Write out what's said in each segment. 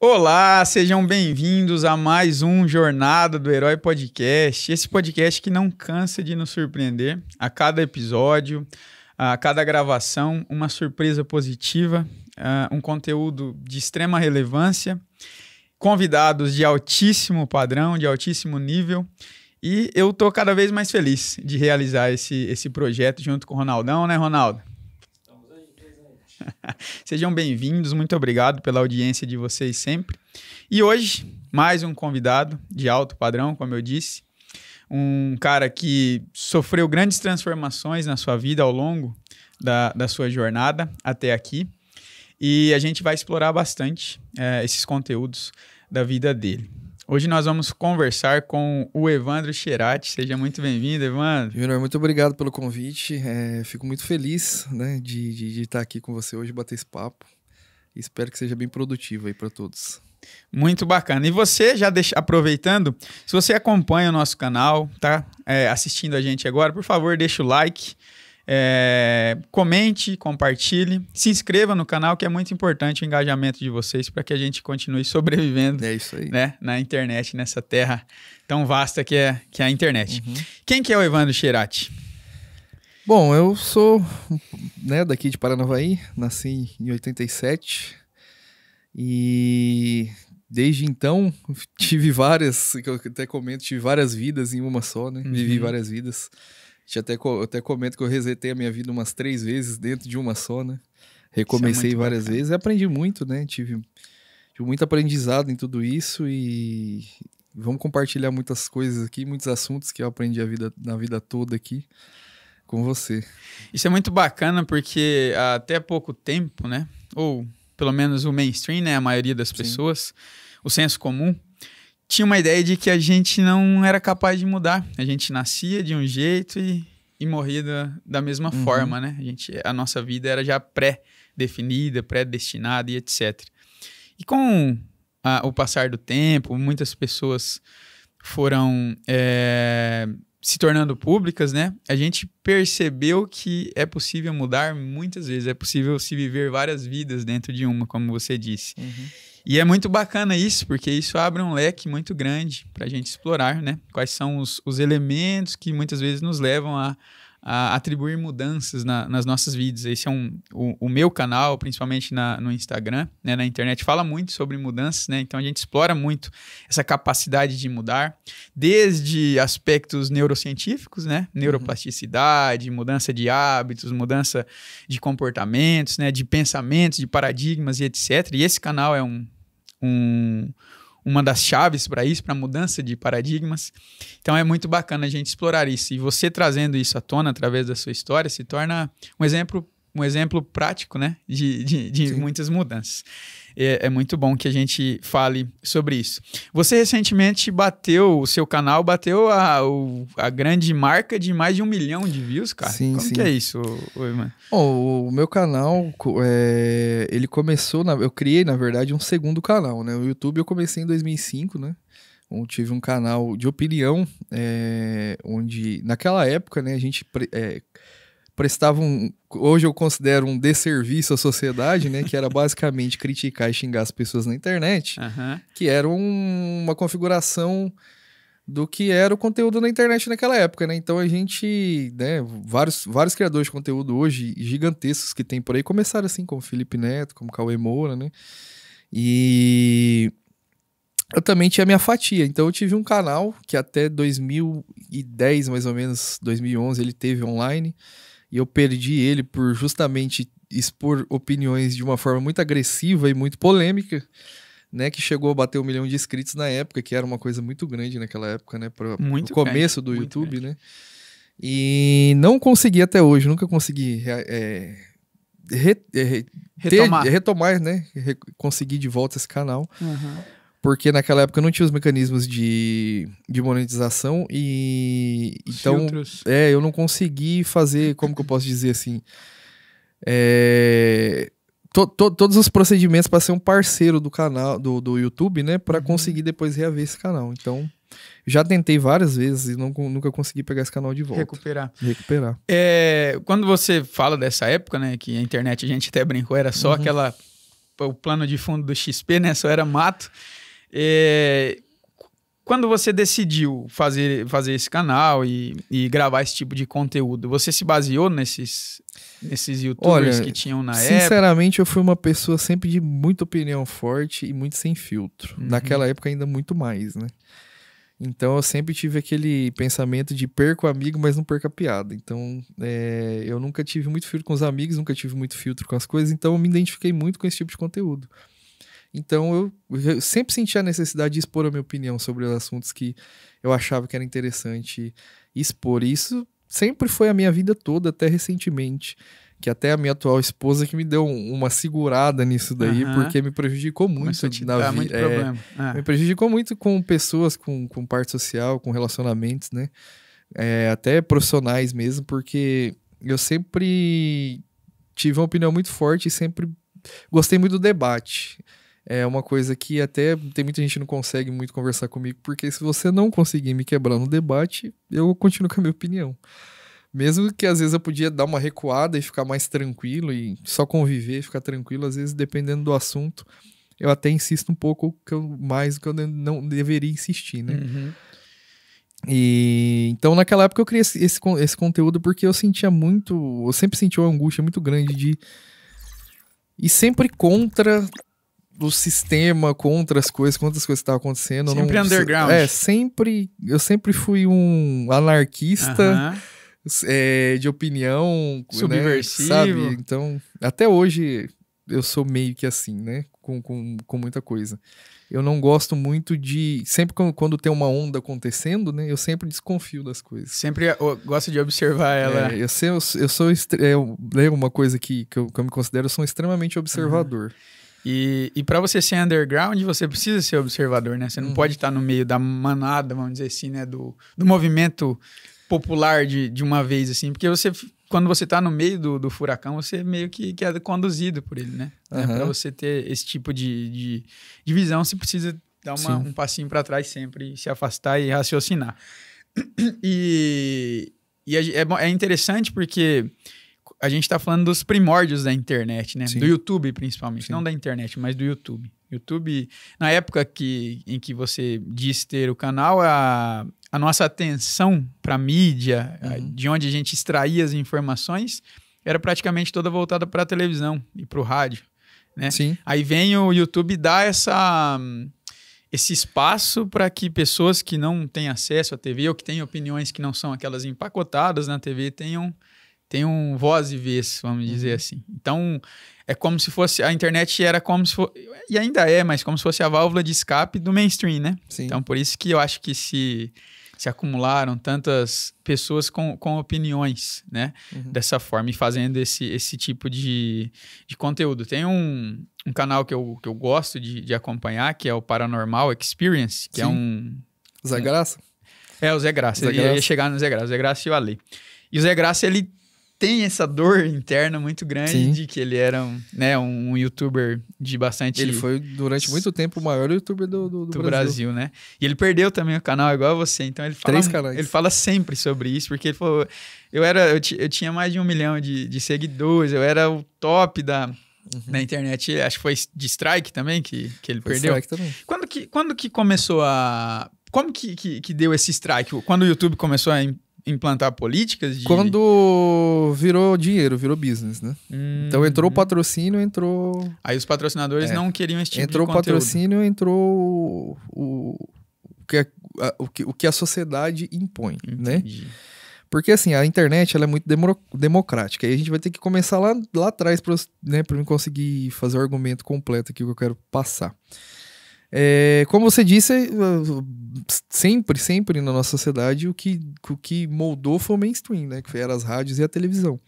Olá, sejam bem-vindos a mais um Jornada do Herói Podcast. Esse podcast que não cansa de nos surpreender a cada episódio, a cada gravação, uma surpresa positiva, ah, um conteúdo de extrema relevância, convidados de altíssimo padrão, de altíssimo nível. E eu tô cada vez mais feliz de realizar esse, esse projeto junto com o Ronaldão, né, Ronaldo? Sejam bem-vindos, muito obrigado pela audiência de vocês sempre. E hoje, mais um convidado de alto padrão, como eu disse, um cara que sofreu grandes transformações na sua vida ao longo da, da sua jornada até aqui. E a gente vai explorar bastante é, esses conteúdos da vida dele. Hoje nós vamos conversar com o Evandro Cherati. Seja muito bem-vindo, Evandro. muito obrigado pelo convite. É, fico muito feliz né, de, de, de, estar aqui com você hoje, bater esse papo. Espero que seja bem produtivo aí para todos. Muito bacana. E você, já deixa, aproveitando, se você acompanha o nosso canal, tá é, assistindo a gente agora, por favor, deixa o like, é, comente, compartilhe, se inscreva no canal, que é muito importante o engajamento de vocês para que a gente continue sobrevivendo é Né, na internet, nessa terra tão vasta que é, que é a internet. Uhum. Quem que é o Evandro Cherati Bom, eu sou né, daqui de Paranavaí, nasci em 87 e desde então tive várias, que eu até comento, tive várias vidas em uma só, né? Uhum. Vivi várias vidas gente até, eu até comento que eu resetei a minha vida umas três vezes dentro de uma só, né? É Recomecei é várias bacana. vezes e aprendi muito, né? Tive, tive muito aprendizado em tudo isso e vamos compartilhar muitas coisas aqui, muitos assuntos que eu aprendi a vida, na vida toda aqui com você. Isso é muito bacana porque até pouco tempo, né? Ou pelo menos o mainstream, né? A maioria das pessoas, Sim. o senso comum, tinha uma ideia de que a gente não era capaz de mudar. A gente nascia de um jeito e, e morria da, da mesma uhum. forma, né? A, gente, a nossa vida era já pré-definida, pré-destinada e etc. E com a, o passar do tempo, muitas pessoas foram é, se tornando públicas, né? A gente percebeu que é possível mudar muitas vezes, é possível se viver várias vidas dentro de uma, como você disse. Uhum. E é muito bacana isso, porque isso abre um leque muito grande para a gente explorar, né? Quais são os, os elementos que muitas vezes nos levam a, a atribuir mudanças na, nas nossas vidas. Esse é um, o, o meu canal, principalmente na, no Instagram, né, na internet, fala muito sobre mudanças, né? Então a gente explora muito essa capacidade de mudar, desde aspectos neurocientíficos, né? Uhum. Neuroplasticidade, mudança de hábitos, mudança de comportamentos, né? De pensamentos, de paradigmas e etc. E esse canal é um um, uma das chaves para isso, para mudança de paradigmas. Então é muito bacana a gente explorar isso. E você trazendo isso à tona através da sua história se torna um exemplo, um exemplo prático né? de, de, de muitas mudanças é, é, muito bom que a gente fale sobre isso. Você recentemente bateu, o seu canal bateu a, a grande marca de mais de um milhão de views, cara. Sim, Como sim. que é isso, Ivan? Bom, o meu canal, é, ele começou, na, eu criei, na verdade, um segundo canal, né? O YouTube eu comecei em 2005, né? Eu tive um canal de opinião, é, onde naquela época, né, a gente é, prestava um, hoje eu considero um desserviço à sociedade, né, que era basicamente criticar e xingar as pessoas na internet, que era um, uma configuração do que era o conteúdo na internet naquela época, né? Então a gente, né, vários, vários criadores de conteúdo hoje gigantescos que tem por aí começaram assim, como Felipe Neto, como Cauê Moura, né? E eu também tinha minha fatia. Então eu tive um canal que até 2010, mais ou menos, 2011, ele teve online e eu perdi ele por justamente expor opiniões de uma forma muito agressiva e muito polêmica, né? Que chegou a bater um milhão de inscritos na época, que era uma coisa muito grande naquela época, né? Para o começo do YouTube, grande. né? E não consegui até hoje, nunca consegui é, é re, é, retomar. Ter, retomar, né? Re, conseguir de volta esse canal. Uhum porque naquela época não tinha os mecanismos de, de monetização e então filtros. é eu não consegui fazer como que eu posso dizer assim é, to, to, todos os procedimentos para ser um parceiro do canal do, do YouTube né para uhum. conseguir depois reaver esse canal então já tentei várias vezes e não, nunca consegui pegar esse canal de volta. Recuperar. Recuperar. É, quando você fala dessa época, né, que a internet a gente até brincou, era só uhum. aquela o plano de fundo do XP, né, só era mato. É, quando você decidiu fazer, fazer esse canal e, e, gravar esse tipo de conteúdo, você se baseou nesses, nesses youtubers Olha, que tinham na sinceramente, época? Sinceramente, eu fui uma pessoa sempre de muita opinião forte e muito sem filtro. Uhum. Naquela época, ainda muito mais, né? Então eu sempre tive aquele pensamento de perco amigo, mas não perca piada. Então é, eu nunca tive muito filtro com os amigos, nunca tive muito filtro com as coisas, então eu me identifiquei muito com esse tipo de conteúdo. Então eu, eu, sempre senti a necessidade de expor a minha opinião sobre os assuntos que eu achava que era interessante expor. E isso sempre foi a minha vida toda, até recentemente. Que até a minha atual esposa que me deu uma segurada nisso daí, porque me prejudicou muito Começou na vida. É, ah. Me prejudicou muito com pessoas, com, com parte social, com relacionamentos, né? É, até profissionais mesmo, porque eu sempre tive uma opinião muito forte e sempre gostei muito do debate é uma coisa que até tem muita gente que não consegue muito conversar comigo, porque se você não conseguir me quebrar no debate, eu continuo com a minha opinião. Mesmo que às vezes eu podia dar uma recuada e ficar mais tranquilo e só conviver, ficar tranquilo, às vezes dependendo do assunto, eu até insisto um pouco que eu, mais do que eu não deveria insistir, né? Uhum. E então naquela época eu criei esse, esse, esse conteúdo porque eu sentia muito, eu sempre senti uma angústia muito grande de e sempre contra o sistema contra as coisas, contra as coisas que estavam acontecendo. Sempre não, underground. É, sempre. Eu sempre fui um anarquista. Uh -huh. É, de opinião, né, Subversivo. Né, sabe? Então, até hoje eu sou meio que assim, né? Com, com, com muita coisa. Eu não gosto muito de. Sempre quando, quando tem uma onda acontecendo, né? Eu sempre desconfio das coisas. Sempre gosto de observar ela. É, eu, sei, eu, eu sou. Eu, né, uma coisa que, que, eu, que eu me considero, eu sou extremamente observador. Uhum. E, e para você ser underground, você precisa ser observador, né? Você não uhum. pode estar tá no meio da manada, vamos dizer assim, né? Do, do movimento popular de, de uma vez, assim. Porque você, quando você está no meio do, do furacão, você meio que, que é conduzido por ele, né? É, uhum. para você ter esse tipo de, de, de visão, você precisa dar uma, um passinho para trás sempre, se afastar e raciocinar. e, e é, é interessante porque a gente está falando dos primórdios da internet, né? Sim. Do YouTube, principalmente. Sim. Não da internet, mas do YouTube. YouTube, na época que, em que você disse ter o canal, a, a nossa atenção para mídia, uhum. a, de onde a gente extraía as informações, era praticamente toda voltada para a televisão e para o rádio. Né? Sim. Aí vem o YouTube dar essa esse espaço para que pessoas que não têm acesso à TV ou que têm opiniões que não são aquelas empacotadas na TV tenham tem um voz e vez, vamos dizer uhum. assim. Então, é como se fosse. A internet era como se fosse. E ainda é, mas como se fosse a válvula de escape do mainstream, né? Sim. Então, por isso que eu acho que se, se acumularam tantas pessoas com, com opiniões, né? Uhum. Dessa forma e fazendo esse, esse tipo de, de conteúdo. Tem um, um canal que eu, que eu gosto de, de acompanhar, que é o Paranormal Experience, que é Sim. é um. Zé Graça? Um, é, é, o Zé Graça. Zé Graça. Eu ia chegar no Zé Graça. O Zé Graça e o Ale. E o Zé Graça, ele tem essa dor interna muito grande Sim. de que ele era né, um youtuber de bastante. Ele foi durante muito tempo o maior youtuber do, do, do, do Brasil. Brasil. né? E ele perdeu também o canal, igual você. Então ele fala, Três canais. Ele fala sempre sobre isso, porque ele falou: eu, era, eu, eu tinha mais de um milhão de, de seguidores, eu era o top da, Uhum. na internet. Acho que foi de strike também que, que ele foi perdeu. Strike também. Quando que, quando que começou a. Como que, que, que deu esse strike? Quando o YouTube começou a, implantar políticas de... Quando virou dinheiro, virou business, né? Hum, então entrou o patrocínio, entrou... Aí os patrocinadores é. não queriam esse tipo entrou de o patrocínio, entrou o, o, que, é, a, o, que, o que a sociedade impõe, né? Entendi. né? Porque assim, a internet ela é muito democrática. E a gente vai ter que começar lá, lá atrás para né, eu conseguir fazer o argumento completo aqui que eu quero passar. É, como você disse, sempre, sempre na nossa sociedade, o que, o que moldou foi o mainstream, né? Que eram as rádios e a televisão.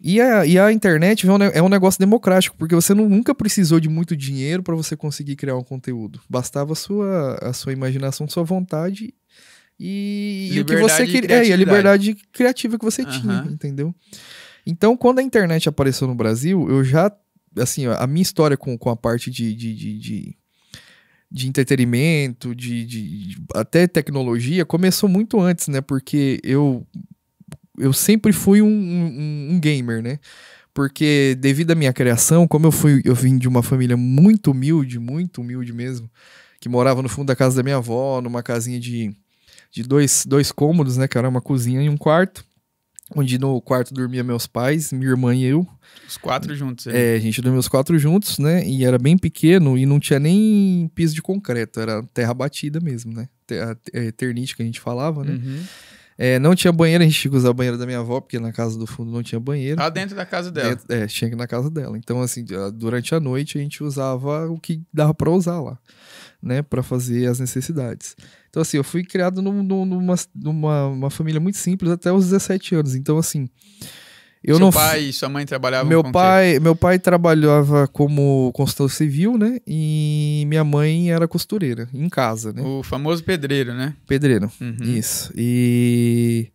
E a, e a internet é um é negócio democrático, porque você não, nunca precisou de muito dinheiro para você conseguir criar um conteúdo. Bastava a sua, a sua imaginação, sua vontade e, e o que você queria. É, e a liberdade criativa que você uhum. tinha, entendeu? Então, quando a internet apareceu no Brasil, eu já. Assim, a minha história com, com a parte de, de, de, de de entretenimento, de, de, até tecnologia, começou muito antes, né? Porque eu, eu sempre fui um, um, um gamer, né? Porque devido à minha criação, como eu fui, eu vim de uma família muito humilde, muito humilde mesmo, que morava no fundo da casa da minha avó, numa casinha de, de dois, dois cômodos, né? Que era uma cozinha e um quarto onde no quarto dormia meus pais, minha irmã e eu. Os quatro juntos. Hein? É, a gente dormia os quatro juntos, né? E era bem pequeno e não tinha nem piso de concreto, era terra batida mesmo, né? Terra, eternite é, que a gente falava, né? Uhum. É, não tinha banheiro, a gente tinha que usar a banheira da minha avó, porque na casa do fundo não tinha banheiro. Ah, dentro da casa dela. Dentro, é, tinha que ir na casa dela. Então, assim, durante a noite a gente usava o que dava para usar lá né, para fazer as necessidades. Então, assim, eu fui criado num, numa, numa família muito simples até os 17 anos. Então, assim. Eu Seu não... pai e sua mãe trabalhavam meu pai quê? Meu pai trabalhava como consultor civil, né? E minha mãe era costureira, em casa, né? O famoso pedreiro, né? Pedreiro, uhum. isso. E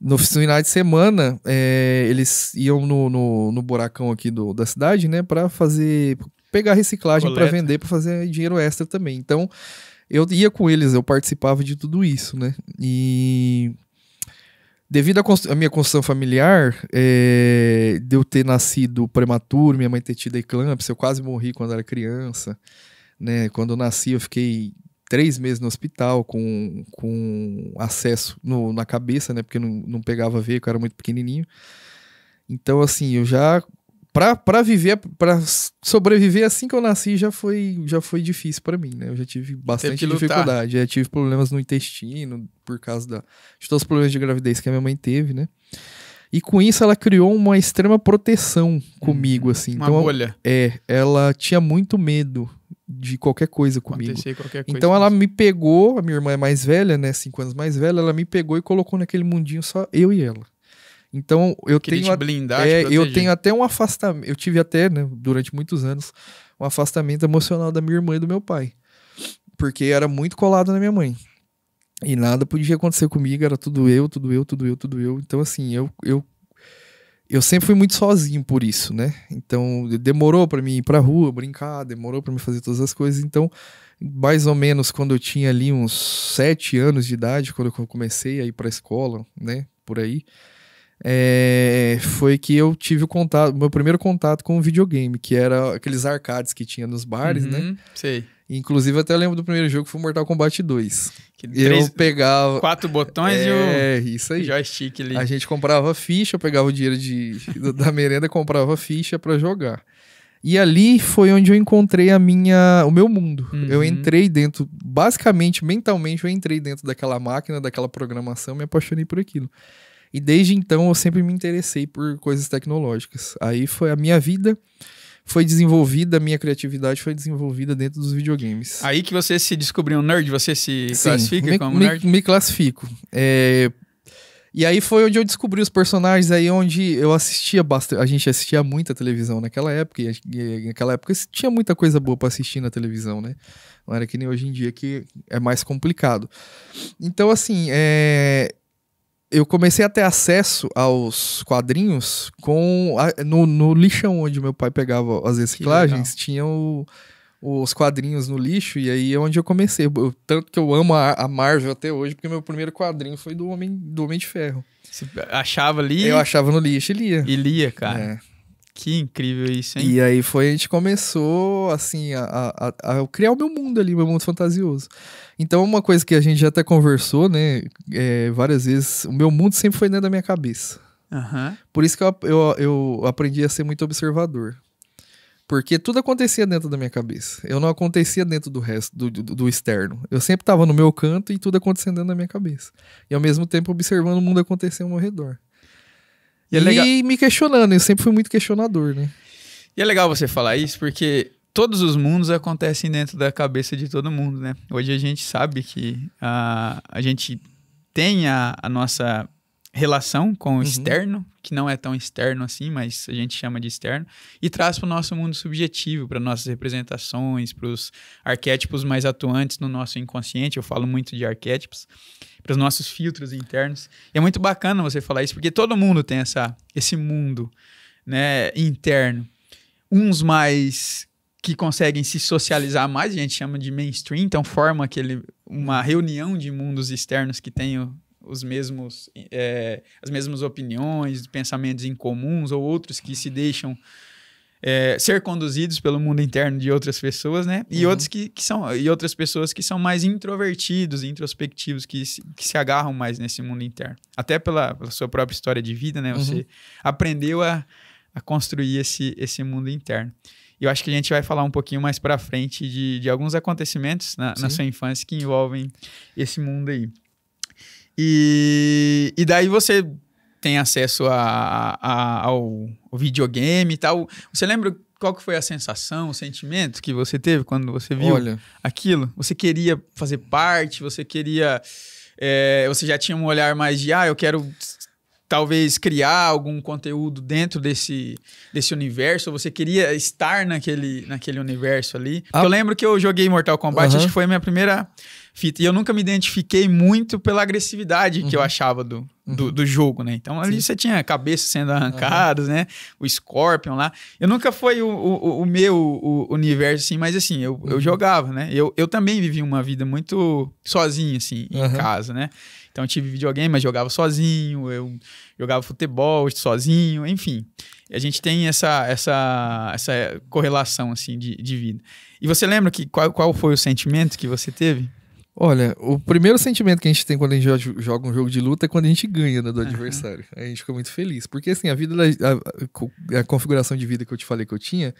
no final de semana, é, eles iam no, no, no, buracão aqui do, da cidade, né? para fazer pegar reciclagem para vender, para fazer dinheiro extra também. Então, eu ia com eles, eu participava de tudo isso, né? E devido à minha construção familiar, é, de eu ter nascido prematuro, minha mãe ter tido eclâmpsia, eu quase morri quando era criança, né? Quando eu nasci, eu fiquei três meses no hospital com, com acesso no, na cabeça, né? Porque não, não pegava ver, eu era muito pequenininho. Então, assim, eu já pra, viver, para sobreviver assim que eu nasci já foi, já foi difícil para mim, né? Eu já tive bastante dificuldade. Já é, tive problemas no intestino por causa da, de todos os problemas de gravidez que a minha mãe teve, né? E com isso ela criou uma extrema proteção comigo, uhum. assim. Uma então, bolha. É, ela tinha muito medo de qualquer coisa comigo. Qualquer coisa então ela mesmo. me pegou, a minha irmã é mais velha, né? Cinco anos mais velha, ela me pegou e colocou naquele mundinho só eu e ela. Então eu Queria tenho te blindar, é, te eu tenho até um afastamento, eu tive até, né, durante muitos anos, um afastamento emocional da minha irmã e do meu pai. Porque era muito colado na minha mãe. E nada podia acontecer comigo, era tudo eu, tudo eu, tudo eu, tudo eu. Então assim, eu eu eu sempre fui muito sozinho por isso, né? Então demorou para mim ir pra rua, brincar, demorou para mim fazer todas as coisas. Então, mais ou menos quando eu tinha ali uns sete anos de idade, quando eu comecei a ir pra escola, né? Por aí é, foi que eu tive o contato, meu primeiro contato com o videogame, que era aqueles arcades que tinha nos bares, né? uhum, né? Sei. Inclusive, até lembro do primeiro jogo que foi Mortal Kombat 2. Que três, eu pegava. Quatro botões é, e o. isso aí. Joystick ali. A gente comprava ficha, eu pegava o dinheiro de, da merenda, comprava ficha para jogar. E ali foi onde eu encontrei a minha, o meu mundo. Uhum. Eu entrei dentro, basicamente, mentalmente, eu entrei dentro daquela máquina, daquela programação, me apaixonei por aquilo. E desde então eu sempre me interessei por coisas tecnológicas. Aí foi a minha vida foi desenvolvida, a minha criatividade foi desenvolvida dentro dos videogames. Aí que você se descobriu um nerd, você se Sim, classifica me, como nerd? Me classifico. É... E aí foi onde eu descobri os personagens, aí onde eu assistia bastante. A gente assistia muita televisão naquela época, e, e naquela época tinha muita coisa boa para assistir na televisão, né? Não era que nem hoje em dia que é mais complicado. Então, assim, é eu comecei a ter acesso aos quadrinhos com a, no, no lixão onde meu pai pegava as reciclagens, tinham os quadrinhos no lixo, e aí é onde eu comecei. Eu, tanto que eu amo a, a Marvel até hoje, porque meu primeiro quadrinho foi do Homem, do Homem de Ferro. Você achava ali? Eu achava no lixo e lia. E lia, cara. É. Que incrível isso, hein? E aí foi, a gente começou, assim, a, a, a criar o meu mundo ali, meu mundo fantasioso. Então, uma coisa que a gente já até conversou, né, é, várias vezes, o meu mundo sempre foi dentro da minha cabeça. Uhum. Por isso que eu, eu, eu aprendi a ser muito observador. Porque tudo acontecia dentro da minha cabeça. Eu não acontecia dentro do resto, do, do, do externo. Eu sempre estava no meu canto e tudo acontecendo dentro da minha cabeça. E ao mesmo tempo observando o mundo acontecer ao meu redor. E, é legal... e me questionando, eu sempre fui muito questionador, né? E é legal você falar isso, porque todos os mundos acontecem dentro da cabeça de todo mundo, né? Hoje a gente sabe que a, a gente tem a, a nossa relação com o uhum. externo, que não é tão externo assim, mas a gente chama de externo, e traz para o nosso mundo subjetivo, para nossas representações, para os arquétipos mais atuantes no nosso inconsciente. Eu falo muito de arquétipos para os nossos filtros internos. E é muito bacana você falar isso, porque todo mundo tem essa, esse mundo né, interno. Uns mais que conseguem se socializar mais, a gente chama de mainstream, então forma aquele, uma reunião de mundos externos que tem o, os mesmos, é, as mesmas opiniões, pensamentos incomuns ou outros que se deixam é, ser conduzidos pelo mundo interno de outras pessoas, né? E uhum. outros que, que são e outras pessoas que são mais introvertidos, introspectivos, que se, que se agarram mais nesse mundo interno. Até pela, pela sua própria história de vida, né? Você uhum. aprendeu a, a construir esse, esse mundo interno. E eu acho que a gente vai falar um pouquinho mais para frente de, de alguns acontecimentos na, na sua infância que envolvem esse mundo aí. E, e daí você tem acesso a, a, ao, videogame e tal. Você lembra qual que foi a sensação, o sentimento que você teve quando você viu Olha. aquilo? Você queria fazer parte, você queria... É, você já tinha um olhar mais de, ah, eu quero talvez criar algum conteúdo dentro desse, desse universo, você queria estar naquele, naquele universo ali. Ah. Eu lembro que eu joguei Mortal Kombat, uhum. acho que foi a minha primeira fita, e eu nunca me identifiquei muito pela agressividade uhum. que eu uhum. achava do, do, uhum. do jogo, né? Então ali Sim. você tinha cabeças sendo arrancadas, uhum. né? O Scorpion lá. Eu nunca foi o, o, o meu o universo, assim, mas assim, eu, uhum. eu jogava, né? Eu, eu também vivi uma vida muito sozinho assim, em uhum. casa, né? Então eu tive videogame, mas jogava sozinho, eu jogava futebol sozinho, enfim. A gente tem essa, essa, essa correlação, assim, de, de vida. E você lembra que, qual, qual foi o sentimento que você teve? Olha, o primeiro sentimento que a gente tem quando a gente joga um jogo de luta é quando a gente ganha né, do uhum. adversário. A gente fica muito feliz. Porque assim, a vida da, a, a, configuração de vida que eu te falei que eu tinha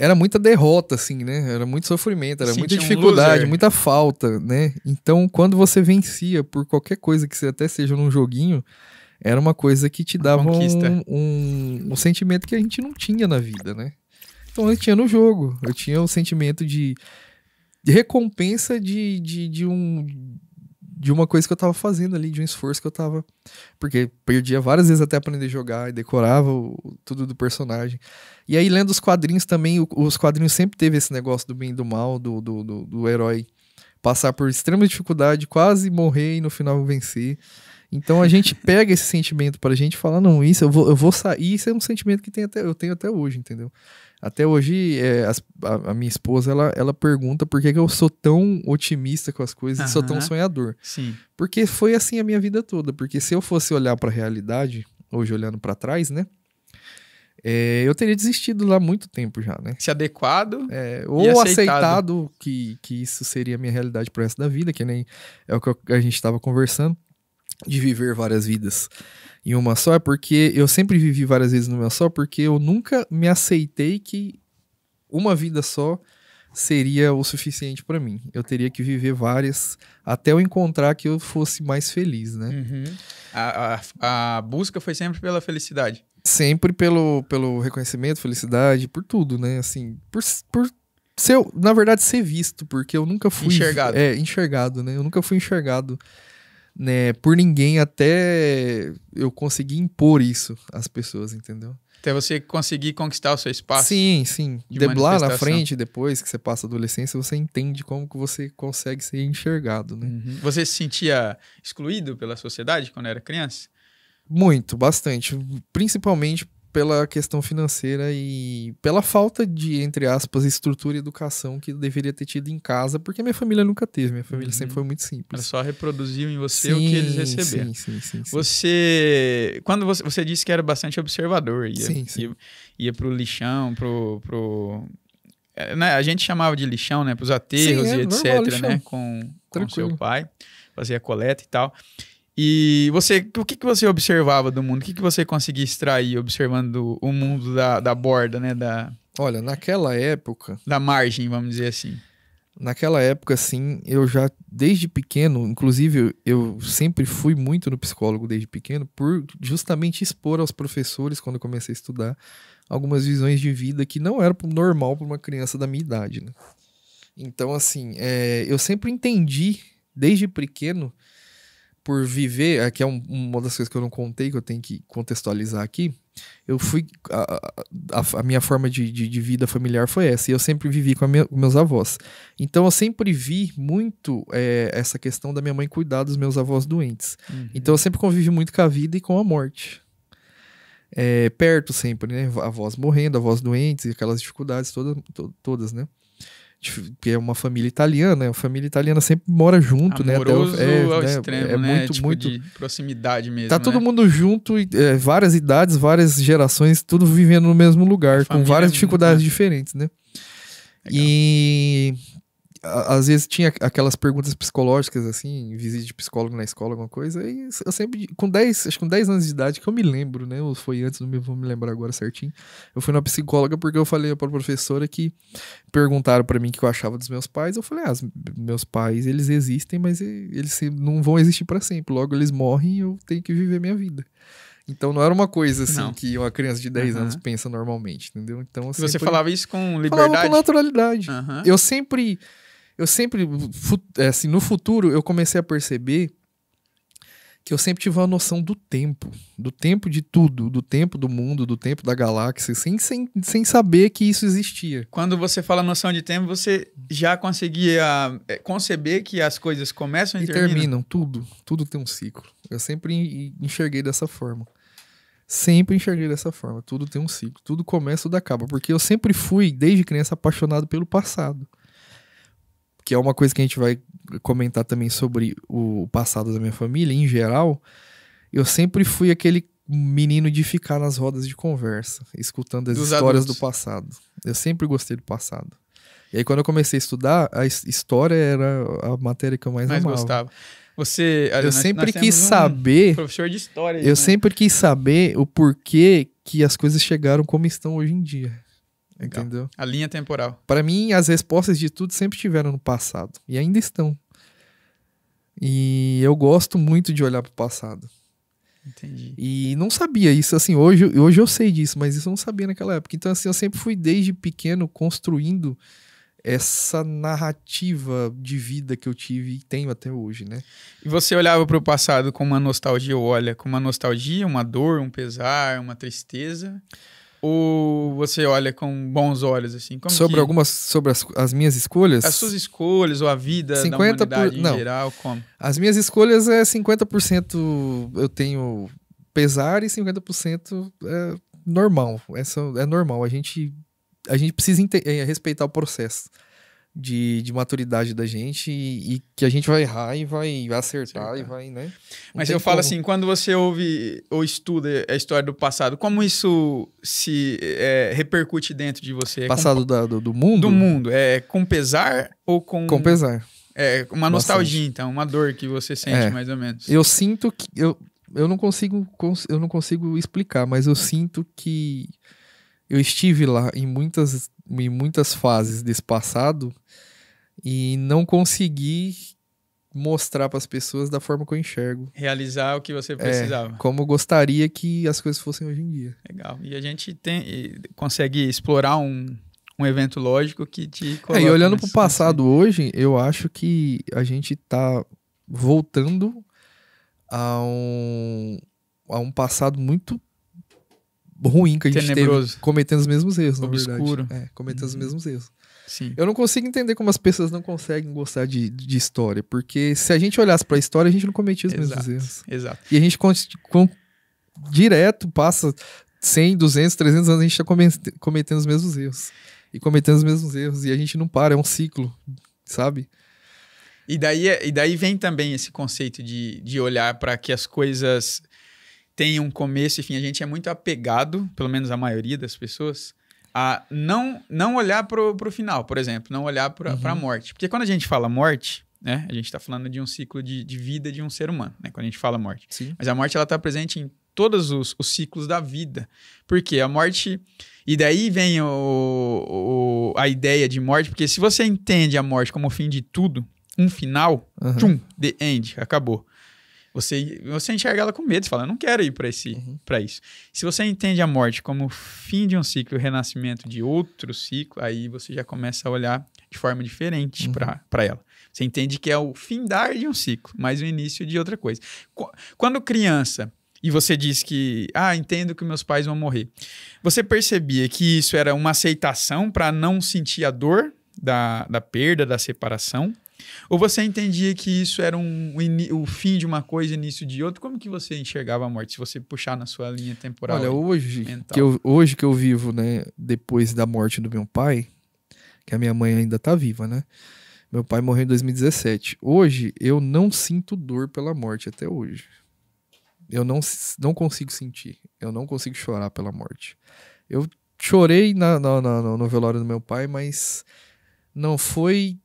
era muita derrota, assim, né? Era muito sofrimento, era muita dificuldade, um muita falta, né? Então, quando você vencia por qualquer coisa que você até seja num joguinho, era uma coisa que te dava um, um, um sentimento que a gente não tinha na vida, né? Então eu tinha no jogo. Eu tinha o sentimento de recompensa de, de, de um de uma coisa que eu tava fazendo ali, de um esforço que eu tava. Porque perdia várias vezes até aprender a jogar e decorava o, tudo do personagem. E aí, lendo os quadrinhos também, o, os quadrinhos sempre teve esse negócio do bem e do mal, do, do, do, do, herói passar por extrema dificuldade, quase morrer e no final vencer. Então a gente pega esse sentimento pra gente falar, não, isso eu vou, eu vou sair, isso é um sentimento que tem até, eu tenho até hoje, entendeu? Até hoje, é, a, a, minha esposa, ela, ela pergunta por que, que eu sou tão otimista com as coisas uhum. e sou tão sonhador. Sim. Porque foi assim a minha vida toda. Porque se eu fosse olhar para a realidade, hoje olhando para trás, né? É, eu teria desistido lá muito tempo já, né? Se adequado. É, ou aceitado, aceitado que, que isso seria a minha realidade pro resto da vida, que nem é o que a gente estava conversando, de viver várias vidas em uma só é porque eu sempre vivi várias vezes numa só, porque eu nunca me aceitei que uma vida só seria o suficiente para mim. Eu teria que viver várias até eu encontrar que eu fosse mais feliz, né? Uhum. A, a, a, busca foi sempre pela felicidade. Sempre pelo, pelo reconhecimento, felicidade, por tudo, né? Assim, por, por ser, na verdade, ser visto, porque eu nunca fui... Enxergado. É, enxergado, né? Eu nunca fui enxergado né, por ninguém até eu conseguir impor isso às pessoas, entendeu? Até você conseguir conquistar o seu espaço. Sim, sim. De Deblar na frente, depois que você passa a adolescência, você entende como que você consegue ser enxergado, né? Uhum. Você se sentia excluído pela sociedade quando era criança? Muito, bastante. Principalmente pela questão financeira e pela falta de, entre aspas, estrutura e educação que eu deveria ter tido em casa, porque minha família nunca teve, minha família uhum. sempre foi muito simples. Era só reproduziu em você sim, o que eles receberam. Sim, sim, sim, sim. Você, quando você, você disse que era bastante observador, ia, sim, sim. ia, ia pro lixão, pro, pro é, né, a gente chamava de lixão, né, os aterros sim, é, e etc, normal, né, com, com seu pai, fazia coleta e tal. E você, o que, que você observava do mundo? O que, que você conseguia extrair observando o mundo da, da borda, né? Da, Olha, naquela época. Da margem, vamos dizer assim. Naquela época, assim, eu já, desde pequeno, inclusive eu sempre fui muito no psicólogo desde pequeno, por justamente expor aos professores, quando eu comecei a estudar, algumas visões de vida que não era normal para uma criança da minha idade, né? Então, assim, é, eu sempre entendi, desde pequeno, por viver, aqui é, é um, uma das coisas que eu não contei, que eu tenho que contextualizar aqui. Eu fui. A, a, a minha forma de, de, de, vida familiar foi essa, e eu sempre vivi com, minha, com meus avós. Então eu sempre vi muito é, essa questão da minha mãe cuidar dos meus avós doentes. Uhum. Então eu sempre convivi muito com a vida e com a morte. É, perto sempre, né? Avós morrendo, avós doentes, aquelas dificuldades toda, to, todas, né? porque é uma família italiana, a família italiana sempre mora junto, Amoroso né? Até, é, ao né? extremo, é, né? muito, tipo muito de proximidade mesmo. Tá né? todo mundo junto, e, é, várias idades, várias gerações, tudo vivendo no mesmo lugar, com várias dificuldades né? diferentes, né? Legal. E às vezes tinha aquelas perguntas psicológicas, assim, visita de psicólogo na escola, alguma coisa, e eu sempre, com 10, acho que com 10 anos de idade, que eu me lembro, né, ou foi antes, não me vou me lembrar agora certinho, eu fui na psicóloga porque eu falei pra professora que perguntaram para mim o que eu achava dos meus pais, eu falei, ah, meus pais, eles existem, mas eles não vão existir para sempre, logo eles morrem e eu tenho que viver minha vida. Então não era uma coisa assim não. que uma criança de 10 uhum. anos pensa normalmente, entendeu? Então Você sempre... falava isso com liberdade? Falava com naturalidade. Uhum. Eu sempre eu sempre, é, assim, no futuro, eu comecei a perceber que eu sempre tive uma noção do tempo, do tempo de tudo, do tempo do mundo, do tempo da galáxia, sem, sem, sem saber que isso existia. Quando você fala noção de tempo, você já conseguia é, conceber que as coisas começam e, e terminam? terminam? Tudo, tudo tem um ciclo. Eu sempre enxerguei dessa forma. Sempre enxerguei dessa forma. Tudo tem um ciclo. Tudo começa e acaba. Porque eu sempre fui, desde criança, apaixonado pelo passado que é uma coisa que a gente vai comentar também sobre o passado da minha família, em geral, eu sempre fui aquele menino de ficar nas rodas de conversa, escutando as Dos histórias adultos. do passado. Eu sempre gostei do passado. E aí, quando eu comecei a estudar, a história era a matéria que eu mais, mais amava. gostava. Você, eu nós, sempre nós quis saber. Um professor de história. Eu né? sempre quis saber o porquê que as coisas chegaram como estão hoje em dia. Legal. Entendeu? A linha temporal. Para mim, as respostas de tudo sempre tiveram no passado e ainda estão. E eu gosto muito de olhar para o passado. Entendi. E não sabia isso, assim, hoje, hoje eu sei disso, mas isso eu não sabia naquela época. Então, assim, eu sempre fui desde pequeno construindo essa narrativa de vida que eu tive e tenho até hoje, né? E você olhava para o passado com uma nostalgia, olha, com uma nostalgia, uma dor, um pesar, uma tristeza? ou você olha com bons olhos assim? Como sobre que... algumas sobre as, as, minhas escolhas? As suas escolhas ou a vida 50 da humanidade por... Não. em geral, como? As minhas escolhas é 50% eu tenho pesar e 50% é normal. Essa é normal. A gente a gente precisa é, respeitar o processo de, de maturidade da gente e, e, que a gente vai errar e vai, vai acertar Sim, e vai, né? Mas eu como. falo assim, quando você ouve ou estuda a história do passado, como isso se é, repercute dentro de você? É passado com, da, do, do, mundo? Do mundo. É com pesar ou com. Com pesar. É uma nostalgia, Bastante. então, uma dor que você sente, é, mais ou menos. Eu sinto que. Eu, eu não consigo eu não consigo explicar, mas eu sinto que eu estive lá em muitas em muitas fases desse passado e não consegui mostrar para as pessoas da forma que eu enxergo. Realizar o que você é, precisava. É, como eu gostaria que as coisas fossem hoje em dia. Legal. E a gente tem, consegue explorar um, um evento lógico que te é, E olhando para o passado assim. hoje, eu acho que a gente está voltando a um, a um passado muito ruim que a gente Tenebroso. teve cometendo os mesmos erros, Obscuro. na verdade. É, cometendo uhum. os mesmos erros. Sim. Eu não consigo entender como as pessoas não conseguem gostar de, de história, porque se a gente olhasse para a história, a gente não cometia os exato, mesmos erros. Exato. E a gente com, com, direto passa 100, 200, 300 anos a gente está cometendo os mesmos erros. E cometendo os mesmos erros e a gente não para, é um ciclo, sabe? E daí, é, e daí vem também esse conceito de, de olhar para que as coisas tem um começo enfim, A gente é muito apegado, pelo menos a maioria das pessoas, a não, não olhar para o final, por exemplo, não olhar para uhum. morte. Porque quando a gente fala morte, né, a gente está falando de um ciclo de, de vida de um ser humano, né, quando a gente fala morte. Sim. Mas a morte, ela está presente em todos os, os ciclos da vida. Porque a morte. E daí vem o, o, a ideia de morte, porque se você entende a morte como o fim de tudo, um final, uhum. tchum, the end, acabou. Você, você enxerga ela com medo, você fala, eu não quero ir para esse, uhum. para isso. Se você entende a morte como o fim de um ciclo, o renascimento de outro ciclo, aí você já começa a olhar de forma diferente uhum. para ela. Você entende que é o fim dar de um ciclo, mas o início de outra coisa. Quando criança, e você diz que, ah, entendo que meus pais vão morrer. Você percebia que isso era uma aceitação para não sentir a dor da, da perda, da separação? Ou você entendia que isso era um, o fim de uma coisa, início de outra? Como que você enxergava a morte, se você puxar na sua linha temporal? Olha, hoje, que eu, hoje que eu vivo, né, depois da morte do meu pai, que a minha mãe ainda está viva, né? Meu pai morreu em 2017. Hoje, eu não sinto dor pela morte até hoje. Eu não, não consigo sentir. Eu não consigo chorar pela morte. Eu chorei na, na, na no velório do meu pai, mas não foi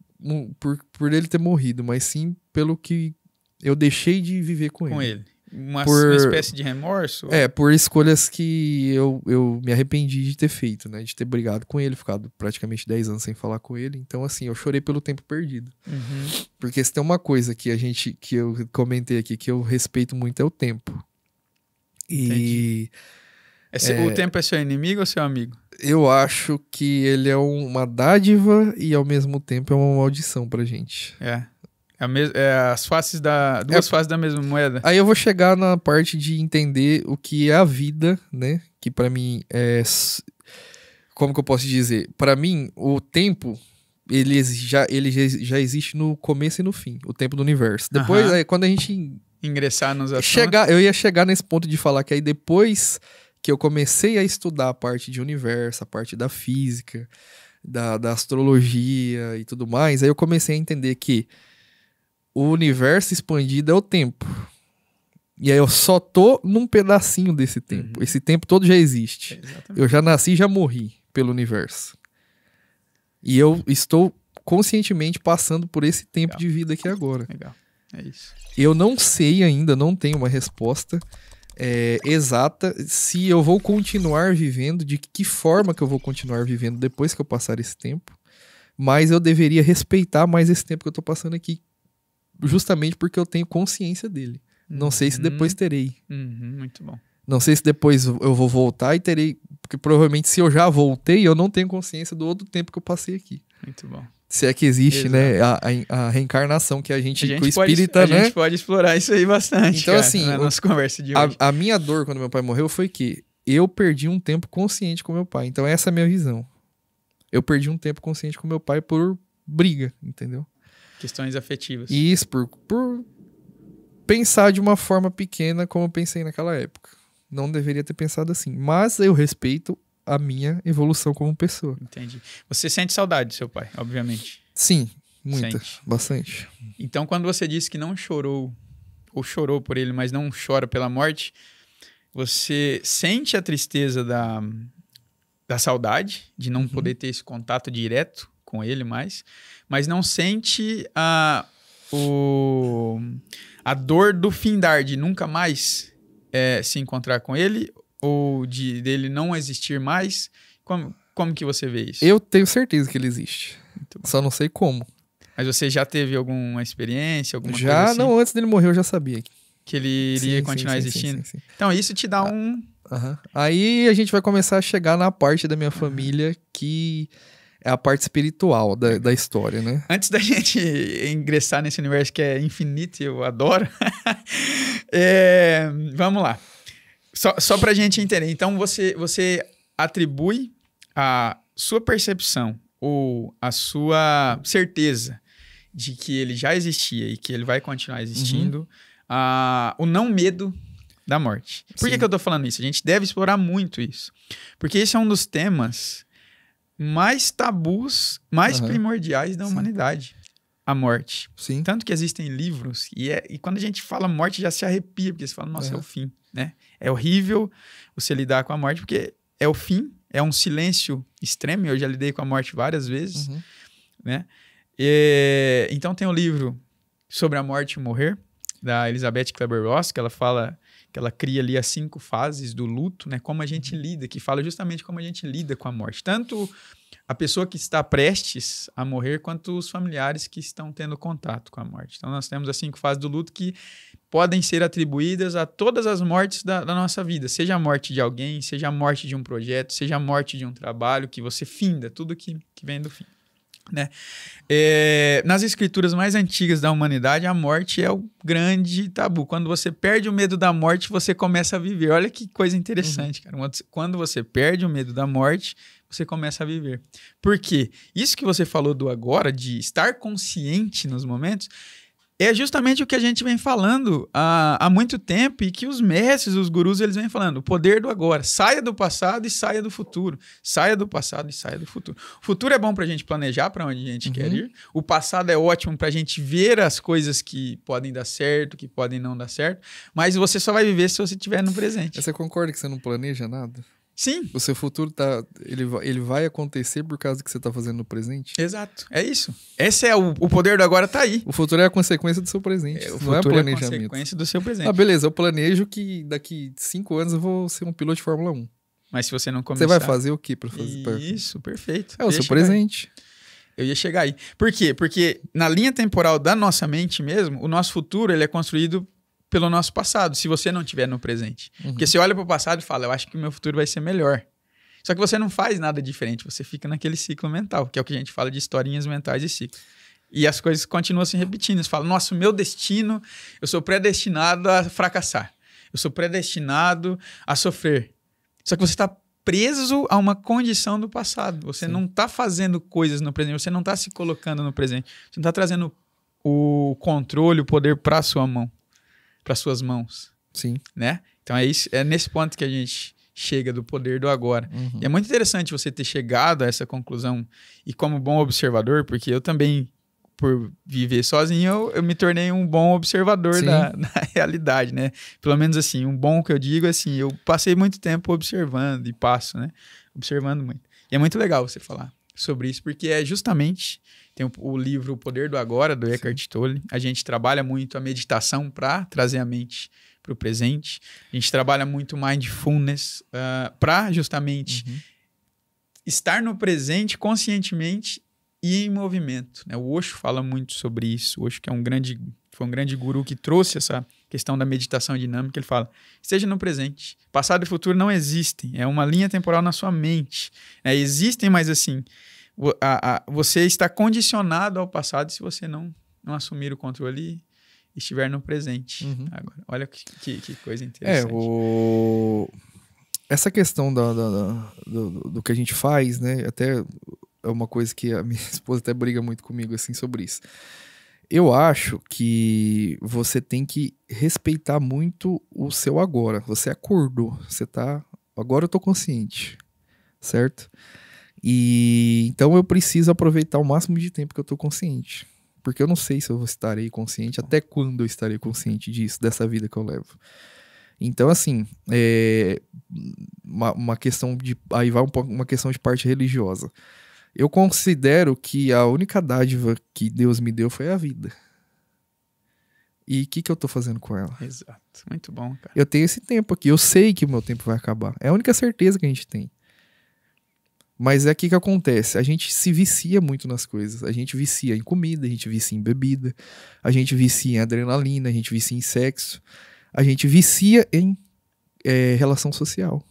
por, por ele ter morrido, mas sim pelo que eu deixei de viver com, com ele. ele. Uma, por, uma, espécie de remorso? É, por escolhas que eu, eu me arrependi de ter feito, né? De ter brigado com ele, ficado praticamente 10 anos sem falar com ele. Então, assim, eu chorei pelo tempo perdido. Uhum. Porque se tem uma coisa que a gente, que eu comentei aqui, que eu respeito muito é o tempo. E... É, é, o tempo é seu inimigo ou seu amigo? eu acho que ele é uma dádiva e ao mesmo tempo é uma maldição pra gente. É. É, é as faces da. Duas é. faces da mesma moeda. Aí eu vou chegar na parte de entender o que é a vida, né? Que para mim é. Como que eu posso dizer? Para mim, o tempo. Ele já, ele já existe no começo e no fim, o tempo do universo. Depois, aí, quando a gente. Ingressar nos assuntos. Chegar, eu ia chegar nesse ponto de falar que aí depois que eu comecei a estudar a parte de universo, a parte da física, da, da astrologia e tudo mais, aí eu comecei a entender que o universo expandido é o tempo. E aí eu só tô num pedacinho desse tempo. Uhum. Esse tempo todo já existe. É eu já nasci e já morri pelo universo. E eu estou conscientemente passando por esse tempo Legal. de vida aqui agora. Legal. É isso. Eu não sei ainda, não tenho uma resposta é, exata se eu vou continuar vivendo, de que forma que eu vou continuar vivendo depois que eu passar esse tempo. Mas eu deveria respeitar mais esse tempo que eu estou passando aqui, justamente porque eu tenho consciência dele. Não uhum. sei se depois uhum. terei. Uhum, muito bom. Não sei se depois eu vou voltar e terei. Porque provavelmente se eu já voltei, eu não tenho consciência do outro tempo que eu passei aqui. Muito bom se é que existe, né, Exato. né? A, a, reencarnação que a gente, a gente espírita, pode, a né? A gente né? pode explorar isso aí bastante. Então, cara, assim, na o, nossa conversa de hoje. A, a, minha dor quando meu pai morreu foi que eu perdi um tempo consciente com meu pai. Então, essa é a minha visão. Eu perdi um tempo consciente com meu pai por briga, entendeu? Questões afetivas. Isso, por, por pensar de uma forma pequena como eu pensei naquela época. Não deveria ter pensado assim. Mas eu respeito a minha evolução como pessoa. Entendi. Você sente saudade do seu pai, obviamente. Sim, muita, sente. bastante. Então, quando você disse que não chorou, ou chorou por ele, mas não chora pela morte, você sente a tristeza da, da saudade, de não uhum. poder ter esse contato direto com ele mais, mas não sente a, o, a dor do findar, de nunca mais é, se encontrar com ele, ou de dele não existir mais? Como, como que você vê isso? Eu tenho certeza que ele existe. Só não sei como. Mas você já teve alguma experiência, alguma já, assim? não, antes dele morrer eu já sabia. Que ele iria sim, continuar sim, existindo? Sim, então isso te dá ah, um... Uh -huh. Aí a gente vai começar a chegar na parte da minha família que é a parte espiritual da, da história, né? Antes da gente ingressar nesse universo que é infinito, eu adoro. é, vamos lá. Só, só a gente entender. Então, você, você atribui a sua percepção ou a sua certeza de que ele já existia e que ele vai continuar existindo, uhum. a, o não medo da morte. Por que, que, eu estou falando isso? A gente deve explorar muito isso. Porque esse é um dos temas mais tabus, mais uhum. primordiais da Sim. humanidade. A morte. Sim. Tanto que existem livros, e, é, e quando a gente fala morte já se arrepia, porque você fala, nossa, é o fim né? É horrível você lidar com a morte, porque é o fim, é um silêncio extremo. Eu já lidei com a morte várias vezes, uhum. né? E, então tem o um livro sobre a morte e morrer da Elizabeth Kleber Ross, que ela fala que ela cria ali as cinco fases do luto, né? Como a gente uhum. lida, que fala justamente como a gente lida com a morte, tanto a pessoa que está prestes a morrer quanto os familiares que estão tendo contato com a morte. Então nós temos as cinco fases do luto que podem ser atribuídas a todas as mortes da, da nossa vida, seja a morte de alguém, seja a morte de um projeto, seja a morte de um trabalho que você finda, tudo que, que vem do fim. Né? É, nas escrituras mais antigas da humanidade, a morte é o grande tabu. Quando você perde o medo da morte, você começa a viver. Olha que coisa interessante, uhum. cara. Quando você perde o medo da morte, você começa a viver. Por quê? Isso que você falou do agora, de estar consciente nos momentos, é justamente o que a gente vem falando há, há muito tempo e que os mestres, os gurus, eles vêm falando: o poder do agora. Saia do passado e saia do futuro. Saia do passado e saia do futuro. O futuro é bom para a gente planejar para onde a gente uhum. quer ir. O passado é ótimo para a gente ver as coisas que podem dar certo, que podem não dar certo. Mas você só vai viver se você estiver no presente. Você concorda que você não planeja nada? Sim. O seu futuro tá, ele, ele vai acontecer por causa do que você está fazendo no presente? Exato. É isso. Esse é o, o poder do agora tá aí. O futuro é a consequência do seu presente. É, o não é planejamento. É a consequência do seu presente. Ah, beleza. Eu planejo que daqui cinco anos eu vou ser um piloto de Fórmula 1. Mas se você não começar... Você vai fazer o que para fazer? Pra... Isso, perfeito. É o seu presente. Aí. Eu ia chegar aí. Por quê? Porque na linha temporal da nossa mente mesmo, o nosso futuro ele é construído pelo nosso passado, se você não tiver no presente. Uhum. Porque você olha para o passado e fala, eu acho que o meu futuro vai ser melhor. Só que você não faz nada diferente, você fica naquele ciclo mental, que é o que a gente fala de historinhas mentais e ciclos. E as coisas continuam se repetindo. Você fala, nossa, o meu destino, eu sou predestinado a fracassar. Eu sou predestinado a sofrer. Só que você está preso a uma condição do passado. Você Sim. não está fazendo coisas no presente, você não está se colocando no presente. Você não está trazendo o controle, o poder para a sua mão para suas mãos. Sim. Né? Então é isso, é nesse ponto que a gente chega do poder do agora. Uhum. E é muito interessante você ter chegado a essa conclusão e como bom observador, porque eu também por viver sozinho, eu, eu me tornei um bom observador da, da, realidade, né? Pelo menos assim, um bom que eu digo é, assim, eu passei muito tempo observando e passo, né? Observando muito. E é muito legal você falar sobre isso, porque é justamente tem o, o livro O Poder do Agora, do Sim. Eckhart Tolle. A gente trabalha muito a meditação para trazer a mente para o presente. A gente trabalha muito mindfulness uh, ah, para justamente uhum. estar no presente conscientemente e em movimento. Né? O Osho fala muito sobre isso. O Osho que é um grande, foi um grande guru que trouxe essa questão da meditação dinâmica. Ele fala: esteja no presente. Passado e futuro não existem. É uma linha temporal na sua mente. Né? Existem, mas assim a, a, você está condicionado ao passado se você não, não assumir o controle e estiver no presente. Uhum. Agora, olha que, que, que, coisa interessante. É, o... Essa questão da, da, da do, do que a gente faz, né? Até é uma coisa que a minha esposa até briga muito comigo assim sobre isso. Eu acho que você tem que respeitar muito o seu agora. Você acordou, você tá, agora eu tô consciente. Certo? E então eu preciso aproveitar o máximo de tempo que eu estou consciente. Porque eu não sei se eu estarei consciente, até quando eu estarei consciente disso, dessa vida que eu levo. Então, assim, é uma, uma questão de. Aí vai um pouco uma questão de parte religiosa. Eu considero que a única dádiva que Deus me deu foi a vida. E o que, que eu tô fazendo com ela? Exato. Muito bom, cara. Eu tenho esse tempo aqui. Eu sei que o meu tempo vai acabar. É a única certeza que a gente tem. Mas é o que acontece. A gente se vicia muito nas coisas. A gente vicia em comida, a gente vicia em bebida, a gente vicia em adrenalina, a gente vicia em sexo. A gente vicia em é, relação social.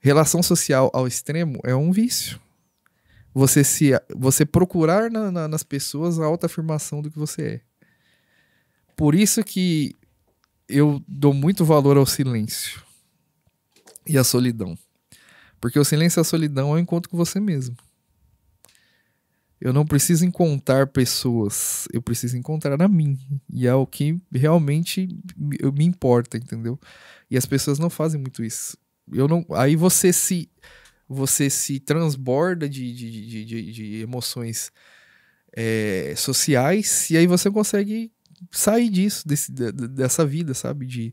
Relação social ao extremo é um vício. Você, se, você procurar na, na, nas pessoas a autoafirmação do que você é. Por isso que eu dou muito valor ao silêncio e à solidão. Porque o silêncio e a solidão é encontro com você mesmo. Eu não preciso encontrar pessoas, eu preciso encontrar a mim. E é o que realmente me importa, entendeu? E as pessoas não fazem muito isso. Eu não, aí você se você se transborda de, de, de, de emoções é, sociais e aí você consegue sair disso, desse, dessa vida, sabe? De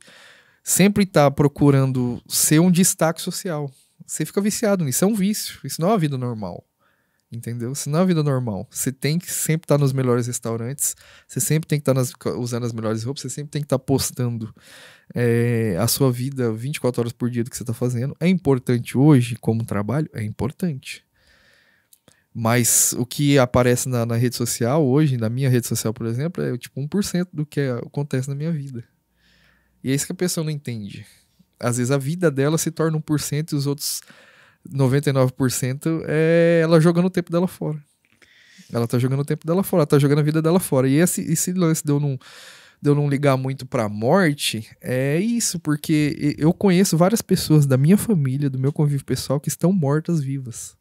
sempre estar tá procurando ser um destaque social você fica viciado nisso. É um vício. Isso não é uma vida normal. Entendeu? Isso não é uma vida normal. Você tem que sempre estar tá nos melhores restaurantes, você sempre tem que estar tá usando as melhores roupas, você sempre tem que estar tá postando é, a sua vida 24 horas por dia do que você está fazendo. É importante hoje, como trabalho? É importante. Mas o que aparece na, na, rede social hoje, na minha rede social, por exemplo, é tipo 1% do que acontece na minha vida. E é isso que a pessoa não entende às vezes a vida dela se torna 1% e os outros 99% é ela jogando o tempo dela fora. Ela tá jogando o tempo dela fora, ela tá jogando a vida dela fora. E esse, esse lance de eu não ligar muito para a morte é isso, porque eu conheço várias pessoas da minha família, do meu convívio pessoal, que estão mortas vivas.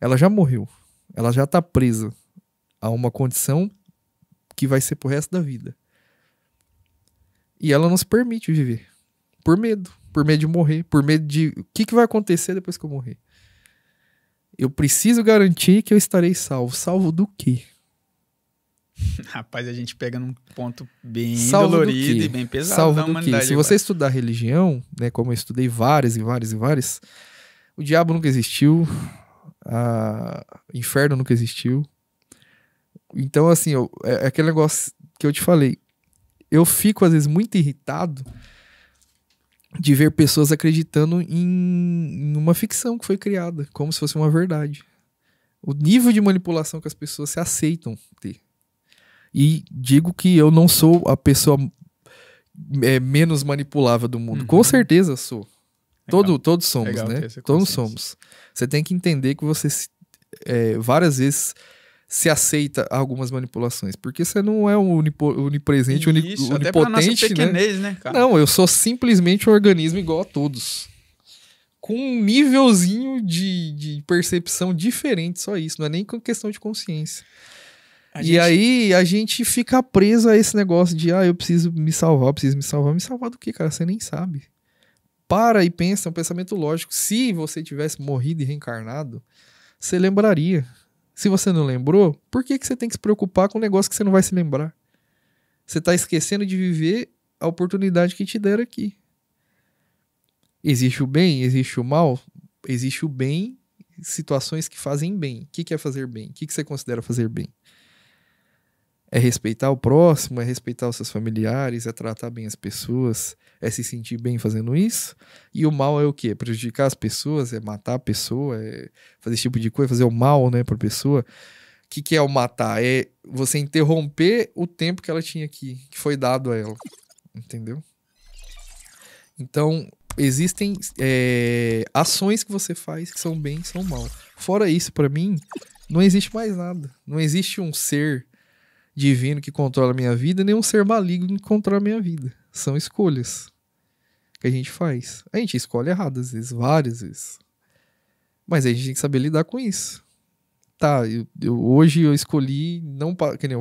Ela já morreu. Ela já está presa a uma condição que vai ser pro resto da vida. E ela não se permite viver. Por medo. Por medo de morrer. Por medo de. O que, que vai acontecer depois que eu morrer? Eu preciso garantir que eu estarei salvo. Salvo do quê? Rapaz, a gente pega num ponto bem Salvo dolorido e bem pesado Salvo da Se você estudar religião, né, como eu estudei várias e várias e várias, o diabo nunca existiu, o inferno nunca existiu. Então, assim, eu, é, é aquele negócio que eu te falei. Eu fico, às vezes, muito irritado de ver pessoas acreditando em, em uma ficção que foi criada, como se fosse uma verdade. O nível de manipulação que as pessoas se aceitam ter. E digo que eu não sou a pessoa é, menos manipulável do mundo. Uhum. Com certeza sou. Todo, todos somos, Legal né? Todos somos. Você tem que entender que você é, várias vezes se aceita algumas manipulações, porque você não é um onipresente, unipresente, Isso, onipotente, até né? pequenez, né? né cara? Não, eu sou simplesmente um organismo igual a todos com um nívelzinho de, de, percepção diferente, só isso. Não é nem questão de consciência. A e gente... aí a gente fica preso a esse negócio de, ah, eu preciso me salvar, eu preciso me salvar. Me salvar do que, cara? Você nem sabe. Para e pensa, é um pensamento lógico. Se você tivesse morrido e reencarnado, você lembraria. Se você não lembrou, por que, que você tem que se preocupar com um negócio que você não vai se lembrar? Você está esquecendo de viver a oportunidade que te deram aqui. Existe o bem, existe o mal, existe o bem, situações que fazem bem. O que, que é fazer bem? O que, que você considera fazer bem? É respeitar o próximo, é respeitar os seus familiares, é tratar bem as pessoas, é se sentir bem fazendo isso. E o mal é o quê? Prejudicar as pessoas, é matar a pessoa, é fazer esse tipo de coisa, fazer o mal, né, pra pessoa. O que, que é o matar? É você interromper o tempo que ela tinha aqui, que foi dado a ela. Entendeu? Então, existem é, ações que você faz que são bem e são mal. Fora isso, para mim, não existe mais nada. Não existe um ser divino que controla a minha vida, nem um ser maligno que controla a minha vida. São escolhas que a gente faz. A gente escolhe errado às vezes, várias vezes. Mas a gente tem que saber lidar com isso. Tá, eu, eu hoje eu escolhi não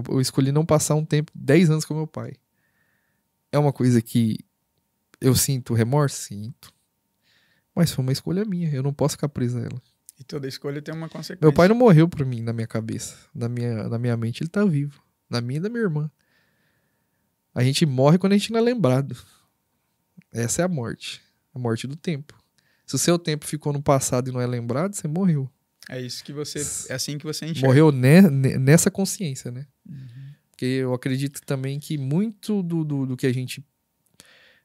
eu escolhi não passar um tempo, 10 anos com meu pai. É uma coisa que eu sinto remorso? Sinto. Mas foi uma escolha minha, eu não posso ficar preso nela. E toda escolha tem uma consequência. Meu pai não morreu por mim na minha cabeça, na minha, na minha mente, ele tá vivo. Na minha e da minha irmã. A gente morre quando a gente não é lembrado. Essa é a morte. A morte do tempo. Se o seu tempo ficou no passado e não é lembrado, você morreu. É isso que você. É assim que você enxerga. Morreu ne, né, ne, nessa consciência, né? Uhum. Porque eu acredito também que muito do, do, do que a gente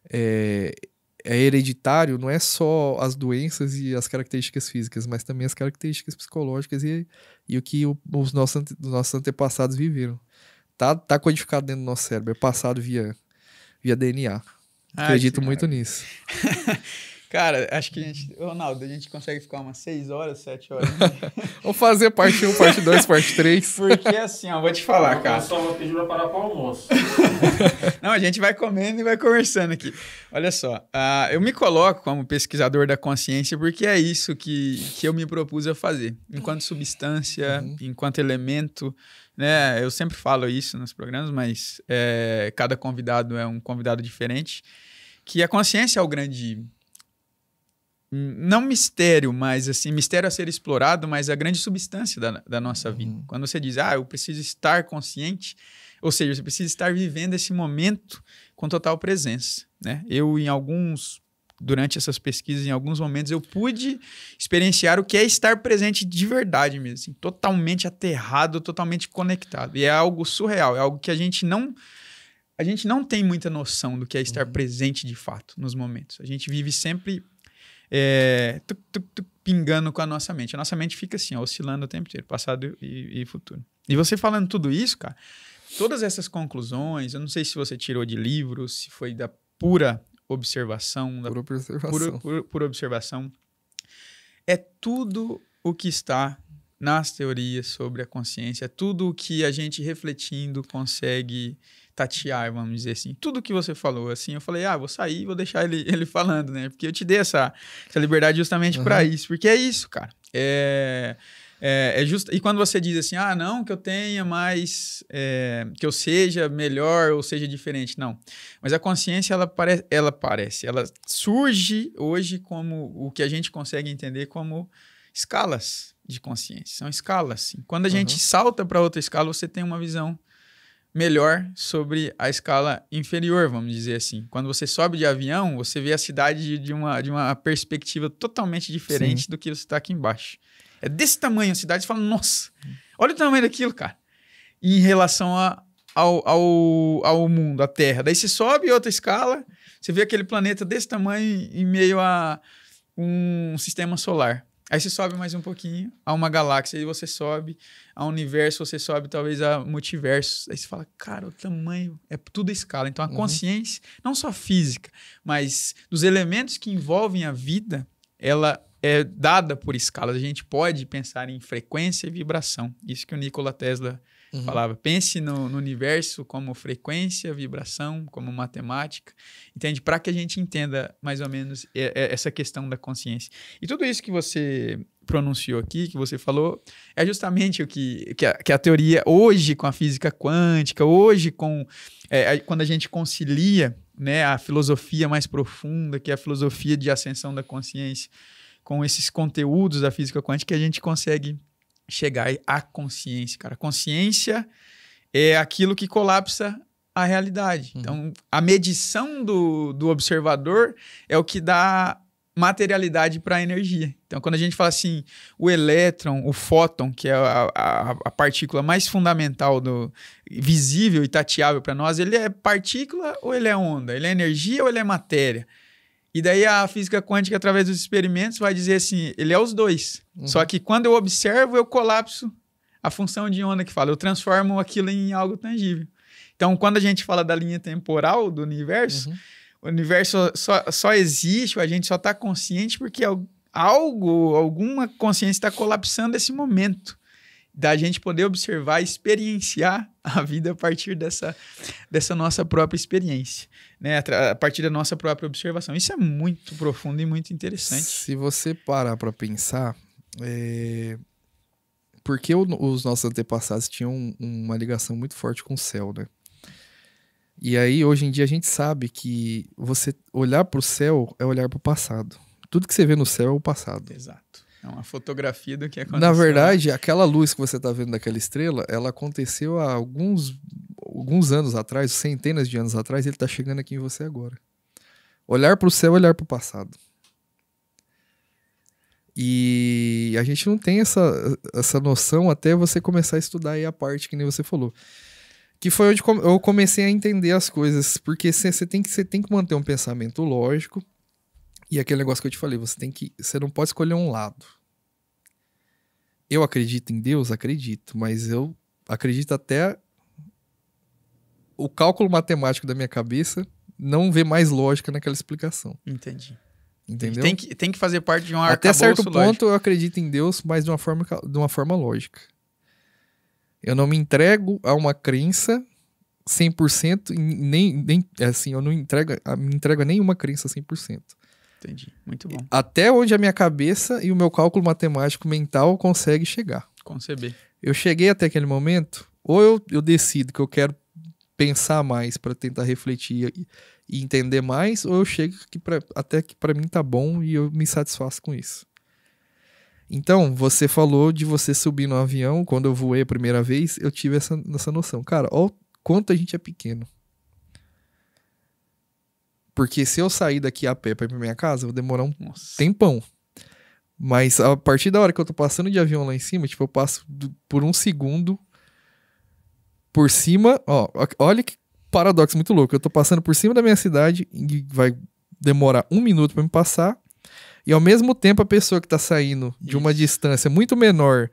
é, é, hereditário não é só as doenças e as características físicas, mas também as características psicológicas e, e o que o, os, nossos, os nossos antepassados viveram. Tá, tá codificado dentro do nosso cérebro, é passado via, via DNA. Ah, Acredito muito nisso. cara, acho que a gente. Ronaldo, a gente consegue ficar umas 6 horas, 7 horas. Né? Vou fazer parte 1, parte 2, parte 3. Porque assim, ó, vou te falar, eu cara. Só vou pedir pra parar pro almoço. Não, a gente vai comendo e vai conversando aqui. Olha só, uh, eu me coloco como pesquisador da consciência porque é isso que, que eu me propus a fazer. Enquanto substância, uhum. enquanto elemento, né? Eu sempre falo isso nos programas, mas é, cada convidado é um convidado diferente. Que a consciência é o grande hum, não mistério, mas assim, mistério a ser explorado, mas a grande substância da, da nossa uhum. vida. Quando você diz, ah, eu preciso estar consciente, ou seja, você precisa estar vivendo esse momento com total presença, né? Eu, em alguns durante essas pesquisas, em alguns momentos, eu pude experienciar o que é estar presente de verdade mesmo, assim, totalmente aterrado, totalmente conectado. E é algo surreal, é algo que a gente não a gente não tem muita noção do que é estar uhum. presente de fato nos momentos. A gente vive sempre é, tuc, tuc, tuc, pingando com a nossa mente. A nossa mente fica assim, ó, oscilando o tempo inteiro, passado e, e futuro. E você falando tudo isso, cara, todas essas conclusões, eu não sei se você tirou de livros, se foi da pura observação. por observação. Por, por, por observação. É tudo o que está nas teorias sobre a consciência, é tudo o que a gente refletindo consegue tatear, vamos dizer assim. Tudo que você falou, assim, eu falei, ah, vou sair, vou deixar ele, ele falando, né? Porque eu te dei essa, essa liberdade justamente uhum. para isso, porque é isso, cara. É é, é justo. E quando você diz assim, ah, não, que eu tenha mais, é, que eu seja melhor ou seja diferente, não. Mas a consciência ela parece, ela parece, ela surge hoje como o que a gente consegue entender como escalas de consciência. São escalas. Quando a uhum. gente salta para outra escala, você tem uma visão melhor sobre a escala inferior, vamos dizer assim. Quando você sobe de avião, você vê a cidade de uma, de uma perspectiva totalmente diferente Sim. do que você está aqui embaixo. É desse tamanho a cidade. Você fala, nossa, olha o tamanho daquilo, cara. E em relação a, ao, ao, ao mundo, à Terra. Daí você sobe outra escala, você vê aquele planeta desse tamanho em meio a um sistema solar. Aí você sobe mais um pouquinho a uma galáxia, e você sobe a universo, você sobe talvez a multiverso. Aí você fala, cara, o tamanho é tudo escala. Então a uhum. consciência, não só física, mas dos elementos que envolvem a vida, ela é dada por escalas. A gente pode pensar em frequência e vibração. Isso que o Nikola Tesla uhum. falava. Pense no, no, universo como frequência, vibração, como matemática. Entende? Para que a gente entenda mais ou menos é, é, essa questão da consciência. E tudo isso que você pronunciou aqui, que você falou, é justamente o que, que, a, que a teoria hoje com a física quântica, hoje com é, quando a gente concilia né, a filosofia mais profunda, que é a filosofia de ascensão da consciência com esses conteúdos da física quântica que a gente consegue chegar à consciência, cara. Consciência é aquilo que colapsa a realidade. Uhum. Então, a medição do, do observador é o que dá materialidade para a energia. Então, quando a gente fala assim, o elétron, o fóton, que é a, a, a partícula mais fundamental do visível e tateável para nós, ele é partícula ou ele é onda? Ele é energia ou ele é matéria? E daí a física quântica, através dos experimentos, vai dizer assim: ele é os dois. Uhum. Só que quando eu observo, eu colapso a função de onda que fala, eu transformo aquilo em algo tangível. Então, quando a gente fala da linha temporal do universo, uhum. o universo só, só existe, a gente só está consciente porque algo, alguma consciência está colapsando esse momento da gente poder observar, experienciar a vida a partir dessa, dessa nossa própria experiência né, a partir da nossa própria observação. Isso é muito profundo e muito interessante. Se você parar para pensar, é... porque os nossos antepassados tinham uma ligação muito forte com o céu, né? E aí, hoje em dia, a gente sabe que você olhar para o céu é olhar para o passado. Tudo que você vê no céu é o passado. Exato. É uma fotografia do que aconteceu. Na verdade, aquela luz que você está vendo daquela estrela, ela aconteceu há alguns alguns anos atrás, centenas de anos atrás, ele está chegando aqui em você agora. Olhar para o céu, olhar para o passado. E a gente não tem essa, essa noção até você começar a estudar aí a parte que nem você falou. Que foi onde eu comecei a entender as coisas, porque você tem, que, tem que manter um pensamento lógico. E aquele negócio que eu te falei, você tem que. Você não pode escolher um lado. Eu acredito em Deus? Acredito, mas eu acredito até o cálculo matemático da minha cabeça não vê mais lógica naquela explicação. Entendi. Entendeu? Tem que, tem que fazer parte de um Até certo ponto lógico. eu acredito em Deus, mas de uma, forma, de uma forma lógica. Eu não me entrego a uma crença 100%, nem, nem assim, eu não entrego, me entrego a nenhuma crença 100%. Entendi. Muito bom. Até onde a minha cabeça e o meu cálculo matemático mental consegue chegar. Conceber. Eu cheguei até aquele momento, ou eu, eu decido que eu quero pensar mais, para tentar refletir e, e, entender mais, ou eu chego que pra, até que para mim tá bom e eu me satisfaço com isso. Então, você falou de você subir no avião, quando eu voei a primeira vez, eu tive essa, essa noção. Cara, olha quanto a gente é pequeno. Porque se eu sair daqui a pé pra ir pra minha casa, eu vou demorar um Nossa. tempão. Mas a partir da hora que eu tô passando de avião lá em cima, tipo, eu passo por um segundo por cima. Ó, olha que paradoxo muito louco. Eu tô passando por cima da minha cidade e vai demorar um minuto para me passar. E ao mesmo tempo, a pessoa que tá saindo de uma distância muito menor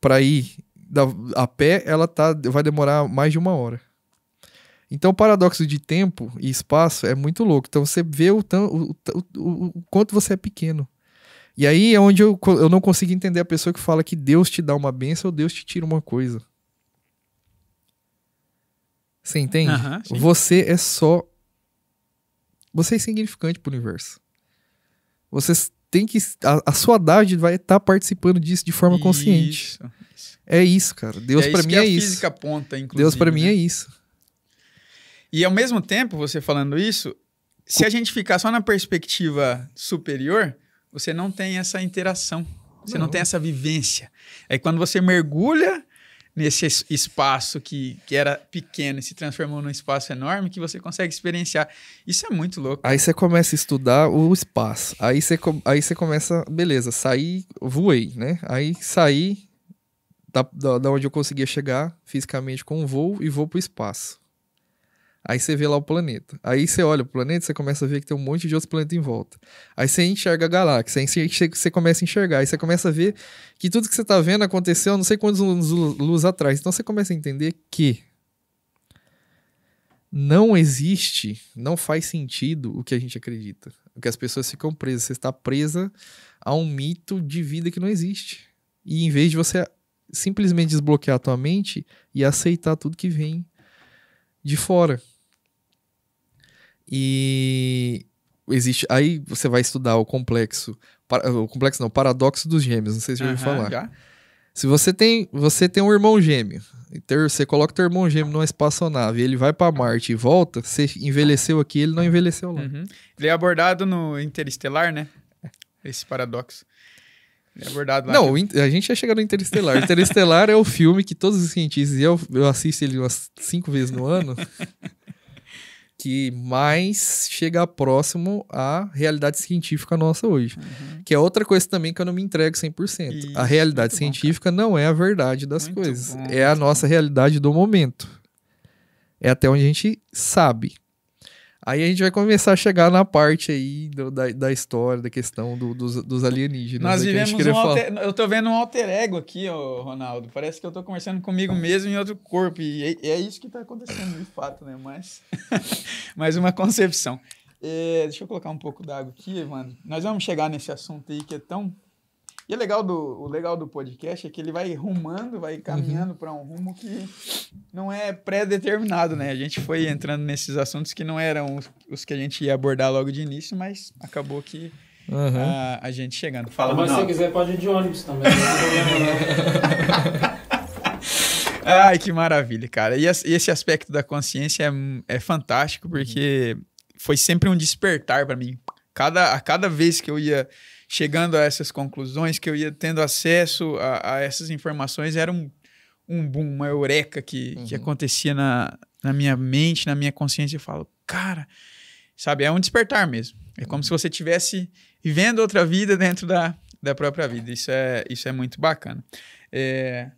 para ir da, a pé, ela tá, vai demorar mais de uma hora. Então, o paradoxo de tempo e espaço é muito louco. Então, você vê o, tão, o, o, o quanto você é pequeno. E aí é onde eu, eu não consigo entender a pessoa que fala que Deus te dá uma benção ou Deus te tira uma coisa. Você entende? Uh -huh, você é só. Você é insignificante pro universo. Você tem que. A, a sua idade vai estar tá participando disso de forma isso. consciente. É isso, cara. Deus é para mim é isso. física aponta, inclusive. Deus para né? mim é isso. E ao mesmo tempo, você falando isso, se a gente ficar só na perspectiva superior, você não tem essa interação, você não, não tem essa vivência. É quando você mergulha nesse espaço que, que era pequeno e se transformou num espaço enorme que você consegue experienciar. Isso é muito louco. Aí você começa a estudar o espaço. Aí você, aí você começa, beleza, saí, voei, né? Aí saí da, da, da onde eu conseguia chegar fisicamente com um voo e vou para o espaço. Aí você vê lá o planeta. Aí você olha o planeta, você começa a ver que tem um monte de outros planetas em volta. Aí você enxerga a galáxia, aí você começa a enxergar, aí você começa a ver que tudo que você está vendo aconteceu não sei quantos anos luz atrás. Então você começa a entender que não existe, não faz sentido o que a gente acredita. O que as pessoas ficam presas. Você está presa a um mito de vida que não existe. E em vez de você simplesmente desbloquear a tua mente e aceitar tudo que vem de fora. E existe. Aí você vai estudar o complexo. Para, o complexo não, o paradoxo dos gêmeos. Não sei se já ouviu falar. Já? Se você tem, você tem um irmão gêmeo, ter, você coloca teu irmão gêmeo numa espaçonave, ele vai para Marte e volta, você envelheceu aqui, ele não envelheceu lá. Uhum. Ele é abordado no Interestelar, né? Esse paradoxo. É verdade. Lá, não, a gente já chega no Interestelar. Interestelar é o filme que todos os cientistas, e eu, eu assisto ele umas cinco vezes no ano, que mais chega próximo à realidade científica nossa hoje. Uhum. Que é outra coisa também que eu não me entrego 100%. Isso, a realidade científica bom, não é a verdade das muito coisas. Bom, é a nossa bom. realidade do momento. É até onde a gente sabe. Aí a gente vai começar a chegar na parte aí do, da, da história, da questão do, dos, dos, alienígenas. Nós vivemos que um alter... Eu tô vendo um alter ego aqui, ó Ronaldo. Parece que eu tô conversando comigo mesmo em outro corpo. E é, é isso que tá acontecendo, de fato, né? Mas, mais uma concepção. É, deixa eu colocar um pouco d'água aqui, mano. Nós vamos chegar nesse assunto aí que é tão e é legal do, o legal do podcast é que ele vai rumando, vai uhum. caminhando uhum. para um rumo que não é pré-determinado, né? A gente foi entrando nesses assuntos que não eram os, os que a gente ia abordar logo de início, mas acabou que Uhum. A, a, gente chegando. Fala, Mas se quiser, pode ir de ônibus também. Ai, que maravilha, cara. E, e esse aspecto da consciência é, é fantástico, porque uhum. foi sempre um despertar para mim cada, a cada vez que eu ia chegando a essas conclusões, que eu ia tendo acesso a, a essas informações, era um, um boom, uma eureka que, uhum. que acontecia na, na minha mente, na minha consciência. Eu falo, cara, sabe? É um despertar mesmo. É como uhum. se você tivesse vivendo outra vida dentro da, da própria vida. Isso é, isso é muito bacana. É...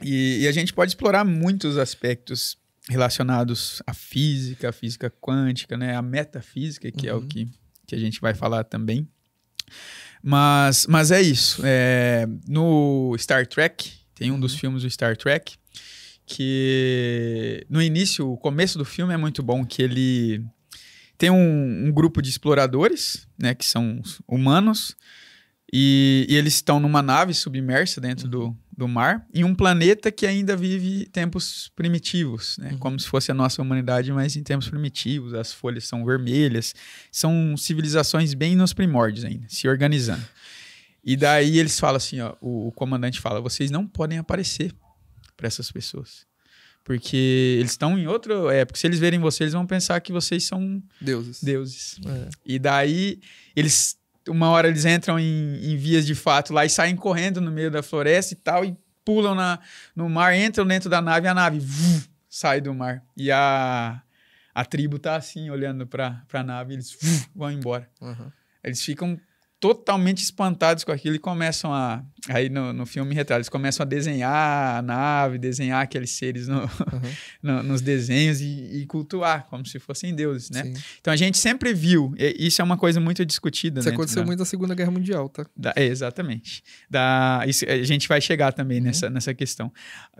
E, e, a gente pode explorar muitos aspectos relacionados à física, à física quântica, né, à metafísica, que uhum. é o uhum. que, que a gente vai falar também. Mas, mas é isso. É, no Star Trek, tem um uhum. dos filmes do Star Trek, que no início, o começo do filme é muito bom, que ele tem um, um grupo de exploradores, né, que são humanos, e, e eles estão numa nave submersa dentro uhum. do, do mar em um planeta que ainda vive tempos primitivos, né? Uhum. Como se fosse a nossa humanidade, mas em tempos primitivos. As folhas são vermelhas. São civilizações bem nos primórdios ainda, se organizando. E daí eles falam assim, ó, o, o comandante fala, vocês não podem aparecer para essas pessoas. Porque eles estão em outra época. Se eles verem vocês, eles vão pensar que vocês são deuses. deuses. É. E daí eles uma hora eles entram em, em, vias de fato lá e saem correndo no meio da floresta e tal, e pulam na, no mar, entram dentro da nave, a nave vum, sai do mar. E a, a tribo tá assim, olhando para a nave, eles vum, vão embora. Uhum. Eles ficam totalmente espantados com aquilo e começam a. Aí no, no filme retrato eles começam a desenhar a nave, desenhar aqueles seres no, uhum. no, nos desenhos e, e, cultuar, como se fossem deuses, né? Sim. Então a gente sempre viu, isso é uma coisa muito discutida. Isso né, aconteceu da... muito na Segunda Guerra Mundial, tá? Da, é, exatamente. Da, isso, a gente vai chegar também uhum. nessa, nessa questão.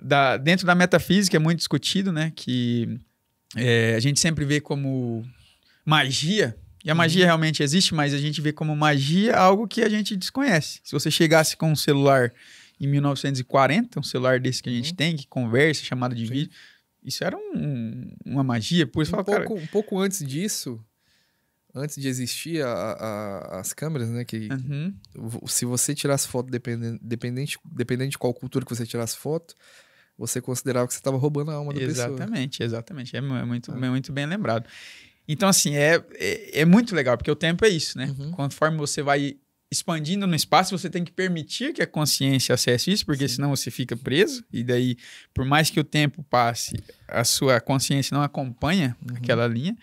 Da, dentro da metafísica é muito discutido, né? Que é, a gente sempre vê como magia e a magia uhum. realmente existe, mas a gente vê como magia algo que a gente desconhece. Se você chegasse com um celular em 1940, um celular desse que a gente uhum. tem, que conversa, chamada de Sim. vídeo, isso era um, uma magia. Por isso um, fala, pouco, cara... um pouco antes disso, antes de existir a, a, as câmeras, né? Que uhum. se você tirasse foto, dependente, dependente, dependente de qual cultura que você tirasse foto, você considerava que você estava roubando a alma da exatamente, pessoa. Exatamente, exatamente. É, é muito, ah. é muito bem lembrado. Então, assim, é, é, é, muito legal, porque o tempo é isso, né? Uhum. Conforme você vai expandindo no espaço, você tem que permitir que a consciência acesse isso, porque Sim. senão você fica preso. E daí, por mais que o tempo passe, a sua consciência não acompanha uhum. aquela linha,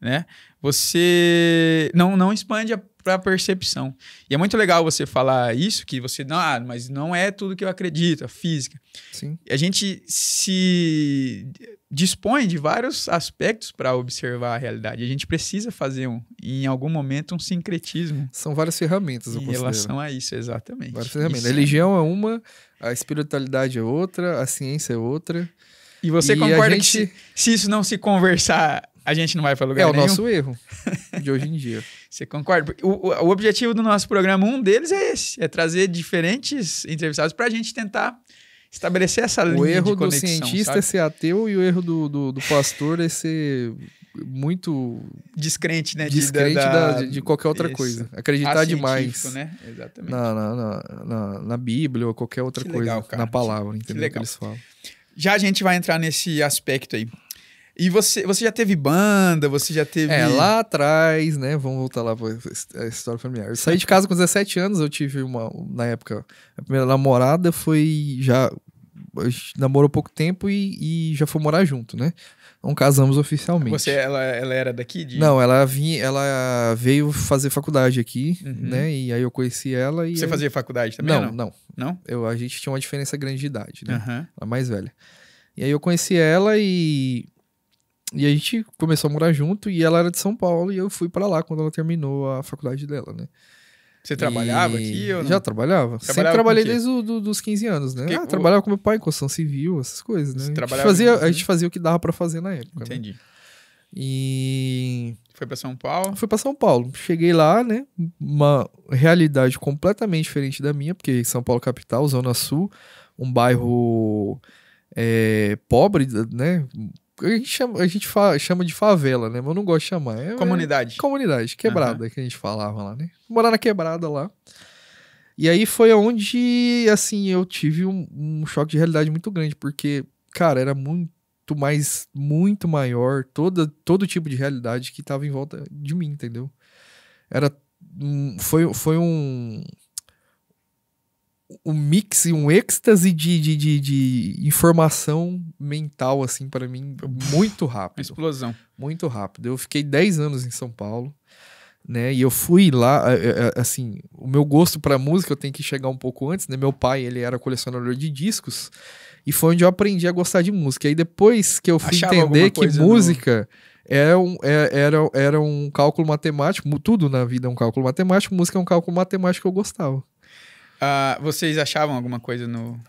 né? Você não, não expande a para a percepção. E é muito legal você falar isso, que você, não, ah, mas não é tudo que eu acredito, a é física. Sim. A gente se dispõe de vários aspectos para observar a realidade. A gente precisa fazer, um, em algum momento, um sincretismo. São várias ferramentas, eu Em relação a isso, exatamente. Várias ferramentas. Isso. A é religião é uma, a espiritualidade é outra, a ciência é outra. E você e concorda gente... que se, se isso não se conversar, a gente não vai para lugar nenhum? É o nosso erro de hoje em dia. Você concorda? O, o, objetivo do nosso programa, um deles é esse: é trazer diferentes entrevistados para a gente tentar estabelecer essa linha de conexão. O erro do cientista sabe? é ser ateu e o erro do, do, do pastor é ser muito descrente, né? Descrente de, da, da, de, qualquer outra isso. coisa. Acreditar demais. Né? Exatamente. Na, na, na, na, Bíblia ou qualquer outra legal, coisa. Cara. na palavra, entendeu? Que legal. Que eles falam. Já a gente vai entrar nesse aspecto aí. E você, você já teve banda, você já teve. É, lá atrás, né? Vamos voltar lá pra a história familiar. Eu saí de casa com 17 anos, eu tive uma. Na época, a primeira namorada foi já. A gente namorou pouco tempo e, e já foi morar junto, né? Não casamos oficialmente. Você, ela, ela era daqui? De... Não, ela, vinha, ela veio fazer faculdade aqui, uhum. né? E aí eu conheci ela e... Você aí... fazia faculdade também? Não, não, não. Não? Eu, a gente tinha uma diferença grande de idade, né? Uhum. mais velha. E aí eu conheci ela e e a gente começou a morar junto e ela era de São Paulo e eu fui para lá quando ela terminou a faculdade dela, né? Você trabalhava e... aqui ou não? Já trabalhava. trabalhava Sempre trabalhei desde os do, dos 15 anos, né? ah, trabalhava o... com meu pai, em construção civil, essas coisas, né? A gente, fazia, a né? gente fazia o que dava para fazer na época. Né? Entendi. Né? E. Foi para São Paulo? Foi para São Paulo. Cheguei lá, né? Uma realidade completamente diferente da minha, porque São Paulo, capital, Zona Sul, um bairro é, pobre, né? a gente chama, a gente fa, chama de favela, né? Mas eu não gosto de chamar. É, comunidade. É, comunidade, quebrada, uhum. que a gente falava lá, né? Morar na quebrada lá. E aí foi onde, assim, eu tive um, um choque de realidade muito grande, porque, cara, era muito mais, muito maior toda, todo tipo de realidade que tava em volta de mim, entendeu? Era foi, foi um um mix e um êxtase de, de, de, de informação mental, assim, para mim, muito rápido. Explosão. Muito rápido. Eu fiquei 10 anos em São Paulo, né? E eu fui lá, assim, o meu gosto para música eu tenho que chegar um pouco antes, né? Meu pai, ele era colecionador de discos e foi onde eu aprendi a gostar de música. E depois que eu fui Achava entender que música... No é era um, é, era, era um cálculo matemático, tudo na vida é um cálculo matemático, música é um cálculo matemático que eu gostava. Uh, vocês achavam alguma coisa no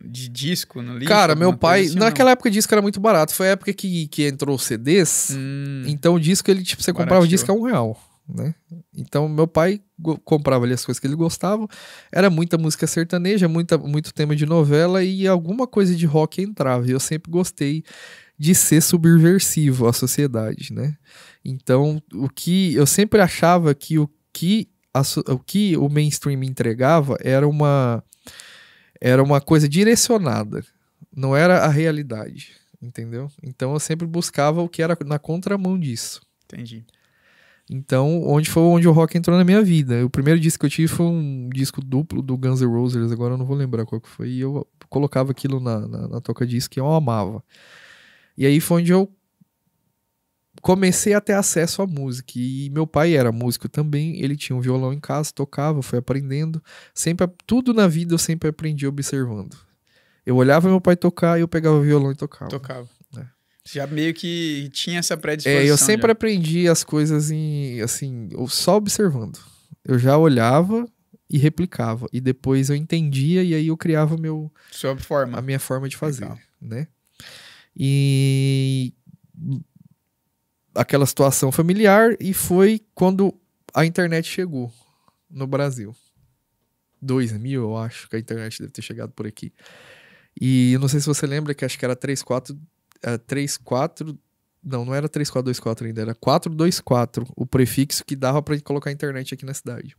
de disco no lixo? Cara, meu pai, assim, naquela época disco era muito barato. Foi a época que, que entrou CDs. Hum, então o disco ele tipo você barateou. comprava o disco a um real. Né? Então meu pai comprava ali as coisas que ele gostava, era muita música sertaneja, muita, muito tema de novela e alguma coisa de rock entrava. E eu sempre gostei de ser subversivo à sociedade, né? Então, o que eu sempre achava que o que a, o que o mainstream entregava era uma era uma coisa direcionada, não era a realidade, entendeu? Então eu sempre buscava o que era na contramão disso. Entendi. Então, onde foi onde o rock entrou na minha vida. O primeiro disco que eu tive foi um disco duplo do Guns N' Roses, agora eu não vou lembrar qual que foi, e eu colocava aquilo na, na, na toca disco que eu amava. E aí foi onde eu comecei a ter acesso à música. E meu pai era músico também, ele tinha um violão em casa, tocava, foi aprendendo. Sempre, tudo na vida eu sempre aprendi observando. Eu olhava meu pai tocar e eu pegava o violão e tocava. Tocava. É. Já meio que tinha essa predisposição. É, eu sempre já. aprendi as coisas em, assim, só observando. Eu já olhava e replicava. E depois eu entendia e aí eu criava meu... Sua forma. A minha forma de fazer, Legal. né? E aquela situação familiar e foi quando a internet chegou no Brasil. 2000, eu acho que a internet deve ter chegado por aqui. E não sei se você lembra que acho que era 34 34 é, não, não era 3424 ainda, era 424, o prefixo que dava para colocar a internet aqui na cidade.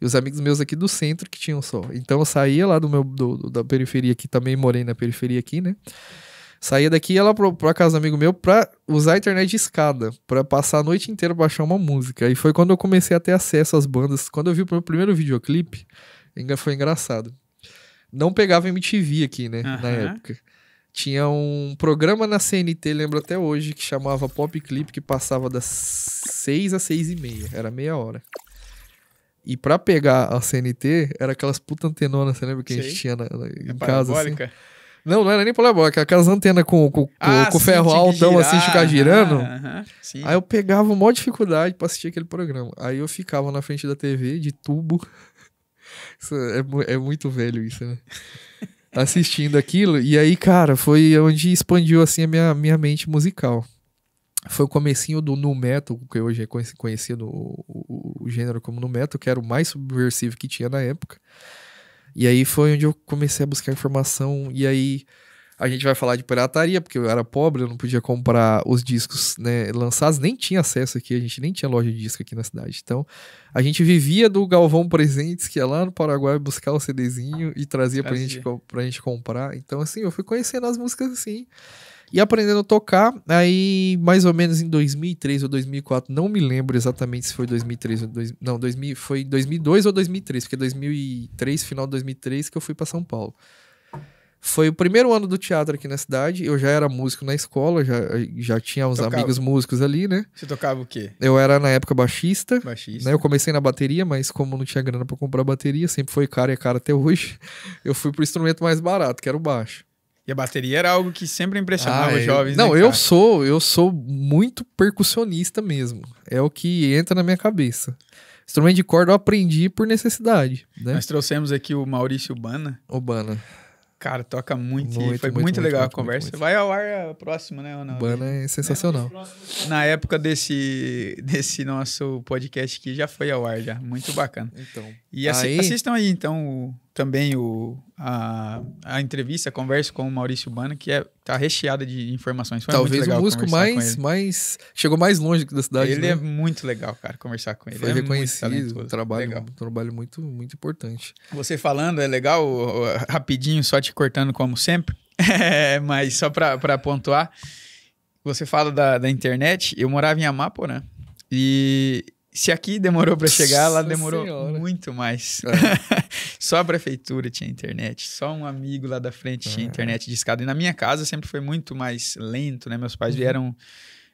E os amigos meus aqui do centro que tinham só. Então eu saía lá do meu do, da periferia aqui, também morei na periferia aqui, né? Saía daqui e ela pra, pra casa do amigo meu pra usar a internet de escada, pra passar a noite inteira pra achar uma música. E foi quando eu comecei a ter acesso às bandas. Quando eu vi o meu primeiro videoclipe, foi engraçado. Não pegava MTV aqui, né, uhum. na época. Tinha um programa na CNT, lembro até hoje, que chamava Pop Clip, que passava das 6 às 6 e meia. Era meia hora. E pra pegar a CNT, era aquelas puta antenonas, você lembra que Sei. a gente tinha na, na, em é casa? Assim? Parabólica. Assim. Não, não era nem parabólica, aquelas antenas com, com, ah, com sim, ferro altão assim, ficar né? girando. aí eu pegava uma dificuldade pra assistir aquele programa. Aí eu ficava na frente da TV de tubo. É, é, muito velho isso, né? Assistindo aquilo. E aí, cara, foi onde expandiu assim a minha, minha mente musical. Foi o comecinho do nu metal, que hoje é conhecido o, o, o gênero como nu metal, que era o mais subversivo que tinha na época. E aí foi onde eu comecei a buscar informação. E aí a gente vai falar de pirataria, porque eu era pobre, eu não podia comprar os discos né, lançados, nem tinha acesso aqui, a gente nem tinha loja de disco aqui na cidade. Então, a gente vivia do Galvão Presentes, que ia lá no Paraguai buscar o CDzinho e trazia pra a gente, pra gente comprar. Então, assim, eu fui conhecendo as músicas assim. E aprendendo a tocar, aí mais ou menos em 2003 ou 2004, não me lembro exatamente se foi 2003 ou dois, não, 2000, foi 2002 ou 2003, porque 2003, final de 2003 que eu fui para São Paulo. Foi o primeiro ano do teatro aqui na cidade. Eu já era músico na escola, já, já tinha uns tocava. amigos músicos ali, né? Você tocava o quê? Eu era, na época, baixista. Baixista. Né? Eu comecei na bateria, mas como não tinha grana para comprar bateria, sempre foi cara e é cara até hoje, eu fui pro instrumento mais barato, que era o baixo. E a bateria era algo que sempre impressionava ah, os é. jovens. Não, né, eu sou, eu sou muito percussionista mesmo. É o que entra na minha cabeça. Instrumento de corda eu aprendi por necessidade. Né? Nós trouxemos aqui o Maurício Ubana. Ubana. Cara, toca muito, muito e foi muito, muito legal muito, a conversa. Vai ao ar próximo, né, Ronaldo? Ubana é sensacional. É, na época desse, desse nosso podcast aqui já foi ao ar, já. Muito bacana. Então. E assi aí... assistam aí, então, o, também o, a, a entrevista, a conversa com o Maurício Bana, que é, tá recheada de informações. Foi Talvez o músico mais, mais. Chegou mais longe da cidade. Ele né? é muito legal, cara, conversar com ele. Foi é reconhecido, um trabalho, legal. um trabalho muito, muito importante. Você falando, é legal, rapidinho, só te cortando como sempre, mas só para pontuar. Você fala da, da internet, eu morava em Amaporã. E se aqui demorou para chegar, lá demorou senhora. muito mais. É. só a prefeitura tinha internet, só um amigo lá da frente é. tinha internet de escada. E na minha casa sempre foi muito mais lento, né? Meus pais uhum. vieram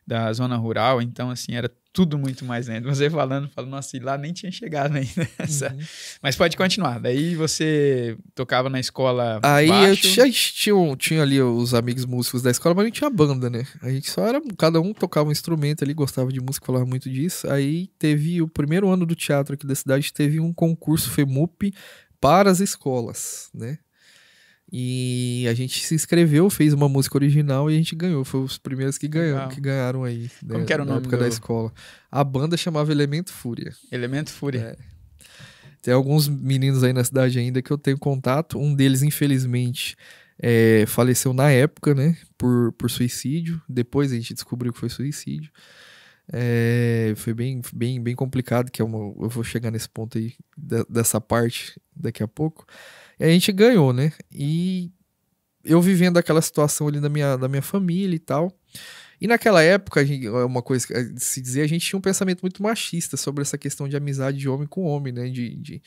da zona rural, então assim, era tudo muito mais lento. Você falando, falando nossa, e lá nem tinha chegado ainda. Uhum. Mas pode continuar. Daí você tocava na escola. Aí baixo. eu tinha, tinha, tinha ali os amigos músicos da escola, mas não tinha banda, né? A gente só era. Cada um tocava um instrumento ali, gostava de música, falava muito disso. Aí teve o primeiro ano do teatro aqui da cidade, teve um concurso FEMUP para as escolas, né? E a gente se inscreveu, fez uma música original e a gente ganhou. Foi os primeiros que, que ganharam aí. Né, Como que era o nome? Na época do... da escola. A banda chamava Elemento Fúria. Elemento Fúria. É. Tem alguns meninos aí na cidade ainda que eu tenho contato. Um deles, infelizmente, é, faleceu na época, né? Por, por suicídio. Depois a gente descobriu que foi suicídio. É, foi bem, bem, bem complicado, que é uma, eu vou chegar nesse ponto aí, dessa parte daqui a pouco. E a gente ganhou, né? E eu vivendo aquela situação ali da minha, da minha família e tal. E naquela época, é uma coisa é, de se dizer, a gente tinha um pensamento muito machista sobre essa questão de amizade de homem com homem, né? De, de,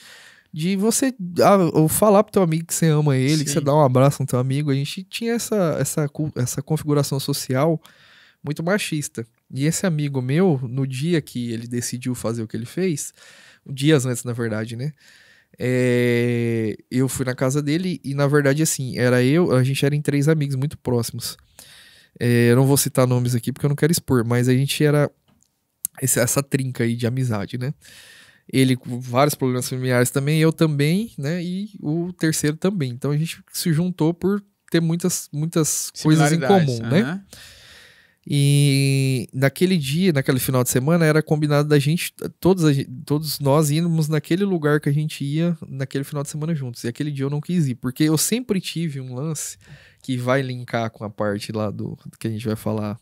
de você ah, falar pro teu amigo que você ama ele, Sim. que você dá um abraço no teu amigo. A gente tinha essa, essa, essa configuração social muito machista. E esse amigo meu, no dia que ele decidiu fazer o que ele fez, dias antes, na verdade, né? É, eu fui na casa dele e, na verdade, assim, era eu, a gente era em três amigos muito próximos. É, eu não vou citar nomes aqui porque eu não quero expor, mas a gente era essa, essa trinca aí de amizade, né? Ele com vários problemas familiares também, eu também, né? E o terceiro também. Então a gente se juntou por ter muitas, muitas coisas em comum, né? E naquele dia, naquele final de semana, era combinado da gente, todos, todos nós íamos naquele lugar que a gente ia naquele final de semana juntos. E aquele dia eu não quis ir, porque eu sempre tive um lance que vai linkar com a parte lá do que a gente vai falar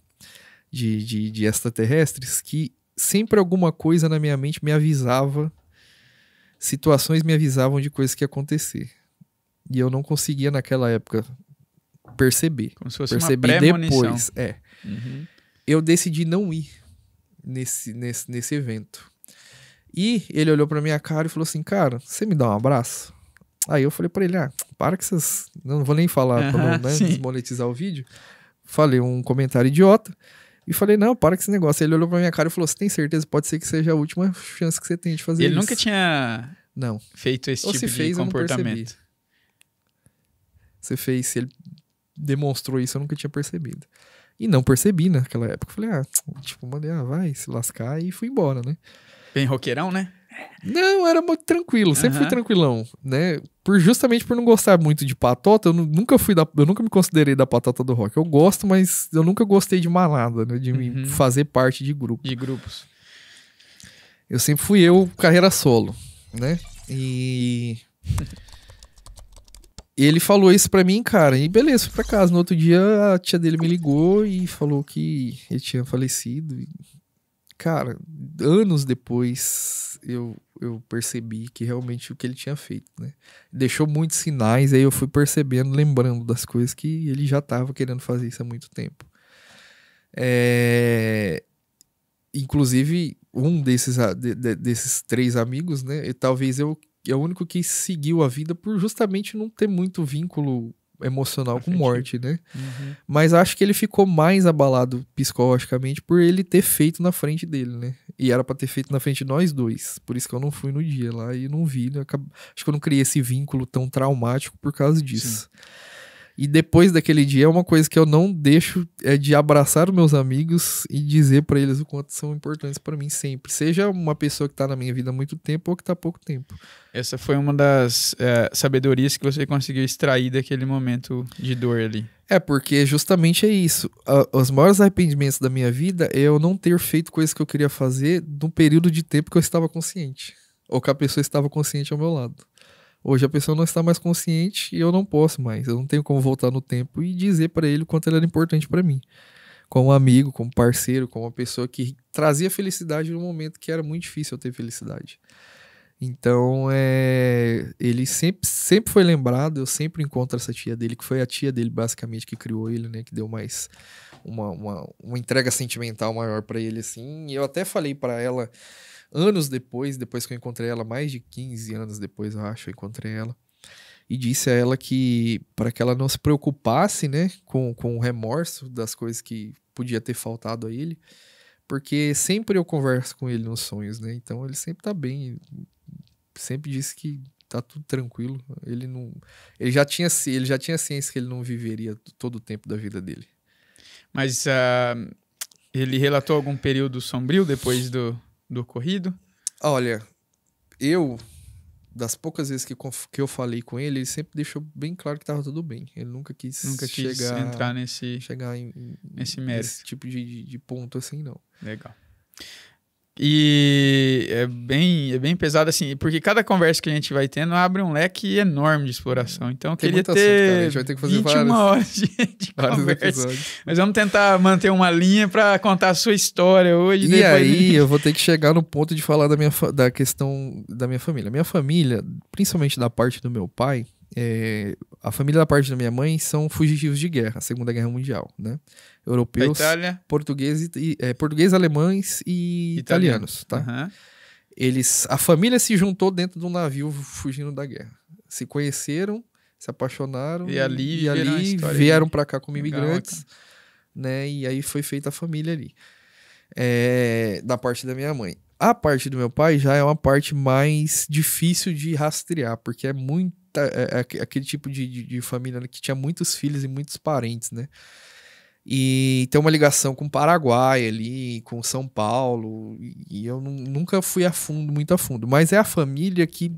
de, de, de extraterrestres, que sempre alguma coisa na minha mente me avisava, situações me avisavam de coisas que ia acontecer. E eu não conseguia naquela época perceber. Como se fosse percebi uma depois. É. Uhum. Eu decidi não ir nesse, nesse, nesse evento. E ele olhou pra minha cara e falou assim: Cara, você me dá um abraço? Aí eu falei pra ele: Ah, para que vocês. Não vou nem falar uhum, pra não né, desmonetizar o vídeo. Falei um comentário idiota. E falei, não, para com esse negócio. Ele olhou pra minha cara e falou: Você tem certeza? Pode ser que seja a última chance que você tem de fazer ele isso. Ele nunca tinha não. feito esse Ou tipo de fez, comportamento. Você fez, se ele demonstrou isso, eu nunca tinha percebido. E não percebi naquela época. Falei, ah, tipo, mandei, ah, vai se lascar e fui embora, né? Bem roqueirão, né? Não, era muito tranquilo, sempre uhum. fui tranquilão, né? Por justamente por não gostar muito de patota, eu nunca fui da, eu nunca me considerei da patota do rock. Eu gosto, mas eu nunca gostei de malada, né? de uhum. fazer parte de grupo. De grupos. Eu sempre fui eu carreira solo, né? E ele falou isso pra mim, cara, e beleza, fui pra casa. No outro dia a tia dele me ligou e falou que ele tinha falecido. cara, anos depois eu, eu percebi que realmente o que ele tinha feito, né? Deixou muitos sinais, aí eu fui percebendo, lembrando das coisas que ele já tava querendo fazer isso há muito tempo. É... Inclusive, um desses, desses três amigos, né? E talvez eu é o único que seguiu a vida por justamente não ter muito vínculo emocional com morte, né? Uhum. Mas acho que ele ficou mais abalado psicologicamente por ele ter feito na frente dele, né? E era para ter feito na frente de nós dois. Por isso que eu não fui no dia lá e não vi. Né? Acho que eu não criei esse vínculo tão traumático por causa disso. Sim. E depois daquele dia é uma coisa que eu não deixo é de abraçar os meus amigos e dizer para eles o quanto são importantes para mim sempre. Seja uma pessoa que tá na minha vida há muito tempo ou que tá há pouco tempo. Essa foi uma das é, sabedorias que você conseguiu extrair daquele momento de dor ali. É, porque justamente é isso. A, os maiores arrependimentos da minha vida é eu não ter feito coisas que eu queria fazer num período de tempo que eu estava consciente. Ou que a pessoa estava consciente ao meu lado. Hoje a pessoa não está mais consciente e eu não posso mais. Eu não tenho como voltar no tempo e dizer para ele o quanto ele era importante para mim. Como amigo, como parceiro, como uma pessoa que trazia felicidade num momento que era muito difícil eu ter felicidade. Então, é, ele sempre, sempre foi lembrado, eu sempre encontro essa tia dele, que foi a tia dele, basicamente, que criou ele, né? Que deu mais uma, uma, uma entrega sentimental maior para ele, assim. E eu até falei para ela anos depois, depois que eu encontrei ela, mais de 15 anos depois, eu acho, eu encontrei ela. E disse a ela que, para que ela não se preocupasse, né, com, com o remorso das coisas que podia ter faltado a ele, porque sempre eu converso com ele nos sonhos, né, então ele sempre tá bem, sempre disse que tá tudo tranquilo, ele não, ele já tinha, ele já tinha ciência que ele não viveria todo o tempo da vida dele. Mas uh, ele relatou algum período sombrio depois do, do ocorrido? Olha, eu, das poucas vezes que, que eu falei com ele, ele sempre deixou bem claro que estava tudo bem. Ele nunca quis, nunca quis chegar, entrar nesse, chegar em, nesse, nesse tipo de, de, ponto assim, não. Legal. E é bem, é bem pesado assim, porque cada conversa que a gente vai tendo abre um leque enorme de exploração. Então, eu Tem queria ter assunto, ter 21 várias, horas de, de conversa. Episódios. Mas vamos tentar manter uma linha para contar a sua história hoje. E aí, eu vou ter que chegar no ponto de falar da, minha da questão da minha família. Minha família, principalmente da parte do meu pai, é, a família da parte da minha mãe são fugitivos de guerra, a Segunda Guerra Mundial, né? europeus, portugueses, é, portugueses, é, alemães e Italiano. italianos, tá? Uhum. Eles, a família se juntou dentro de um navio fugindo da guerra. Se conheceram, se apaixonaram e ali, e ali vieram para cá como imigrantes, Legal, né? E aí foi feita a família ali, é, da parte da minha mãe. A parte do meu pai já é uma parte mais difícil de rastrear, porque é muita, é, é aquele tipo de, de, de família que tinha muitos filhos e muitos parentes, né? E tem uma ligação com o Paraguai ali, com São Paulo, e eu nunca fui a fundo, muito a fundo. Mas é a família que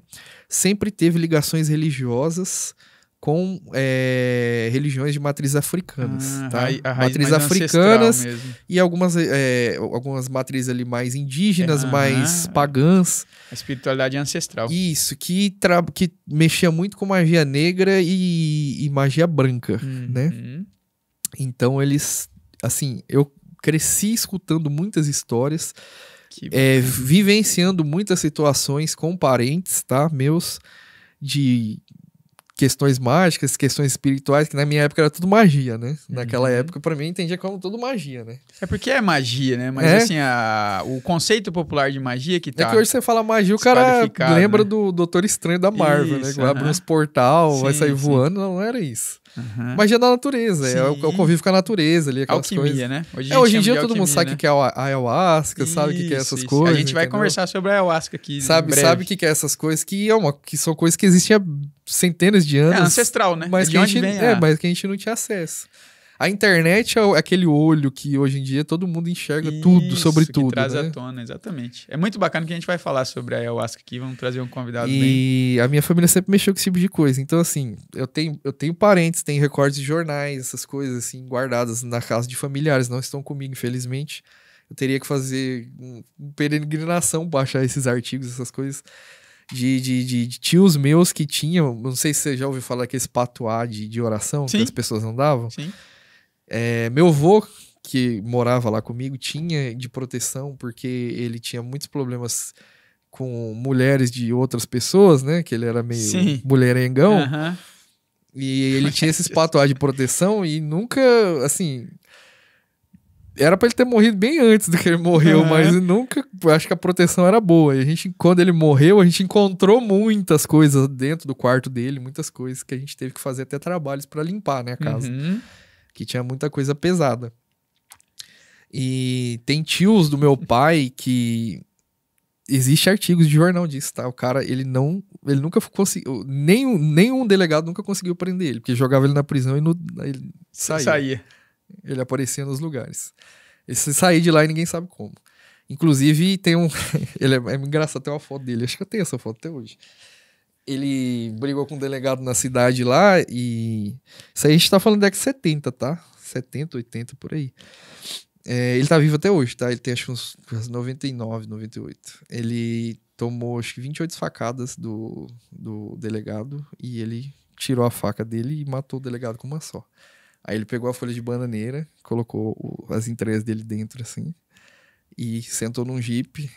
sempre teve ligações religiosas com é, religiões de matriz africanas, ah, tá? raiz, matriz africanas e algumas, é, algumas matrizes ali mais indígenas, ah, é, mais ah, pagãs. A espiritualidade ancestral. Isso, que, tra que mexia muito com magia negra e, e magia branca, uhum. né? Então eles, assim, eu cresci escutando muitas histórias, é, vivenciando muitas situações com parentes, tá? Meus, de questões mágicas, questões espirituais, que na minha época era tudo magia, né? Uhum. Naquela época, para mim, entendia como tudo magia, né? É porque é magia, né? Mas é. assim, a, o conceito popular de magia que é tá. É que hoje você fala magia, o cara lembra né? do Doutor Estranho da Marvel, isso, né? Que vai abrir uns portal, sim, vai sair sim. voando. não era isso. Uhum. é da natureza, Sim. é o, é o convívio com a natureza ali, aquelas alquimia, coisas. né? Hoje é, hoje em dia todo mundo né? é sabe o que é a ayahuasca, isso, sabe o que é essas isso. coisas. A gente vai entendeu? conversar sobre a ayahuasca aqui Sabe, sabe o que é essas coisas, que, é uma, que são coisas que existem há centenas de é anos. É ancestral, né? Mas, que, a gente, a... mas que a gente não tinha acesso. A internet é aquele olho que hoje em dia todo mundo enxerga Isso, tudo sobre tudo. Traz né? à tona, exatamente. É muito bacana que a gente vai falar sobre a ayahuasca aqui, vamos trazer um convidado. E bem... a minha família sempre mexeu com esse tipo de coisa. Então, assim, eu tenho, eu tenho parentes, tenho recordes de jornais, essas coisas assim, guardadas na casa de familiares, não estão comigo, infelizmente. Eu teria que fazer uma peregrinação para achar esses artigos, essas coisas. De, de, de, de, tios meus que tinham. Não sei se você já ouviu falar que esse patuá de, de oração Sim. que as pessoas não davam. Sim. É, meu avô, que morava lá comigo, tinha de proteção, porque ele tinha muitos problemas com mulheres de outras pessoas, né? Que ele era meio Sim. mulherengão. Uhum. E ele tinha esses patois de proteção e nunca, assim, era para ele ter morrido bem antes do que ele morreu, uhum. mas nunca. Acho que a proteção era boa. E a gente, quando ele morreu, a gente encontrou muitas coisas dentro do quarto dele, muitas coisas que a gente teve que fazer até trabalhos para limpar, né, a casa. Uhum que tinha muita coisa pesada. E tem tios do meu pai que existe artigos de jornal disso, tá? O cara, ele não, ele nunca conseguiu, nenhum, nenhum delegado nunca conseguiu prender ele, porque jogava ele na prisão e no, ele saía. saía. Ele aparecia nos lugares. E se sair de lá, e ninguém sabe como. Inclusive, tem um. ele é, é engraçado, tem uma foto dele. Acho que eu tenho essa foto até hoje ele brigou com um delegado na cidade lá e. Isso aí a gente tá falando da década de 70, tá? 70, 80, por aí. É, ele tá vivo até hoje, tá? Ele tem acho que uns 99, 98. Ele tomou acho que 28 facadas do, do delegado e ele tirou a faca dele e matou o delegado com uma só. Aí ele pegou a folha de bananeira, colocou o, as entranhas dele dentro assim e sentou num jipe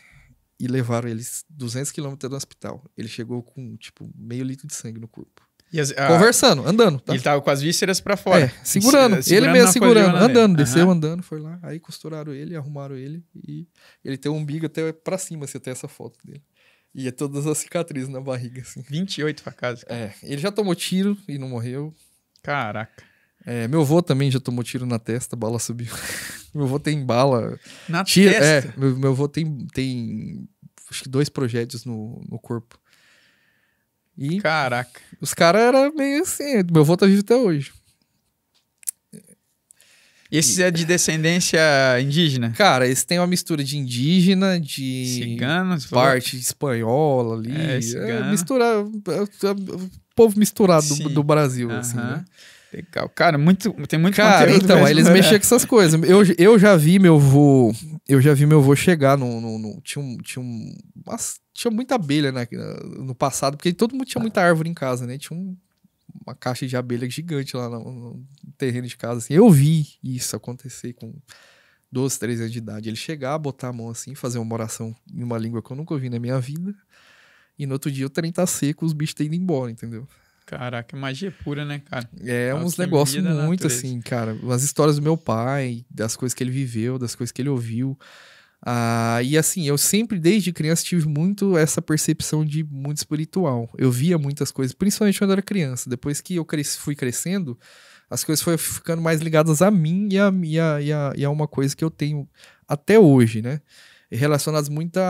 e levaram eles 200 quilômetros do hospital. Ele chegou com, tipo, meio litro de sangue no corpo. As, a... Conversando, andando. Tá? Ele tava com as vísceras para fora. É, segurando, Se, segurando. Ele mesmo segurando, andando. Né? Desceu uhum. andando, foi lá. Aí costuraram ele, arrumaram ele. E ele tem o umbigo até para cima, você assim, tem essa foto dele. E é todas as cicatrizes na barriga, assim. 28 facadas. É, ele já tomou tiro e não morreu. Caraca. É, meu avô também já tomou tiro na testa, bala subiu. meu avô tem bala. Na tira, é, testa? É, meu, meu avô tem, tem acho que dois projéteis no, no corpo. E Caraca. Os caras eram meio assim. Meu avô tá vivo até hoje. E esse e... é de descendência indígena? Cara, esse tem uma mistura de indígena, de. Ciganos, parte falou? espanhola ali. É, é mistura. É, é, povo misturado do, do, Brasil, assim, né? Legal. Cara, muito, tem muito Cara, então, mesmo, eles né? mexiam com essas coisas. Eu, eu já vi meu avô. Eu já vi meu avô chegar no. no, no tinha um. Tinha, um, umas, tinha muita abelha né no passado, porque todo mundo tinha muita árvore em casa, né? Tinha um, uma caixa de abelha gigante lá no, no, terreno de casa. Assim. Eu vi isso acontecer com 12, 13 anos de idade. Ele chegar, botar a mão assim, fazer uma oração em uma língua que eu nunca ouvi na minha vida. E no outro dia o trem tá seco, os bichos têm indo embora, entendeu? Caraca, é magia pura, né, cara? É Nossa, é uns negócios muito assim, cara. As histórias do meu pai, das coisas que ele viveu, das coisas que ele ouviu. Ah, e assim, eu sempre, desde criança, tive muito essa percepção de muito espiritual. Eu via muitas coisas, principalmente quando eu era criança. Depois que eu cresci, fui crescendo, as coisas foram ficando mais ligadas a mim e a, e, a, e, a, e a uma coisa que eu tenho até hoje, né? relacionados muito a,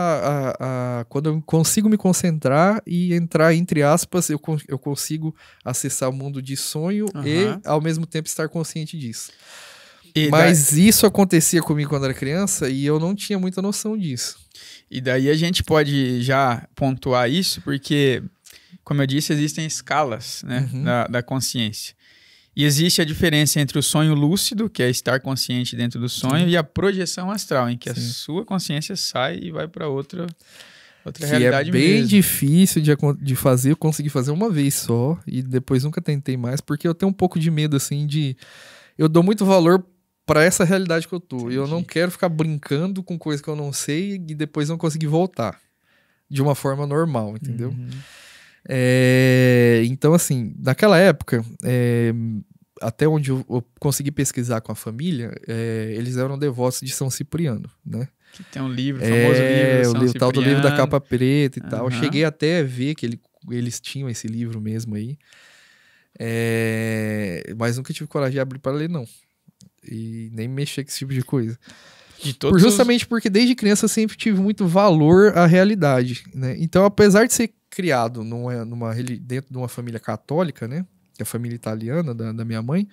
a, a, quando eu consigo me concentrar e entrar entre aspas, eu, eu consigo acessar o mundo de sonho uhum. e ao mesmo tempo estar consciente disso. E Mas daí... isso acontecia comigo quando era criança e eu não tinha muita noção disso. E daí a gente pode já pontuar isso, porque, como eu disse, existem escalas né, uhum. da, da consciência. E existe a diferença entre o sonho lúcido, que é estar consciente dentro do sonho, Sim. e a projeção astral, em que Sim. a sua consciência sai e vai para outra outra que é realidade é bem mesmo. difícil de, de fazer, eu consegui fazer uma vez só e depois nunca tentei mais, porque eu tenho um pouco de medo assim de eu dou muito valor para essa realidade que eu tô. Entendi. Eu não quero ficar brincando com coisa que eu não sei e depois não conseguir voltar de uma forma normal, entendeu? Uhum. É, então, assim, naquela época, é, até onde eu, eu, consegui pesquisar com a família, é, eles eram devotos de São Cipriano, né? Que tem um livro, é, famoso é, livro. São o tal do livro da capa preta e uhum. tal. cheguei até a ver que ele, eles tinham esse livro mesmo aí. É, mas nunca tive coragem de abrir para ler, não. E nem mexer com esse tipo de coisa. justamente os... porque desde criança eu sempre tive muito valor à realidade, né? Então, apesar de ser criado numa, numa, dentro de uma família católica, né? Que é a família italiana da, da minha mãe.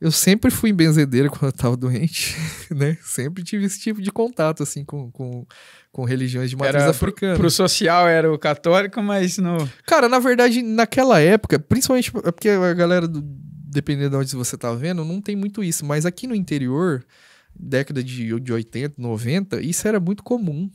Eu sempre fui benzedeira quando eu tava doente, né? Sempre tive esse tipo de contato, assim, com, com, com religiões de matriz era africana. Pro, pro social era o católico, mas no... Cara, na verdade, naquela época, principalmente é porque a galera, do, dependendo de onde você tá vendo, não tem muito isso. Mas aqui no interior, década de, de 80, 90, isso era muito comum,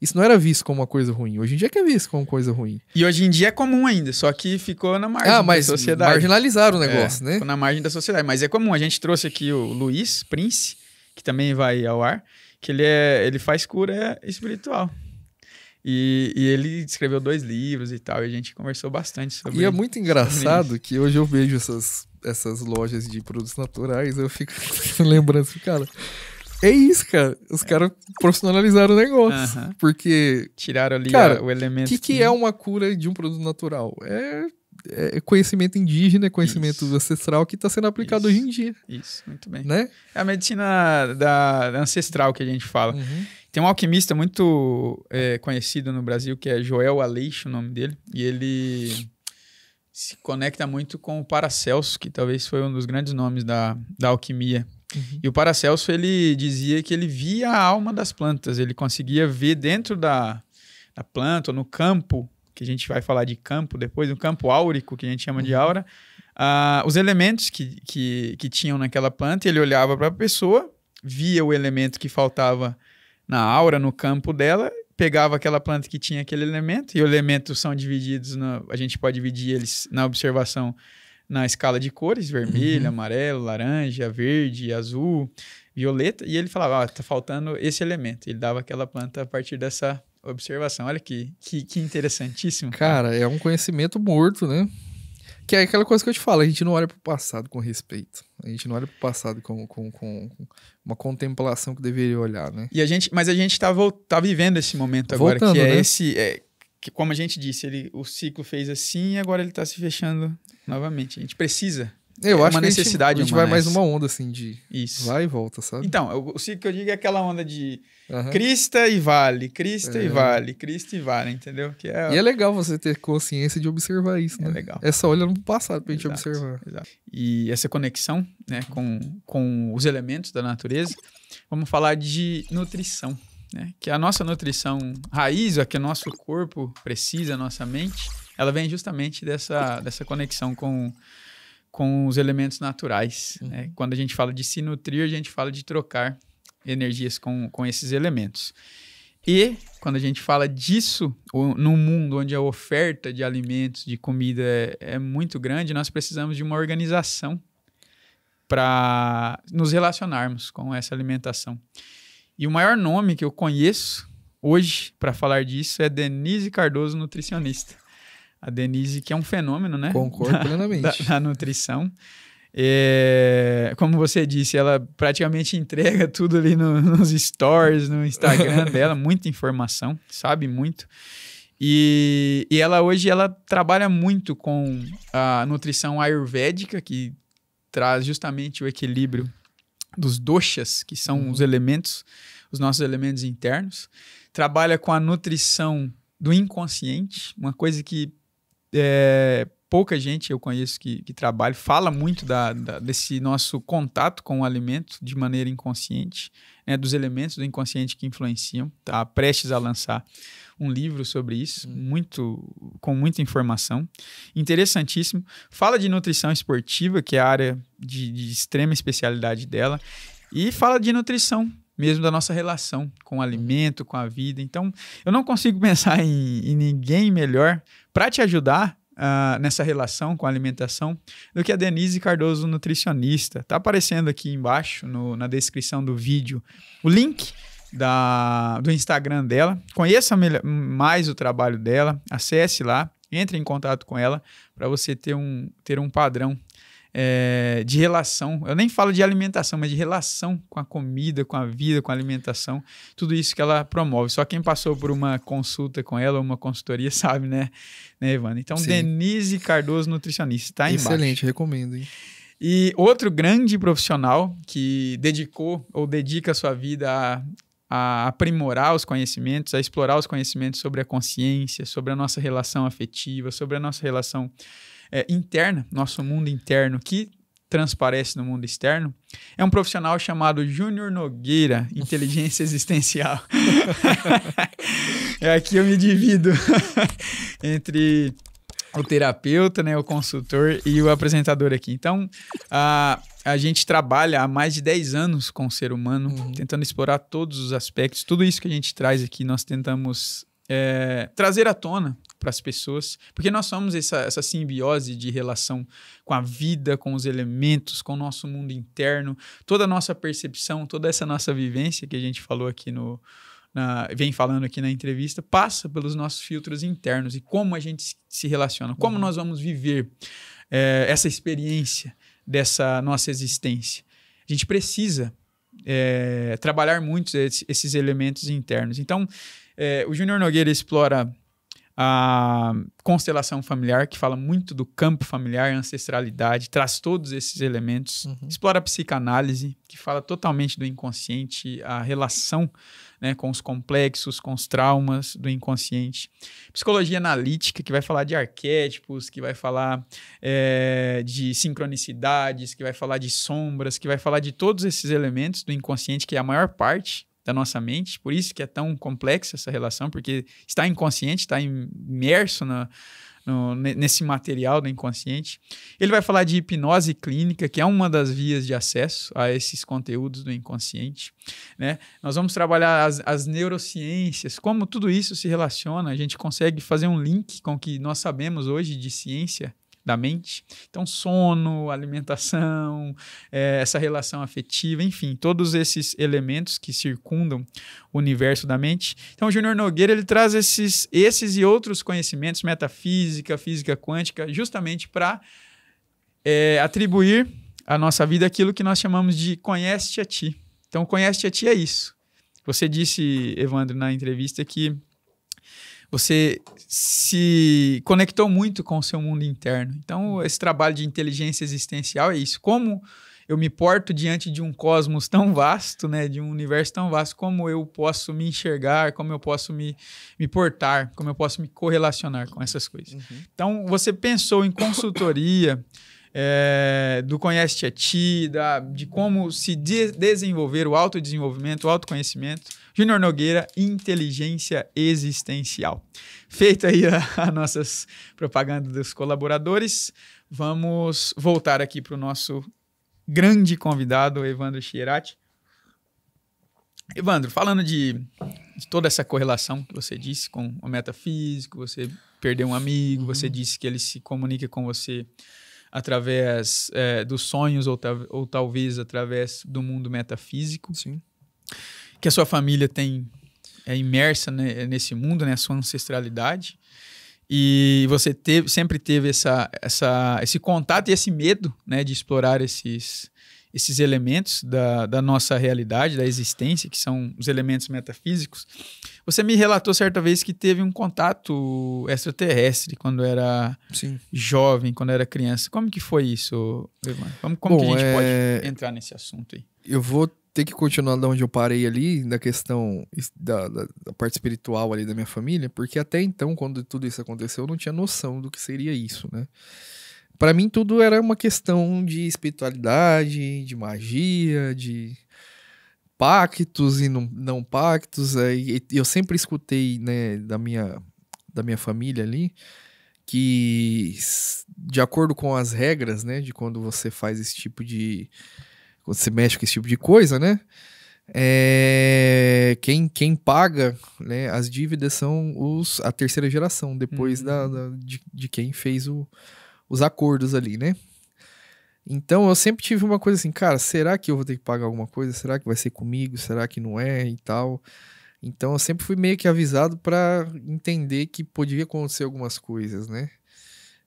isso não era visto como uma coisa ruim. Hoje em dia é que é visto como coisa ruim. E hoje em dia é comum ainda, só que ficou na margem ah, mas da sociedade. Marginalizaram o é, negócio, é, né? Ficou na margem da sociedade, mas é comum. A gente trouxe aqui o Luiz Prince, que também vai ao ar, que ele, é, ele faz cura espiritual. E, e, ele escreveu dois livros e tal, e a gente conversou bastante sobre E é muito engraçado que hoje eu vejo essas, essas lojas de produtos naturais, eu fico lembrando, cara, é isso, cara. Os é. caras profissionalizaram o negócio. Uh -huh. Porque. Tiraram ali cara, o elemento. O que, que, é uma cura de um produto natural? É, é conhecimento indígena, é conhecimento isso. ancestral que está sendo aplicado isso. hoje em dia. Isso, muito bem. Né? É a medicina da, da ancestral que a gente fala. Uhum. Tem um alquimista muito é, conhecido no Brasil que é Joel Aleixo, o nome dele, e ele se conecta muito com o Paracelso, que talvez foi um dos grandes nomes da, da alquimia Uhum. E o Paracelso ele dizia que ele via a alma das plantas, ele conseguia ver dentro da, da planta, no campo, que a gente vai falar de campo depois, no campo áurico, que a gente chama uhum. de aura, uh, os elementos que, que, que tinham naquela planta, ele olhava para a pessoa, via o elemento que faltava na aura, no campo dela, pegava aquela planta que tinha aquele elemento, e os elementos são divididos, a gente pode dividir eles na observação na escala de cores, vermelho, uhum. amarelo, laranja, verde, azul, violeta, e ele falava, ah, tá faltando esse elemento. Ele dava aquela planta a partir dessa observação. Olha que, que, que interessantíssimo. Cara. é um conhecimento morto, né? Que é aquela coisa que eu te falo, a gente não olha para o passado com respeito. A gente não olha para o passado com, com, com, uma contemplação que deveria olhar, né? E a gente, mas a gente está tá vivendo esse momento Voltando, agora, que é né? esse... É, que, como a gente disse, ele, o ciclo fez assim e agora ele está se fechando novamente. A gente precisa. Eu é acho uma que necessidade a gente, a gente vai mais numa onda assim de Isso. vai e volta, sabe? Então, o ciclo que eu digo é aquela onda de uhum. crista e vale, crista é. e vale, crista e vale, entendeu? Que é... E é legal você ter consciência de observar isso, é né? É legal. É só olhando pro passado pra gente exato, observar. Exato. E essa conexão, né, com, com os elementos da natureza, vamos falar de nutrição, né? Que a nossa nutrição raiz, a que o nosso corpo precisa, a nossa mente ela vem justamente dessa, dessa conexão com, com os elementos naturais. Uhum. Né? Quando a gente fala de se nutrir, a gente fala de trocar energias com, com esses elementos. E quando a gente fala disso, num mundo onde a oferta de alimentos, de comida é, é muito grande, nós precisamos de uma organização para nos relacionarmos com essa alimentação. E o maior nome que eu conheço hoje para falar disso é Denise Cardoso, nutricionista a Denise, que é um fenômeno, né? Concordo plenamente. Da, da, da nutrição. É, como você disse, ela praticamente entrega tudo ali no, nos stories, no Instagram dela, muita informação, sabe muito. E, e, ela hoje ela trabalha muito com a nutrição ayurvédica, que traz justamente o equilíbrio dos doshas, que são uhum. os elementos, os nossos elementos internos. Trabalha com a nutrição do inconsciente, uma coisa que é, pouca gente eu conheço que, que trabalha, fala muito da, da, desse nosso contato com o alimento de maneira inconsciente, né, dos elementos do inconsciente que influenciam. Tá prestes a lançar um livro sobre isso, hum. muito com muita informação, interessantíssimo. Fala de nutrição esportiva, que é a área de, de extrema especialidade dela, e fala de nutrição mesmo da nossa relação com o uhum. alimento, com a vida. Então, eu não consigo pensar em, em ninguém melhor para te ajudar Uh, nessa relação com a alimentação do que a Denise Cardoso, nutricionista. Tá aparecendo aqui embaixo no, na descrição do vídeo o link da, do Instagram dela. Conheça mais o trabalho dela, acesse lá, entre em contato com ela para você ter um, ter um padrão é, de relação. Eu nem falo de alimentação, mas de relação com a comida, com a vida, com a alimentação. Tudo isso que ela promove. Só quem passou por uma consulta com ela, uma consultoria, sabe, né, né Evandro? Então, Sim. Denise Cardoso, nutricionista. Está embaixo. Excelente, recomendo, hein? E outro grande profissional que dedicou ou dedica a sua vida a, a aprimorar os conhecimentos, a explorar os conhecimentos sobre a consciência, sobre a nossa relação afetiva, sobre a nossa relação é, interna, nosso mundo interno, que transparece no mundo externo, é um profissional chamado Júnior Nogueira, inteligência existencial. é aqui eu me divido entre o terapeuta, né, o consultor e o apresentador aqui. Então, a, a gente trabalha há mais de 10 anos com o ser humano, uhum. tentando explorar todos os aspectos, tudo isso que a gente traz aqui, nós tentamos é, trazer à tona para as pessoas, porque nós somos essa, essa simbiose de relação com a vida, com os elementos, com o nosso mundo interno, toda a nossa percepção, toda essa nossa vivência que a gente falou aqui no, na, vem falando aqui na entrevista, passa pelos nossos filtros internos e como a gente se relaciona, como uhum. nós vamos viver é, essa experiência dessa nossa existência. A gente precisa é, trabalhar muito esses, esses elementos internos. Então, é, o Júnior Nogueira explora a constelação familiar, que fala muito do campo familiar, ancestralidade, traz todos esses elementos, uhum. explora a psicanálise, que fala totalmente do inconsciente, a relação né, com os complexos, com os traumas do inconsciente, psicologia analítica, que vai falar de arquétipos, que vai falar é, de sincronicidades, que vai falar de sombras, que vai falar de todos esses elementos do inconsciente, que é a maior parte da nossa mente. Por isso que é tão complexa essa relação, porque está inconsciente, está imerso na, no, nesse material do inconsciente. Ele vai falar de hipnose clínica, que é uma das vias de acesso a esses conteúdos do inconsciente. Né? Nós vamos trabalhar as, as neurociências, como tudo isso se relaciona. A gente consegue fazer um link com o que nós sabemos hoje de ciência da mente. Então, sono, alimentação, é, essa relação afetiva, enfim, todos esses elementos que circundam o universo da mente. Então, o Júnior Nogueira ele traz esses, esses e outros conhecimentos, metafísica, física quântica, justamente para é, eh, atribuir à nossa vida aquilo que nós chamamos de conhece-te a ti. Então, conhece-te a ti é isso. Você disse, Evandro, na entrevista que você se conectou muito com o seu mundo interno. Então, esse trabalho de inteligência existencial é isso. Como eu me porto diante de um cosmos tão vasto, né, de um universo tão vasto, como eu posso me enxergar, como eu posso me, me portar, como eu posso me correlacionar com essas coisas. Uhum. Então, você pensou em consultoria, é, do Conhece-te a Ti, da, de como se de desenvolver o autodesenvolvimento, o autoconhecimento Júnior Nogueira, Inteligência Existencial. Feita aí a, nossas propagandas dos colaboradores, vamos voltar aqui para o nosso grande convidado, Evandro Chierati. Evandro, falando de, de, toda essa correlação que você disse com o metafísico, você perdeu um amigo, uhum. você disse que ele se comunica com você através é, dos sonhos ou, ou, talvez através do mundo metafísico. Sim que a sua família tem é imersa né, nesse mundo, né, a sua ancestralidade. E você teve, sempre teve essa, essa, esse contato e esse medo né, de explorar esses, esses elementos da, da nossa realidade, da existência, que são os elementos metafísicos. Você me relatou certa vez que teve um contato extraterrestre quando era Sim. jovem, quando era criança. Como que foi isso, irmão? Como, como Bom, que a gente é... pode entrar nesse assunto aí? Eu vou ter que continuar de onde eu parei ali, na questão da, da, da, parte espiritual ali da minha família, porque até então, quando tudo isso aconteceu, eu não tinha noção do que seria isso, né? Para mim, tudo era uma questão de espiritualidade, de magia, de pactos e não, não pactos. Aí é, eu sempre escutei, né, da minha, da minha família ali, que de acordo com as regras, né, de quando você faz esse tipo de quando você mexe com esse tipo de coisa, né? É, quem, quem paga né, as dívidas são os, a terceira geração, depois uhum. da, da de, de, quem fez o, os acordos ali, né? Então eu sempre tive uma coisa assim, cara, será que eu vou ter que pagar alguma coisa? Será que vai ser comigo? Será que não é e tal? Então eu sempre fui meio que avisado para entender que podia acontecer algumas coisas, né?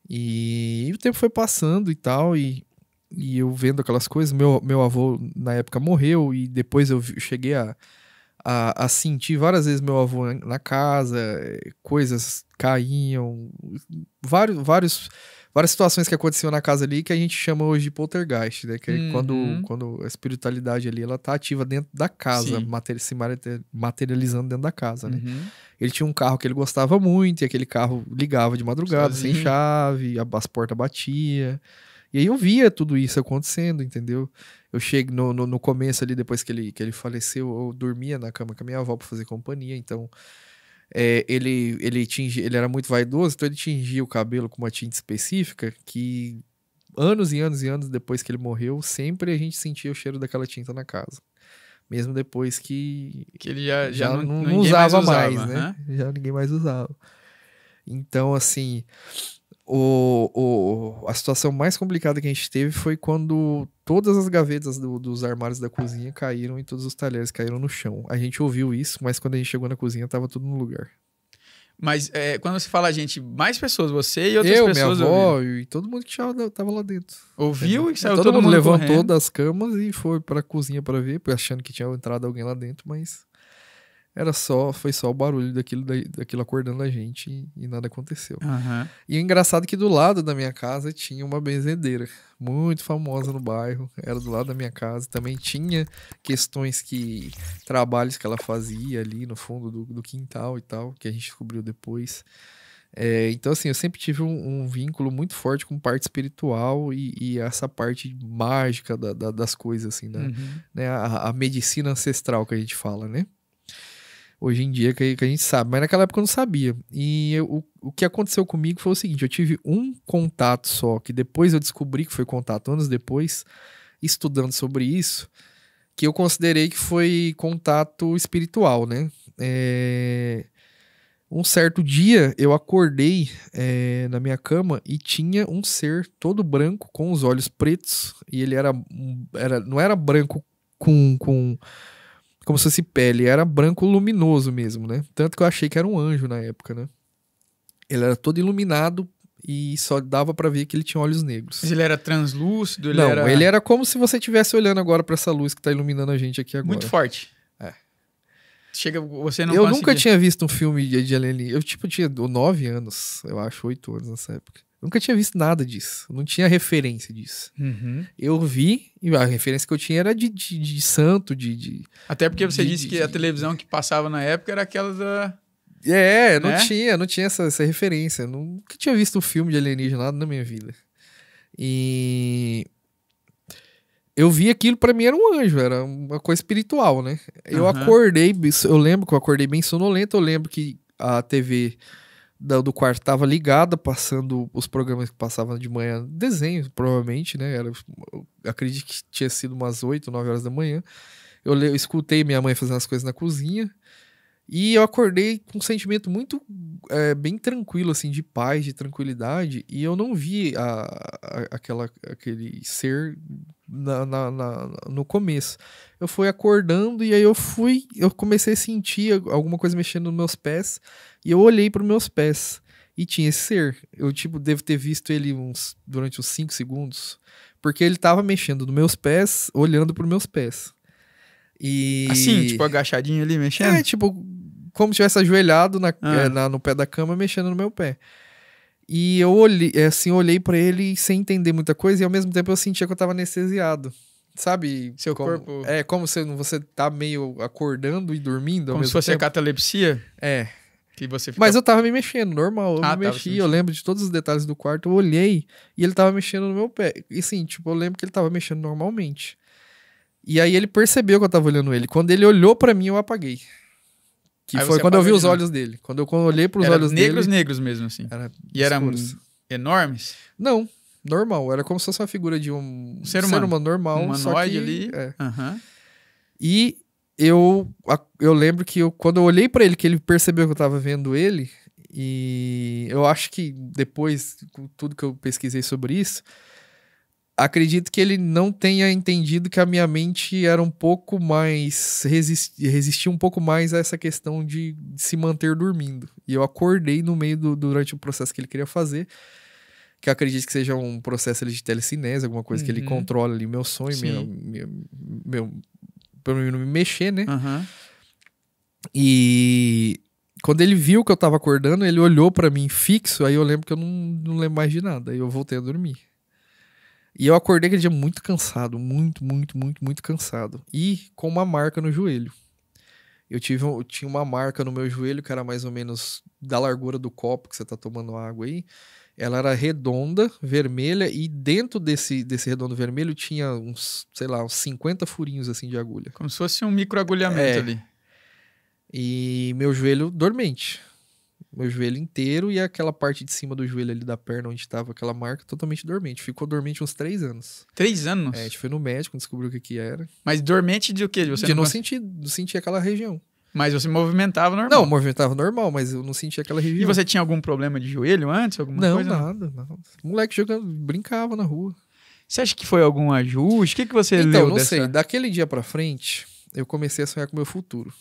E, e o tempo foi passando e tal, e e eu vendo aquelas coisas, meu, meu avô na época morreu e depois eu cheguei a, a, a sentir várias vezes meu avô na casa, eh, coisas caíam, vários, vários, várias situações que aconteciam na casa ali que a gente chama hoje de poltergeist, né? Que uhum. é quando, uhum. quando a espiritualidade ali, ela tá ativa dentro da casa, se materializando dentro da casa, né? Uhum. Ele tinha um carro que ele gostava muito e aquele carro ligava de madrugada, Sozinho. sem chave, as portas batia e aí eu via tudo isso acontecendo, entendeu? Eu chego no, no, no, começo ali, depois que ele, que ele faleceu, eu dormia na cama com a minha avó pra fazer companhia, então. É, ele ele tingia, ele era muito vaidoso, então ele tingia o cabelo com uma tinta específica que anos e anos e anos depois que ele morreu, sempre a gente sentia o cheiro daquela tinta na casa. Mesmo depois que, que ele já, já, já não, não usava mais, usava, mais né? né? Já ninguém mais usava. Então, assim, o, o, a situação mais complicada que a gente teve foi quando todas as gavetas do, dos armários da cozinha caíram e todos os talheres caíram no chão. A gente ouviu isso, mas quando a gente chegou na cozinha, estava tudo no lugar. Mas é, quando você fala, a gente, mais pessoas, você e outras eu, pessoas. Minha avó e todo mundo que estava lá dentro. Ouviu entendeu? e saiu todo, todo mundo. levantou correndo. das camas e foi para a cozinha para ver, achando que tinha entrado alguém lá dentro, mas era só, foi só o barulho daquilo, daquilo acordando a gente e, e nada aconteceu. Uhum. E o é engraçado que do lado da minha casa tinha uma benzedeira, muito famosa no bairro, era do lado da minha casa. Também tinha questões que, trabalhos que ela fazia ali no fundo do, do quintal e tal, que a gente descobriu depois. É, então, assim, eu sempre tive um, um, vínculo muito forte com parte espiritual e, e essa parte mágica da, da, das coisas, assim, né? uhum. né? A, a medicina ancestral que a gente fala, né? hoje em dia que, que a gente sabe, mas naquela época eu não sabia. E eu, o, o que aconteceu comigo foi o seguinte: eu tive um contato só, que depois eu descobri que foi contato anos depois, estudando sobre isso, que eu considerei que foi contato espiritual, né? É... Um certo dia eu acordei é, na minha cama e tinha um ser todo branco com os olhos pretos e ele era, era não era branco com, com como se fosse pele, era branco luminoso mesmo, né? Tanto que eu achei que era um anjo na época, né? Ele era todo iluminado e só dava para ver que ele tinha olhos negros. Mas ele era translúcido, ele Não, era... ele era como se você estivesse olhando agora para essa luz que tá iluminando a gente aqui agora. Muito forte. É. Chega, você não Eu nunca tinha visto um filme de, de alienígena. Eu tipo tinha 9 anos, eu acho, 8 anos nessa época nunca tinha visto nada disso. Não tinha referência disso. Uhum. Eu vi, e a referência que eu tinha era de, de, de santo, de, de, Até porque você disse que a televisão que passava na época era aquela da. É, não né? tinha, não tinha essa, essa referência. nunca tinha visto um filme de alienígena nada na minha vida. E eu vi aquilo, para mim era um anjo, era uma coisa espiritual, né? Eu uhum. acordei, eu lembro que eu acordei bem sonolento, eu lembro que a TV do quarto estava ligada, passando os programas que passavam de manhã, desenho, provavelmente, né? Era, acredito que tinha sido umas 8, 9 horas da manhã. Eu, eu escutei minha mãe fazendo as coisas na cozinha. E eu acordei com um sentimento muito é, bem tranquilo, assim, de paz, de tranquilidade. E eu não vi a, a aquela, aquele ser na, na, na, no começo. Eu fui acordando e aí eu fui, eu comecei a sentir alguma coisa mexendo nos meus pés. E eu olhei para os meus pés e tinha esse ser. Eu, tipo, devo ter visto ele uns durante uns 5 segundos, porque ele tava mexendo nos meus pés, olhando para os meus pés. E... Assim, tipo, agachadinho ali, mexendo? É, tipo, como se tivesse ajoelhado na, ah. É, na, no pé da cama, mexendo no meu pé. E eu é, assim, olhei, assim, olhei para ele sem entender muita coisa, e ao mesmo tempo eu sentia que eu tava anestesiado. Sabe? Seu como, corpo. É, como se você tá meio acordando e dormindo. Como se fosse tempo. a catalepsia? É. Que você fica... Mas eu tava me mexendo, normal. Eu ah, me mexi, eu lembro de todos os detalhes do quarto, eu olhei e ele tava mexendo no meu pé. E sim, tipo, eu lembro que ele tava mexendo normalmente. E aí ele percebeu que eu tava olhando ele. Quando ele olhou para mim, eu apaguei. Que aí foi quando eu vi os olhos dele. Quando eu, olhei pros era olhos negros, dele. Negros, negros mesmo, assim. Era e eram enormes? Não, normal. Era como se fosse uma figura de um, um ser, humano. ser humano normal. Um humanoide que, ali. É. Uhum. E eu, eu lembro que eu, quando eu olhei para ele, que ele percebeu que eu tava vendo ele, e eu acho que depois, com tudo que eu pesquisei sobre isso, acredito que ele não tenha entendido que a minha mente era um pouco mais. Resisti, resistia um pouco mais a essa questão de, de se manter dormindo. E eu acordei no meio do, durante o processo que ele queria fazer. Que acredito que seja um processo ali, de telecinese, alguma coisa uhum. que ele uhum. controla ali, meu sonho, meu, pra mim não me mexer, né? Uhum. E quando ele viu que eu tava acordando, ele olhou para mim fixo, aí eu lembro que eu não, não lembro mais de nada, aí eu voltei a dormir. E eu acordei aquele dia muito cansado, muito, muito, muito, muito cansado. E com uma marca no joelho. Eu, tive, eu tinha uma marca no meu joelho que era mais ou menos da largura do copo que você tá tomando água aí ela era redonda, vermelha, e dentro desse, desse redondo vermelho tinha uns, sei lá, uns 50 furinhos assim de agulha. Como se fosse um microagulhamento é. ali. E meu joelho dormente. Meu joelho inteiro e aquela parte de cima do joelho ali da perna onde estava aquela marca totalmente dormente. Ficou dormente uns três anos. Três anos? É, a gente foi no médico, descobriu o que que era. Mas dormente de o quê? Você de não, não sentir, sentir aquela região. Mas você movimentava normal. Não, movimentava normal, mas eu não sentia aquela região. E você tinha algum problema de joelho antes? Alguma não, coisa? nada. Não. Moleque jogando, brincava na rua. Você acha que foi algum ajuste? O que, que você então, leu Então, não dessa... sei. Daquele dia pra frente, eu comecei a sonhar com o meu futuro.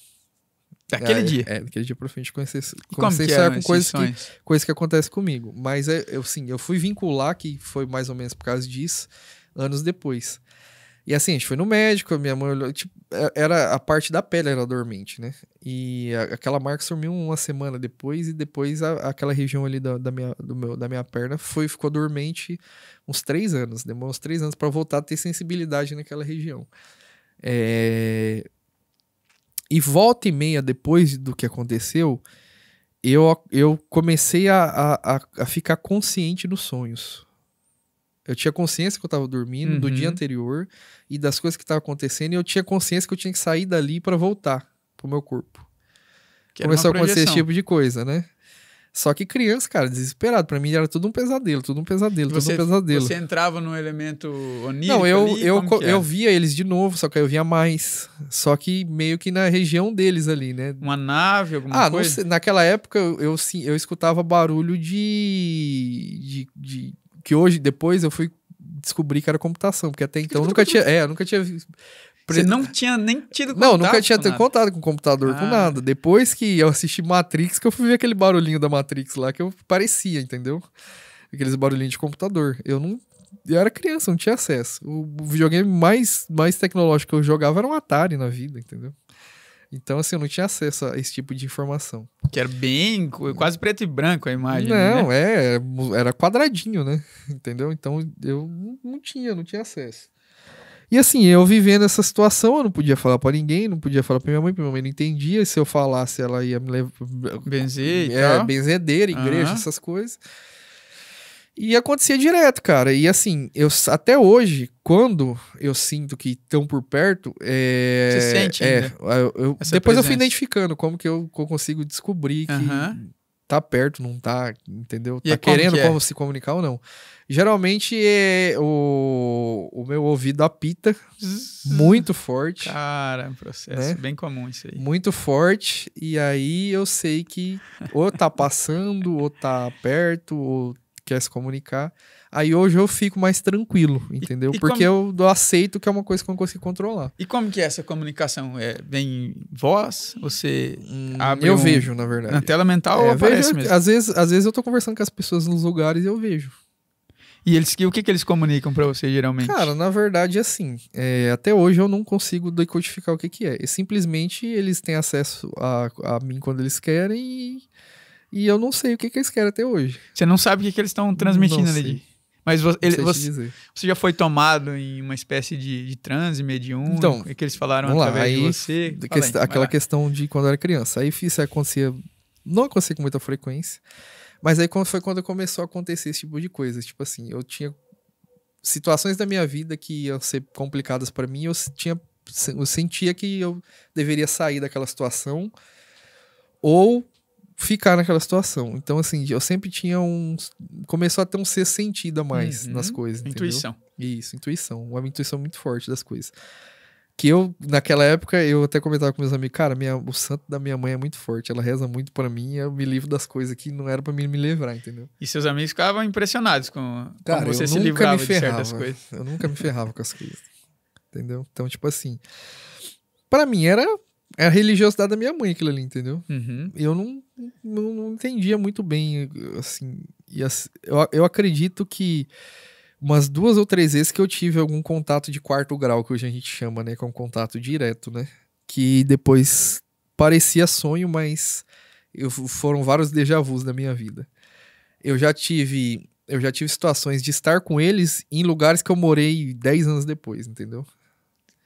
Daquele é, dia? É, é, daquele dia pra frente comecei, comecei a sonhar com coisas que, coisas que acontecem comigo. Mas, é, eu, sim, eu fui vincular que foi mais ou menos por causa disso anos depois. E assim, a gente foi no médico, a minha mãe olhou. Tipo, é, era a parte da pele era dormente, né? E a, aquela marca sumiu uma semana depois, e depois a, aquela região ali da, da, minha, do meu, da minha perna foi ficou dormente uns três anos. Demorou uns três anos para voltar a ter sensibilidade naquela região. É... E volta e meia depois do que aconteceu, eu, eu comecei a, a, a ficar consciente dos sonhos. Eu tinha consciência que eu tava dormindo uhum. do dia uhum. anterior e das coisas que estavam acontecendo, e eu tinha consciência que eu tinha que sair dali para voltar pro meu corpo. Que Começou a acontecer esse tipo de coisa, né? Só que criança, cara, desesperado. Para mim era tudo um pesadelo, tudo um pesadelo, você, tudo um pesadelo. Você entrava no elemento onírico Não, eu, ali, eu, eu é? via eles de novo, só que eu via mais. Só que meio que na região deles ali, né? Uma nave, alguma ah, coisa? Ah, naquela época eu, eu, eu escutava barulho de, de, de que hoje, depois, eu fui descobrir que era computação, porque até então eu nunca tinha. É, eu nunca tinha. Você não tinha nem tido contato. Não, nunca tinha tido contato com computador, ah. com nada. Depois que eu assisti Matrix, que eu fui ver aquele barulhinho da Matrix lá, que eu parecia, entendeu? Aqueles barulhinhos de computador. Eu não. Eu era criança, não tinha acesso. O videogame mais, mais tecnológico que eu jogava era um Atari na vida, entendeu? Então, assim, eu não tinha acesso a esse tipo de informação. Que era bem, quase preto e branco a imagem. Né? Não, né? é, era quadradinho, né? Entendeu? Então eu não tinha, não tinha acesso. E assim, eu vivendo essa situação, eu não podia falar para ninguém, não podia falar para minha mãe, porque minha mãe não entendia. Se eu falasse, ela ia me levar. Benzer, é, benzedeira, igreja, uhum. essas coisas. E acontecia direto, cara. E assim, eu até hoje, quando eu sinto que estão por perto, é. Você sente? É, eu, eu, depois presença. eu fui identificando como que eu, consigo descobrir que uhum. tá perto, não tá, entendeu? E tá querendo que é? como se comunicar ou não. Geralmente é o, o meu ouvido apita muito forte. Cara, é um processo né? bem comum isso aí. Muito forte, e aí eu sei que ou tá passando, ou tá perto, ou quer se comunicar. Aí hoje eu fico mais tranquilo, entendeu? E, e Porque como... eu aceito que é uma coisa que eu não consigo controlar. E como que é essa comunicação? É, vem voz? Você hum, abre Eu um... vejo, na verdade. Na tela mental é, aparece vejo, mesmo? Às vezes, às vezes eu tô conversando com as pessoas nos lugares e eu vejo. E eles, o que, que eles comunicam para você geralmente? Cara, na verdade, assim, é, até hoje eu não consigo decodificar o que, que é. E simplesmente eles têm acesso a, a mim quando eles querem e e eu não sei o que, que eles querem até hoje. Você não sabe o que, que eles estão transmitindo ali. Mas você, ele, você, você, já foi tomado em uma espécie de, de transe mediúnico então, que eles falaram através aí, de você? Que, aí, aquela questão de quando eu era criança. Aí isso acontecia, não acontecia com muita frequência, mas aí foi quando começou a acontecer esse tipo de coisa. Tipo assim, eu tinha situações da minha vida que iam ser complicadas para mim, eu, tinha, eu sentia que eu deveria sair daquela situação ou ficar naquela situação. Então, assim, eu sempre tinha um. Começou a ter um ser sentido a mais uhum. nas coisas. Entendeu? Intuição. Isso, intuição. Uma intuição muito forte das coisas. Que eu, naquela época, eu até comentava com meus amigos, cara, minha, o santo da minha mãe é muito forte, ela reza muito para mim, eu me livro das coisas que não era para mim me livrar, entendeu? E seus amigos ficavam impressionados com cara, como você se livrava de certas coisas. Eu nunca me ferrava com as coisas, entendeu? Então, tipo assim, para mim era é a religiosidade da minha mãe aquilo ali, entendeu? Uhum. Eu não, não, não, entendia muito bem, assim. E assim, eu, eu acredito que umas duas ou três vezes que eu tive algum contato de quarto grau, que hoje a gente chama, né? Que é um contato direto, né? Que depois parecia sonho, mas eu, foram vários déjà vus da minha vida. Eu já tive eu já tive situações de estar com eles em lugares que eu morei 10 anos depois, entendeu?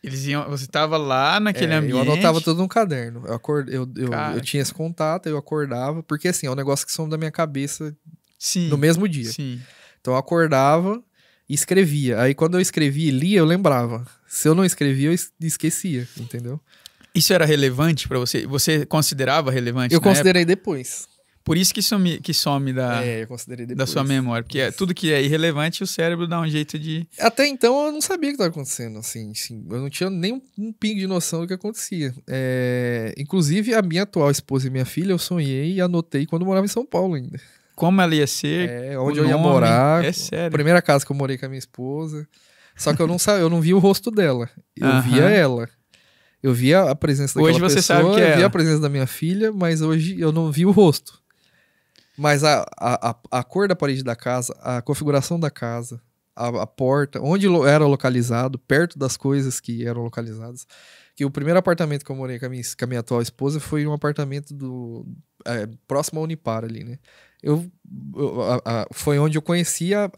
Eles iam. Você tava lá naquele é, ambiente. Eu anotava tudo no caderno. Eu, acord, eu, eu, eu, tinha esse contato, eu acordava, porque assim, é um negócio que soma da minha cabeça sim, no mesmo dia. Sim. Então eu acordava e escrevia. Aí quando eu escrevia e lia, eu lembrava. Se eu não escrevia, eu esquecia, entendeu? Isso era relevante para você? Você considerava relevante? Eu considerei época? depois. Por isso que some, que some da, é, da sua memória. Porque é, tudo que é irrelevante, o cérebro dá um jeito de. Até então eu não sabia o que estava acontecendo. Assim, assim, eu não tinha nem um, um pingo de noção do que acontecia. É, inclusive, a minha atual esposa e minha filha, eu sonhei e anotei quando eu morava em São Paulo ainda. Como ela ia ser. É, onde eu ia morar. É sério. Primeira casa que eu morei com a minha esposa. Só que eu não sabia, eu não via o rosto dela. Eu uh -huh. via ela. Eu via a presença daquela Hoje você pessoa, sabe que é. Eu via a presença da minha filha, mas hoje eu não vi o rosto. Mas a, a, a, cor da parede da casa, a configuração da casa, a, a porta, onde era localizado, perto das coisas que eram localizadas. Que o primeiro apartamento que eu morei com a minha, com a minha atual esposa foi um apartamento do é, próximo à Unipar ali, né? eu, eu a, a, foi onde eu conheci a,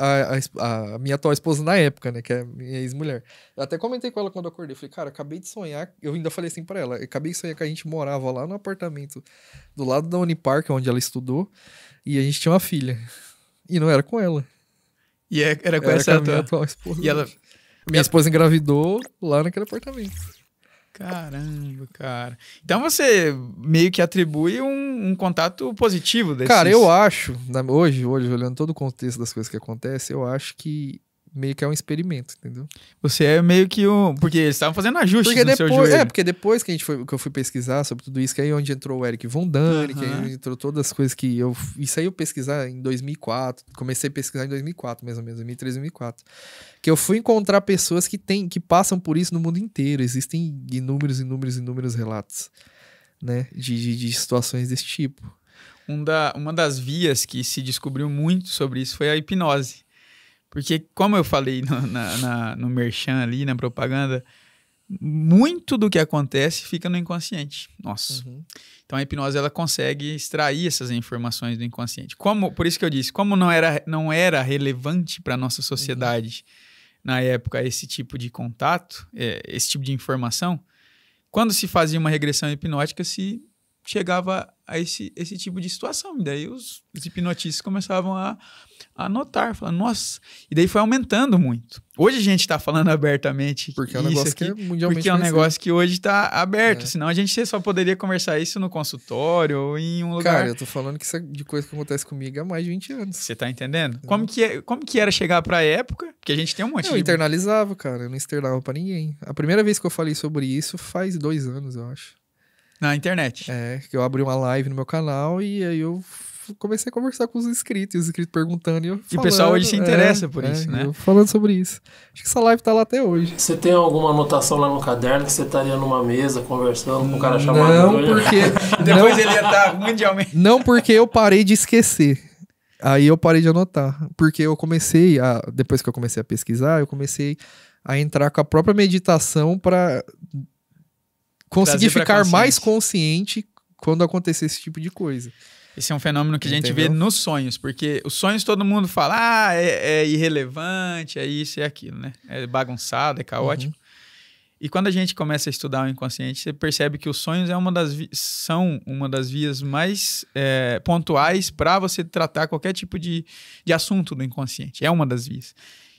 a, minha atual esposa na época, né? Que é minha ex-mulher. Eu até comentei com ela quando eu acordei. Eu falei, cara, acabei de sonhar. Eu ainda falei assim para ela: acabei de sonhar que a gente morava lá no apartamento do lado da Unipark, é onde ela estudou. E a gente tinha uma filha. E não era com ela. E é, era com era essa com minha atual esposa. E ela... Minha esposa engravidou lá naquele apartamento. Caramba, cara. Então você meio que atribui um, um contato positivo desse Cara, eu acho, hoje, hoje, olhando todo o contexto das coisas que acontecem, eu acho que meio que é um experimento, entendeu? Você é meio que um. Porque eles estavam fazendo ajustes porque depois, É, porque depois que, a gente foi, que eu fui pesquisar sobre tudo isso, que é aí onde entrou o Eric Von uhum. que é aí entrou todas as coisas que eu. Isso aí eu pesquisar em 2004. Comecei a pesquisar em 2004, mais ou menos, 2003, 2004. Que eu fui encontrar pessoas que, tem, que passam por isso no mundo inteiro. Existem inúmeros, inúmeros, inúmeros relatos, né? de, de, de situações desse tipo. Um da, uma das vias que se descobriu muito sobre isso foi a hipnose. Porque, como eu falei no, na, na, no merchan ali, na propaganda, muito do que acontece fica no inconsciente nosso. Uhum. Então a hipnose ela consegue extrair essas informações do inconsciente. Como, por isso que eu disse, como não era, não era relevante para nossa uhum. sociedade uhum. na época esse tipo de contato, é, esse tipo de informação, quando se fazia uma regressão hipnótica se chegava a esse, esse tipo de situação. E daí os, os hipnotistas começavam a, a notar, falando, nossa. E daí foi aumentando muito. Hoje a gente está falando abertamente. Porque é um negócio aqui, que é mundialmente. Porque é um negócio que hoje está aberto. É. Senão a gente só poderia conversar isso no consultório ou em um lugar. Cara, eu tô falando que isso é de coisa que acontece comigo há mais de 20 anos. Você tá entendendo? É. Como, que é, como que era chegar pra época? Porque a gente tem um monte eu de. internalizava, cara. Eu não externava pra ninguém. A primeira vez que eu falei sobre isso faz dois anos, eu acho. Na internet. É, que eu abri uma live no meu canal e aí eu comecei a conversar com os inscritos, e os inscritos perguntando. E, eu falando, e o pessoal hoje se interessa é, por isso, é, né? Eu falando sobre isso. Acho que essa live tá lá até hoje. Você tem alguma anotação lá no caderno que você estaria numa mesa conversando com o cara chamado? Não, porque. Depois ele ia estar tá mundialmente. Não, porque eu parei de esquecer. Aí eu parei de anotar. Porque eu comecei a. Depois que eu comecei a pesquisar, eu comecei a entrar com a própria meditação para conseguir ficar mais consciente quando acontecer esse tipo de coisa. Esse é um fenômeno que Entendeu? a gente vê nos sonhos, porque os sonhos todo mundo fala, ah, é, é irrelevante, é isso e é aquilo, né? É bagunçado, é caótico. Uhum. E quando a gente começa a estudar o inconsciente, você percebe que os sonhos é uma das são uma das vias mais é, pontuais para você tratar qualquer tipo de, de assunto do inconsciente. É uma das vias.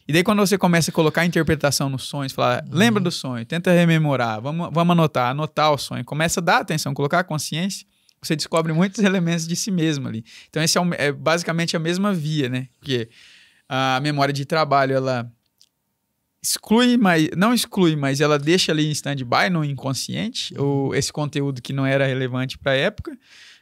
E daí, quando você começa a colocar a interpretação nos sonhos, falar, uhum. lembra do sonho, tenta rememorar, vamos, vamos anotar, anotar o sonho, começa a dar atenção, colocar a consciência, você descobre muitos elementos de si mesmo ali. Então, esse é, um, é basicamente a mesma via, né? Porque a memória de trabalho, ela exclui, mas não exclui, mas ela deixa ali em stand-by no inconsciente uhum. ou esse conteúdo que não era relevante para a época,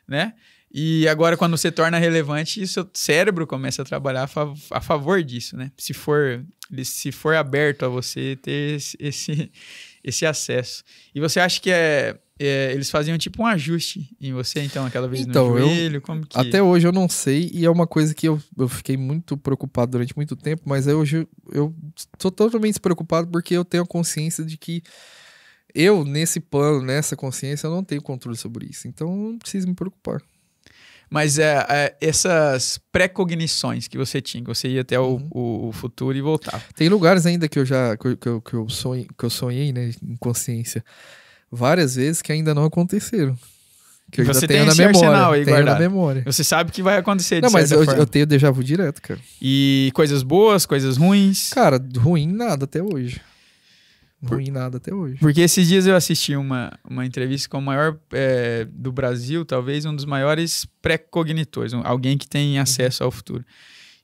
né? E agora, quando você torna relevante, seu cérebro começa a trabalhar a, fav a favor disso, né? Se for, se for aberto a você ter esse, esse acesso. E você acha que é, é, eles faziam tipo um ajuste em você, então, aquela vez então, no joelho? Eu, como que... Até hoje eu não sei, e é uma coisa que eu, eu fiquei muito preocupado durante muito tempo, mas é hoje eu estou totalmente despreocupado porque eu tenho a consciência de que eu, nesse plano, nessa consciência, eu não tenho controle sobre isso. Então não preciso me preocupar. Mas é, é essas pré-cognições que você tinha, que você ia até o, uhum. o, futuro e voltava. Tem lugares ainda que eu já que eu, que eu, sonhei, que eu sonhei, né, em consciência, várias vezes que ainda não aconteceram. Que eu você tem tenho na memória, arsenal aí guardado. na memória. Você sabe que vai acontecer. não, mas eu, forma. eu tenho déjà vu direto, cara. E coisas boas, coisas ruins? Cara, ruim nada até hoje. Não nada até hoje. Porque esses dias eu assisti uma, uma entrevista com o maior é, do Brasil, talvez um dos maiores pré-cognitores, um, alguém que tem uhum. acesso ao futuro.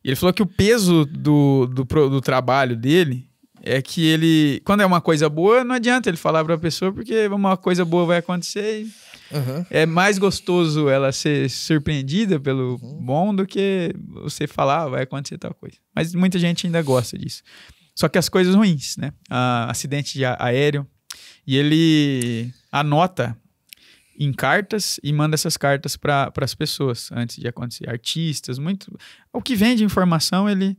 E ele falou que o peso do, do, do, trabalho dele é que ele, quando é uma coisa boa, não adianta ele falar para a pessoa, porque uma coisa boa vai acontecer e Uhum. É mais gostoso ela ser surpreendida pelo uhum. bom do que você falar, ah, vai acontecer tal coisa. Mas muita gente ainda gosta disso. Só que as coisas ruins, né? Ah, acidente aéreo. E ele anota em cartas e manda essas cartas para as pessoas antes de acontecer. Artistas, muito. O que vem de informação, ele,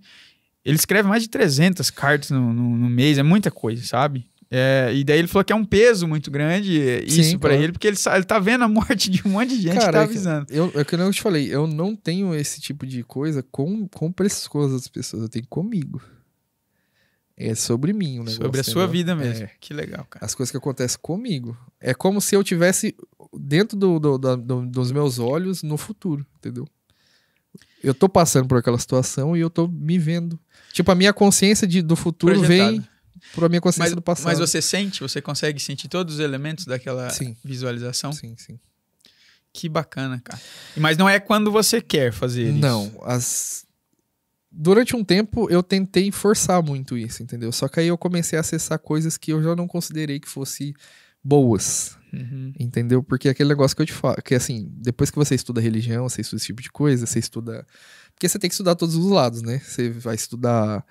ele escreve mais de 300 cartas no, no, no mês, é muita coisa, sabe? É, e daí ele falou que é um peso muito grande isso para claro. ele, porque ele, ele tá vendo a morte de um monte de gente Cara, que tá avisando. É que, eu, é que eu te falei, eu não tenho esse tipo de coisa com, com as das pessoas, eu tenho comigo é sobre mim o negócio. Sobre a sua vida mesmo. É. Que legal, cara. As coisas que acontecem comigo. É como se eu tivesse dentro do, do, do, dos meus olhos no futuro, entendeu? Eu tô passando por aquela situação e eu tô me vendo. Tipo, a minha consciência de, do futuro Projetado. vem para minha consciência mas, do passado. Mas você sente, você consegue sentir todos os elementos daquela sim. visualização? Sim, sim. Que bacana, cara. Mas não é quando você quer fazer não, isso. Não, as durante um tempo eu tentei forçar muito isso, entendeu? Só que aí eu comecei a acessar coisas que eu já não considerei que fosse boas. Uhum. Entendeu? Porque é aquele negócio que eu te falo, que assim, depois que você estuda religião, você estuda esse tipo de coisa, você estuda. Porque você tem que estudar todos os lados, né? Você vai estudar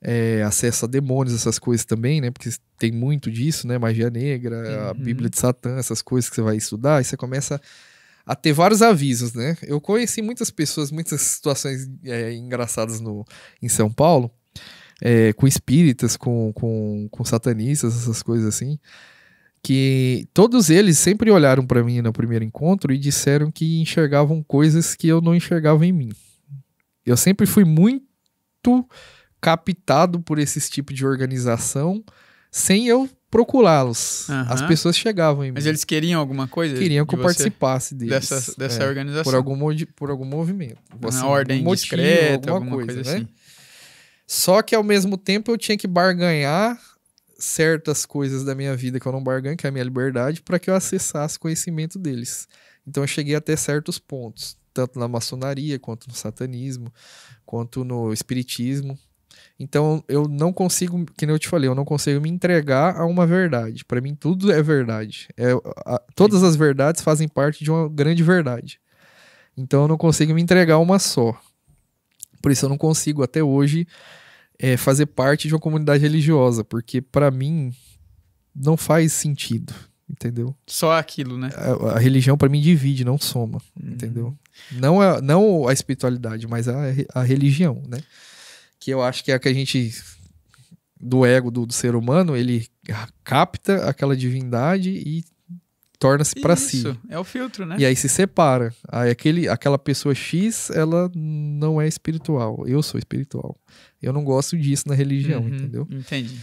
é, acesso a demônios, essas coisas também, né? Porque tem muito disso, né? Magia negra, uhum. a Bíblia de Satã, essas coisas que você vai estudar, e você começa a ter vários avisos, né? Eu conheci muitas pessoas, muitas situações é, engraçadas no, em São Paulo, é, com espíritas, com, com, com satanistas, essas coisas assim, que todos eles sempre olharam para mim no primeiro encontro e disseram que enxergavam coisas que eu não enxergava em mim. Eu sempre fui muito captado por esse tipo de organização, sem eu procurá-los. Uhum. As pessoas chegavam em mim. Mas eles queriam alguma coisa? Queriam que eu participasse deles. Dessa, dessa é, organização. Por algum, por algum movimento. Assim, Uma ordem um motivo, discreta, alguma, alguma coisa, coisa né? assim. né? Só que ao mesmo tempo eu tinha que barganhar certas coisas da minha vida que eu não barganho, que é a minha liberdade, para que eu acessasse conhecimento deles. Então eu cheguei até certos pontos, tanto na maçonaria, quanto no satanismo, quanto no espiritismo. Então eu não consigo, que nem eu te falei, eu não consigo me entregar a uma verdade. Para mim tudo é verdade. É, a, todas as verdades fazem parte de uma grande verdade. Então eu não consigo me entregar a uma só. Por isso eu não consigo até hoje é, fazer parte de uma comunidade religiosa, porque para mim não faz sentido, entendeu? Só aquilo, né? A, a religião para mim divide, não soma, uhum. entendeu? Não a, é, não a espiritualidade, mas a, a religião, né? que eu acho que é a que a gente do ego do, do ser humano, ele capta aquela divindade e torna-se para si. É o filtro, né? E aí se separa. Aí aquele, aquela pessoa X, ela não é espiritual. Eu sou espiritual. Eu não gosto disso na religião, uhum, entendeu? Entendi.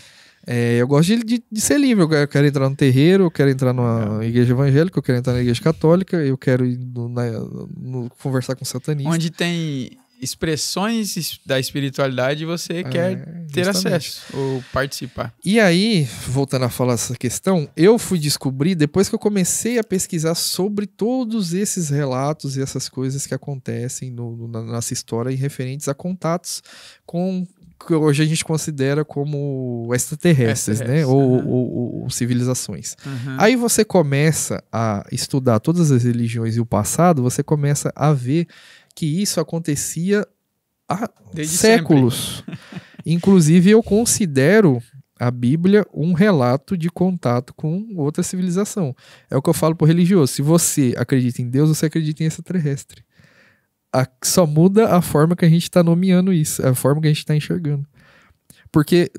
É, eu gosto de, de, de, ser livre. Eu quero entrar no terreiro, eu quero entrar numa é. igreja evangélica, eu quero entrar na igreja católica, eu quero ir no, na, no, conversar com o Onde tem expressões da espiritualidade você é, quer ter justamente. acesso ou participar. E aí, voltando a falar essa questão, eu fui descobrir depois que eu comecei a pesquisar sobre todos esses relatos e essas coisas que acontecem no, na nossa história e referentes a contatos com que hoje a gente considera como extraterrestres, né? Uhum. Ou, ou, ou, civilizações. Uhum. Aí você começa a estudar todas as religiões e o passado, você começa a ver que isso acontecia há Desde séculos. Inclusive, eu considero a Bíblia um relato de contato com outra civilização. É o que eu falo para o religioso. Se você acredita em Deus, você acredita em extraterrestre. A, só muda a forma que a gente está nomeando isso, a forma que a gente está enxergando. Porque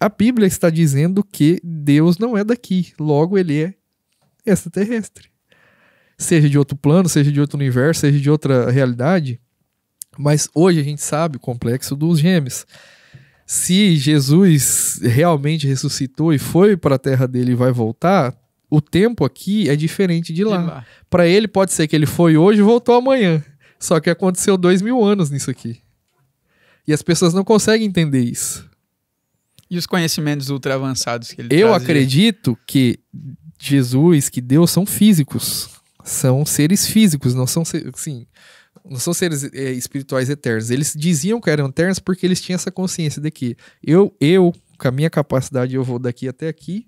a Bíblia está dizendo que Deus não é daqui, logo ele é extraterrestre seja de outro plano, seja de outro universo, seja de outra realidade. Mas hoje a gente sabe o complexo dos gêmeos. Se Jesus realmente ressuscitou e foi para a terra dele e vai voltar, o tempo aqui é diferente de lá. Para ele, pode ser que ele foi hoje e voltou amanhã. Só que aconteceu dois mil anos nisso aqui. E as pessoas não conseguem entender isso. E os conhecimentos ultra avançados que ele Eu trazia? acredito que Jesus, que Deus são físicos são seres físicos, não são, assim, não são seres é, espirituais eternos. Eles diziam que eram eternos porque eles tinham essa consciência de que eu, eu, com a minha capacidade, eu vou daqui até aqui.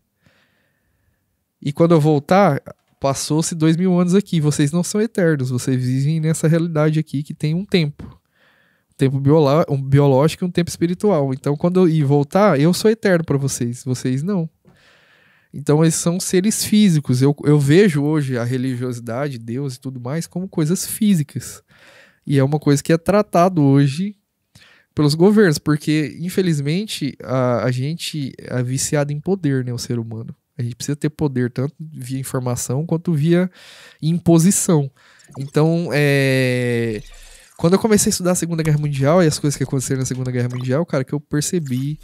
E quando eu voltar, passou-se dois mil anos aqui. Vocês não são eternos, vocês vivem nessa realidade aqui que tem um tempo. Um tempo biológico e um tempo espiritual. Então, quando eu ir voltar, eu sou eterno para vocês. Vocês não. Então eles são seres físicos. Eu, eu vejo hoje a religiosidade, Deus e tudo mais como coisas físicas. E é uma coisa que é tratado hoje pelos governos, porque infelizmente a, a gente é viciado em poder, né, o ser humano. A gente precisa ter poder tanto via informação quanto via imposição. Então, é... quando eu comecei a estudar a Segunda Guerra Mundial e as coisas que aconteceram na Segunda Guerra Mundial, cara, que eu percebi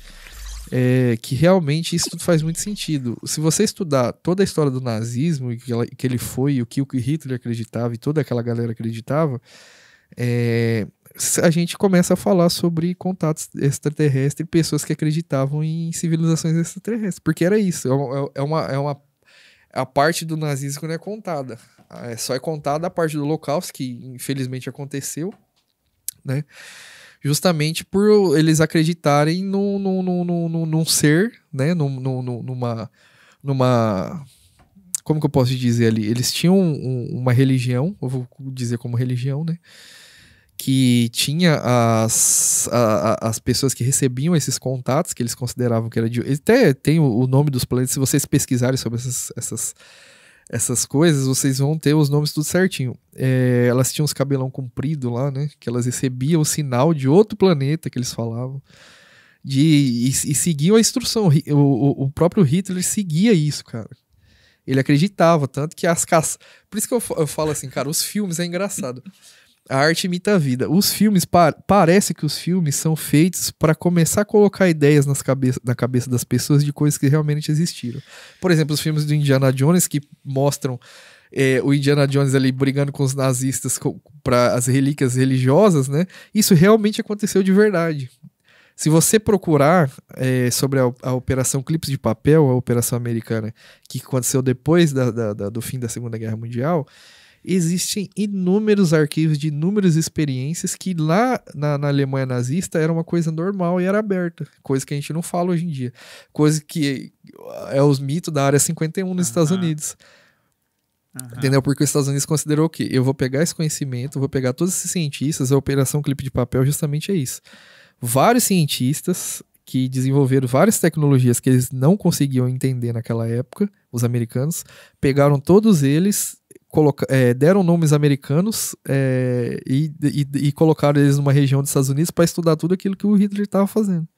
é, que realmente isso tudo faz muito sentido. Se você estudar toda a história do nazismo, que, ela, que ele foi, o que o Hitler acreditava e toda aquela galera acreditava, é, a gente começa a falar sobre contatos extraterrestres, pessoas que acreditavam em civilizações extraterrestres, porque era isso, é, é, é uma, é uma a parte do nazismo não é contada, é, só é contada a parte do holocausto, que infelizmente aconteceu, né? justamente por eles acreditarem num, num, num, num, num ser, né? Num, num, numa, numa. Como que eu posso dizer ali? Eles tinham um, uma religião, eu vou dizer como religião, né? que tinha as, a, as pessoas que recebiam esses contatos, que eles consideravam que era de. Até tem o, o nome dos planetas, se vocês pesquisarem sobre essas, essas, essas coisas, vocês vão ter os nomes tudo certinho. É, elas tinham os cabelão comprido lá, né? Que elas recebiam o sinal de outro planeta que eles falavam. De, e, e seguiam a instrução. O, o, o, próprio Hitler seguia isso, cara. Ele acreditava, tanto que as caças. Por isso que eu, eu falo assim, cara, os filmes é engraçado. A arte imita a vida. Os filmes, pa parece que os filmes são feitos para começar a colocar ideias nas cabe na cabeça das pessoas de coisas que realmente existiram. Por exemplo, os filmes do Indiana Jones que mostram é, o Indiana Jones ali brigando com os nazistas para as relíquias religiosas, né? Isso realmente aconteceu de verdade. Se você procurar é, sobre a, a Operação Clips de Papel, a Operação Americana, que aconteceu depois da, da, da, do fim da Segunda Guerra Mundial, existem inúmeros arquivos de inúmeras experiências que lá na, na, Alemanha nazista era uma coisa normal e era aberta, coisa que a gente não fala hoje em dia, coisa que é, os mitos da área 51 nos uhum. Estados Unidos. Uhum. Entendeu? Porque os Estados Unidos considerou que eu vou pegar esse conhecimento, vou pegar todos esses cientistas, a Operação Clipe de Papel justamente é isso. Vários cientistas que desenvolveram várias tecnologias que eles não conseguiam entender naquela época, os americanos, pegaram todos eles, coloca, é, deram nomes americanos é, e, e, e, colocaram eles numa região dos Estados Unidos para estudar tudo aquilo que o Hitler estava fazendo.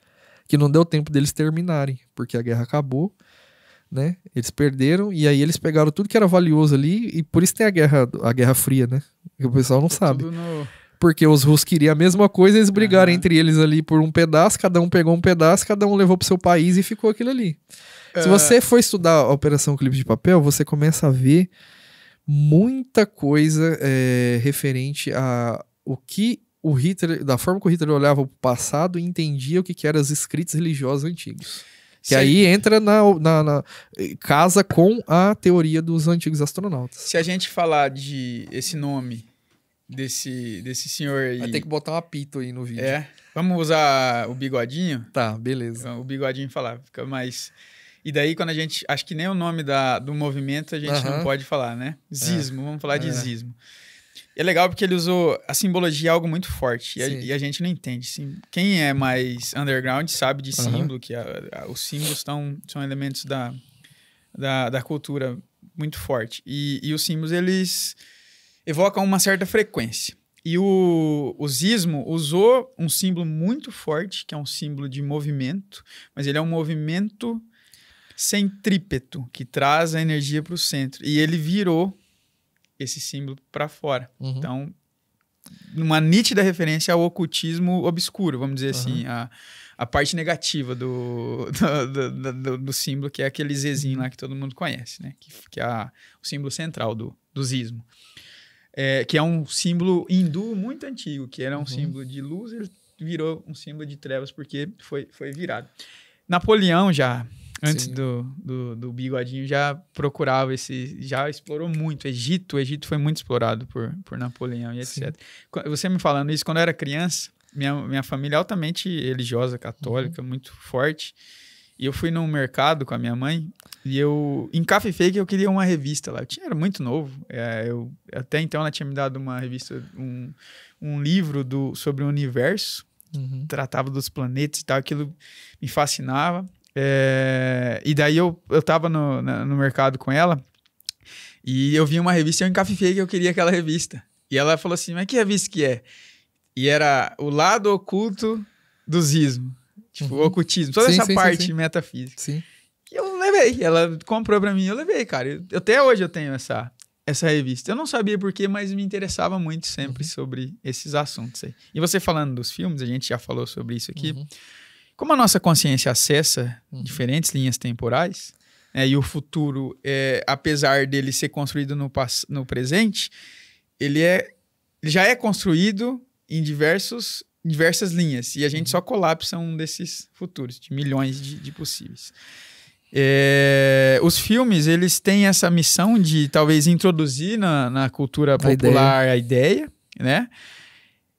Que não deu tempo deles terminarem, porque a guerra acabou, né? Eles perderam e aí eles pegaram tudo que era valioso ali e por isso tem a guerra, a Guerra Fria, né? Que o pessoal não é sabe. No... Porque os russos queriam a mesma coisa, eles brigaram uhum. entre eles ali por um pedaço, cada um pegou um pedaço, cada um levou pro seu país e ficou aquilo ali. Se é. você for estudar a Operação Clipe de Papel, você começa a ver muita coisa é, referente a o que o Hitler, da forma que o Hitler olhava para o passado e entendia o que, que eram as escritas religiosas antigas. Que aí entra na, na, na, eh, casa com a teoria dos antigos astronautas. Se a gente falar de esse nome desse, desse senhor aí. Vai ter que botar um apito aí no vídeo. É. Vamos usar o bigodinho? Tá, beleza. Então, o bigodinho falar, fica mais. E daí, quando a gente. Acho que nem o nome da, do movimento a gente uhum. não pode falar, né? É. Zismo, é. vamos falar de é. zismo. E é legal porque ele usou a simbologia é algo muito forte. E a, e a, gente não entende. Sim. Quem é mais underground sabe de símbolo, que a, a, os símbolos tão, são elementos da, da, da cultura muito forte. E, e os símbolos, eles evocam uma certa frequência. E o, o Zismo usou um símbolo muito forte, que é um símbolo de movimento, mas ele é um movimento centrípeto, que traz a energia para o centro. E ele virou esse símbolo para fora. Uhum. Então, uma nítida referência ao ocultismo obscuro, vamos dizer assim, uhum. assim, a, a parte negativa do do, do, do, do, símbolo, que é aquele Zzinho lá que todo mundo conhece, né? Que, que é a, o símbolo central do, do zismo. É, que é um símbolo hindu muito antigo, que era um uhum. símbolo de luz, ele virou um símbolo de trevas porque foi, foi virado. Napoleão já antes do, do, do Bigodinho, já procurava esse. Já explorou muito. Egito, Egito foi muito explorado por, por Napoleão e Sim. etc. Você me falando isso, quando eu era criança, minha, minha família é altamente religiosa, católica, uhum. muito forte. E eu fui num mercado com a minha mãe e eu em café Fake, eu queria uma revista lá. Eu tinha, era muito novo. É, eu, até então ela tinha me dado uma revista, um, um livro do, sobre o universo. Uhum. Tratava dos planetas e tal. Aquilo me fascinava. É, e daí eu, eu tava no, na, no mercado com ela e eu vi uma revista e eu encafifiei que eu queria aquela revista. E ela falou assim: Mas que revista que é? E era O Lado Oculto dos Ismos. Tipo, uhum. ocultismo. Toda sim, essa sim, parte sim, metafísica. Sim. E eu levei. Ela comprou pra mim, eu levei, cara. Eu, até hoje eu tenho essa, essa revista. Eu não sabia porquê, mas me interessava muito sempre uhum. sobre esses assuntos aí. E você falando dos filmes, a gente já falou sobre isso aqui. Uhum. Como a nossa consciência acessa uhum. diferentes linhas temporais, né, e o futuro, é, apesar dele ser construído no, no presente, ele, é, já é construído em diversos diversas linhas e a gente uhum. só colapsa um desses futuros de milhões de, de possíveis. É, os filmes eles têm essa missão de talvez introduzir na, na cultura popular a ideia, a ideia né?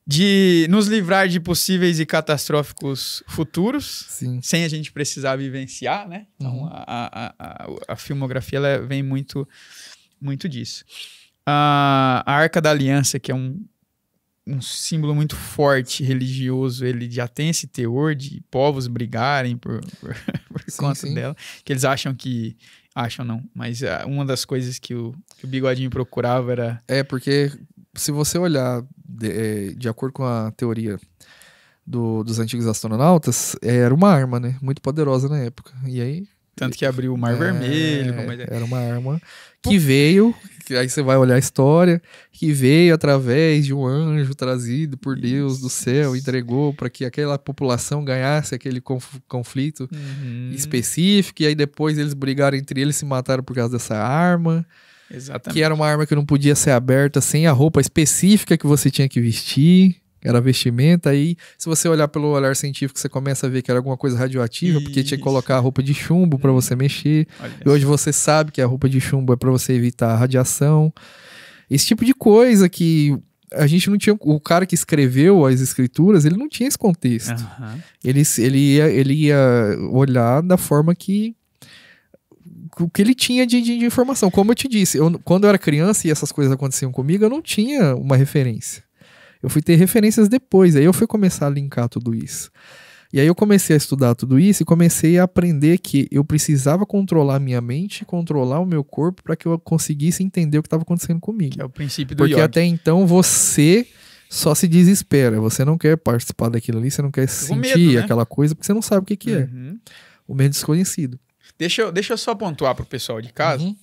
de nos livrar de possíveis e catastróficos futuros, Sim. sem a gente precisar vivenciar, né? Então uhum. a, a, a, a, filmografia ela vem muito, muito disso. A, a Arca da Aliança, que é um, um símbolo muito forte religioso, ele já tem esse teor de povos brigarem por, por, por sim, conta sim. dela, que eles acham que acham não, mas uh, uma das coisas que o, que o bigodinho procurava era é porque se você olhar de, é, de acordo com a teoria do, dos antigos astronautas, é, era uma arma, né? Muito poderosa na época. E aí. Tanto que abriu o Mar é, Vermelho. É? Era uma arma que veio, que aí você vai olhar a história, que veio através de um anjo trazido por Deus do céu, entregou para que aquela população ganhasse aquele conflito uhum. específico, e aí depois eles brigaram entre eles, se mataram por causa dessa arma. Exatamente. Que era uma arma que não podia ser aberta sem a roupa específica que você tinha que vestir. Era vestimenta. Aí, se você olhar pelo olhar científico, você começa a ver que era alguma coisa radioativa, Isso. porque tinha que colocar a roupa de chumbo para você mexer. Olha e hoje você sabe que a roupa de chumbo é para você evitar a radiação. Esse tipo de coisa que a gente não tinha. O cara que escreveu as escrituras, ele não tinha esse contexto. Uhum. Ele, ele, ia, ele ia olhar da forma que o que ele tinha de, de, de, informação. Como eu te disse, eu, quando eu era criança e essas coisas aconteciam comigo, eu não tinha uma referência. Eu fui ter referências depois, aí eu fui começar a linkar tudo isso. E aí eu comecei a estudar tudo isso e comecei a aprender que eu precisava controlar minha mente, controlar o meu corpo para que eu conseguisse entender o que estava acontecendo comigo. Que é o princípio do Porque yoga. até então você só se desespera, você não quer participar daquilo ali, você não quer sentir medo, né? aquela coisa, porque você não sabe o que, que é. uhum. é. O medo desconhecido. Deixa eu, deixa eu só pontuar para o pessoal de casa. Uhum.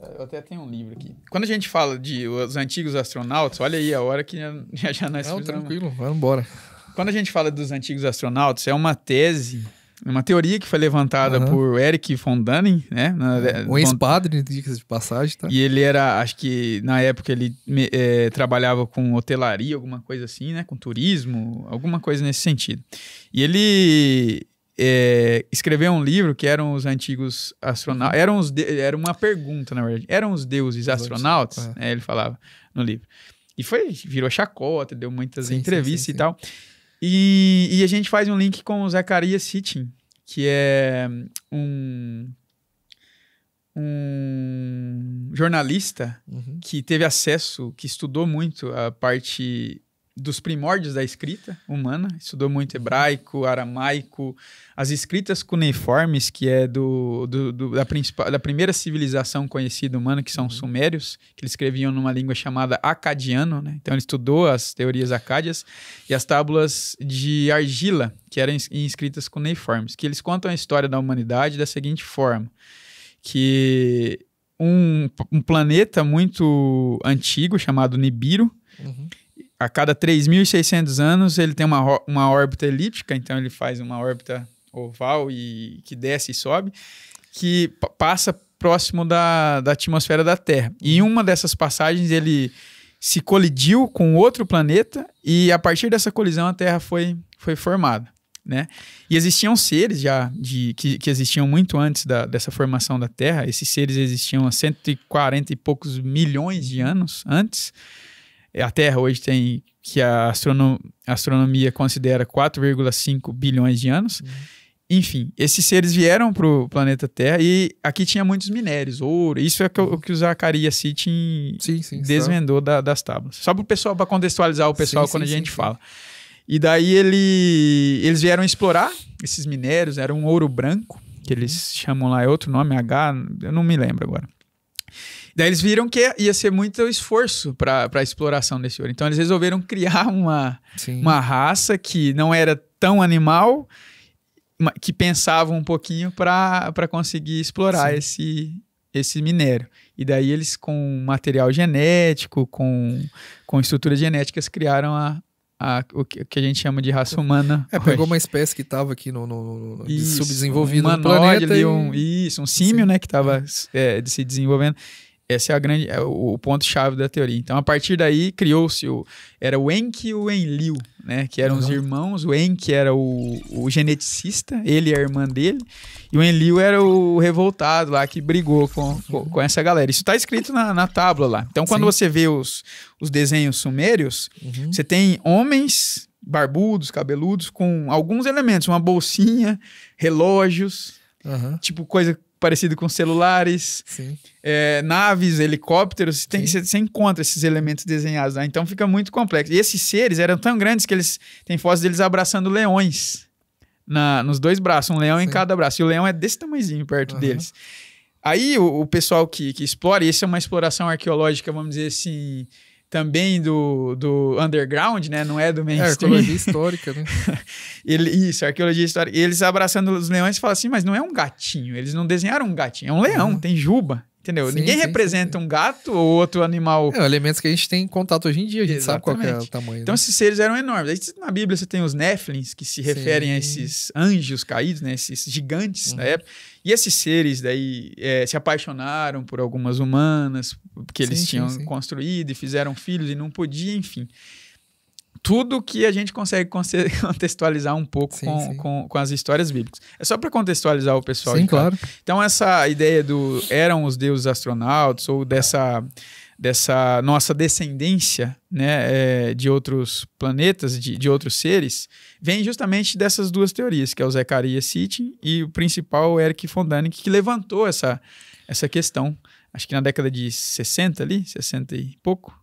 É, eu até tenho um livro aqui. Quando a gente fala de os antigos astronautas, olha aí a hora que já, já nós Não, tranquilo, vamos embora. Quando a gente fala dos antigos astronautas, é uma tese, uma teoria que foi levantada uhum. por Eric von Dunning, né? É, é, o ex-padre, dicas de passagem, tá? E ele era, acho que na época ele é, trabalhava com hotelaria, alguma coisa assim, né? Com turismo, alguma coisa nesse sentido. E ele é, escreveu um livro que eram os antigos astronautas. Uhum. Eram os de... Era uma pergunta, na verdade. Eram os deuses astronautas? É. Né, ele falava no livro. E foi, virou chacota, deu muitas sim, entrevistas sim, sim, e tal. E, e, a gente faz um link com o Zacarias Sitchin, que é um, um jornalista uhum. que teve acesso, que estudou muito a parte dos primórdios da escrita humana, estudou muito hebraico, aramaico, as escritas cuneiformes, que é do, do, do da, principal, da primeira civilização conhecida humana, que são os uhum. sumérios, que eles escreviam numa língua chamada acadiano, né? então ele estudou as teorias acádias, e as tábuas de argila, que eram em escritas cuneiformes, que eles contam a história da humanidade da seguinte forma, que um, um planeta muito antigo, chamado Nibiru, uhum a cada 3.600 anos ele tem uma, uma órbita elíptica, então ele faz uma órbita oval e que desce e sobe, que passa próximo da, da atmosfera da Terra. E em uma dessas passagens ele se colidiu com outro planeta e a partir dessa colisão a Terra foi, foi formada. Né? E existiam seres já de, que, que existiam muito antes da, dessa formação da Terra. Esses seres existiam há 140 e poucos milhões de anos antes a Terra hoje tem, que a astronomia considera 4,5 bilhões de anos. Uhum. Enfim, esses seres vieram para o planeta Terra e aqui tinha muitos minérios, ouro. Isso é que, o que o Zacarias City desvendou da, das tábuas. Só para o pessoal, para contextualizar o pessoal sim, quando sim, a gente sim, fala. E daí ele, eles vieram explorar esses minérios, era um ouro branco, que eles uhum. chamam lá, é outro nome, H, eu não me lembro agora. Daí eles viram que ia ser muito esforço para a exploração desse ouro. Então eles resolveram criar uma, uma raça que não era tão animal, que pensava um pouquinho para conseguir explorar esse, esse minério. E daí eles, com material genético, com, com estruturas genéticas, criaram a, a, o que a gente chama de raça humana. É, pegou hoje. uma espécie que estava aqui no, no, no isso, um no planeta. Ali, e... um, isso, um símio, Sim. né, que estava é, é se desenvolvendo. Esse é, a grande, é o, o ponto-chave da teoria. Então, a partir daí, criou-se o. Era o Enki e o Enlil, né? Que eram uhum. os irmãos. O Enki era o, o geneticista, ele e a irmã dele. E o Enlil era o revoltado lá que brigou com, com, com essa galera. Isso está escrito na, na tábua lá. Então, quando Sim. você vê os, os desenhos sumérios, uhum. você tem homens barbudos, cabeludos, com alguns elementos, uma bolsinha, relógios, uhum. tipo coisa parecido com celulares, é, naves, helicópteros, tem, você, você, encontra esses elementos desenhados lá, né? então fica muito complexo. E esses seres eram tão grandes que eles têm fotos deles abraçando leões na, nos dois braços, um leão Sim. em cada braço, e o leão é desse tamanhozinho perto uhum. deles. Aí o, o, pessoal que, que explora, e isso é uma exploração arqueológica, vamos dizer assim, também do, do underground, né? Não é do é, mainstream. É, arqueologia histórica, né? Ele, isso, arqueologia histórica. E eles abraçando os leões e falam assim, mas não é um gatinho. Eles não desenharam um gatinho, é um leão, uhum. tem juba. Entendeu? Sim, Ninguém sim, representa sim. um gato ou outro animal. É, elementos que a gente tem em contato hoje em dia, a gente Exatamente. sabe qual é o tamanho. Então, né? esses seres eram enormes. Aí, na Bíblia você tem os Néflins, que se referem a esses anjos caídos, né? Esses gigantes uhum. da época. E esses seres daí é, se apaixonaram por algumas humanas que eles sim, tinham sim, sim. construído e fizeram filhos e não podia, enfim. Tudo que a gente consegue contextualizar um pouco com, com, Com, as histórias bíblicas. É só para contextualizar o pessoal. Sim, então. claro. Então, essa ideia do eram os deuses astronautas ou dessa dessa nossa descendência né, é, de outros planetas, de, de outros seres, vem justamente dessas duas teorias, que é o Zecaria City e o principal o Eric von Däniken, que levantou essa, essa questão, acho que na década de 60 ali, 60 e pouco.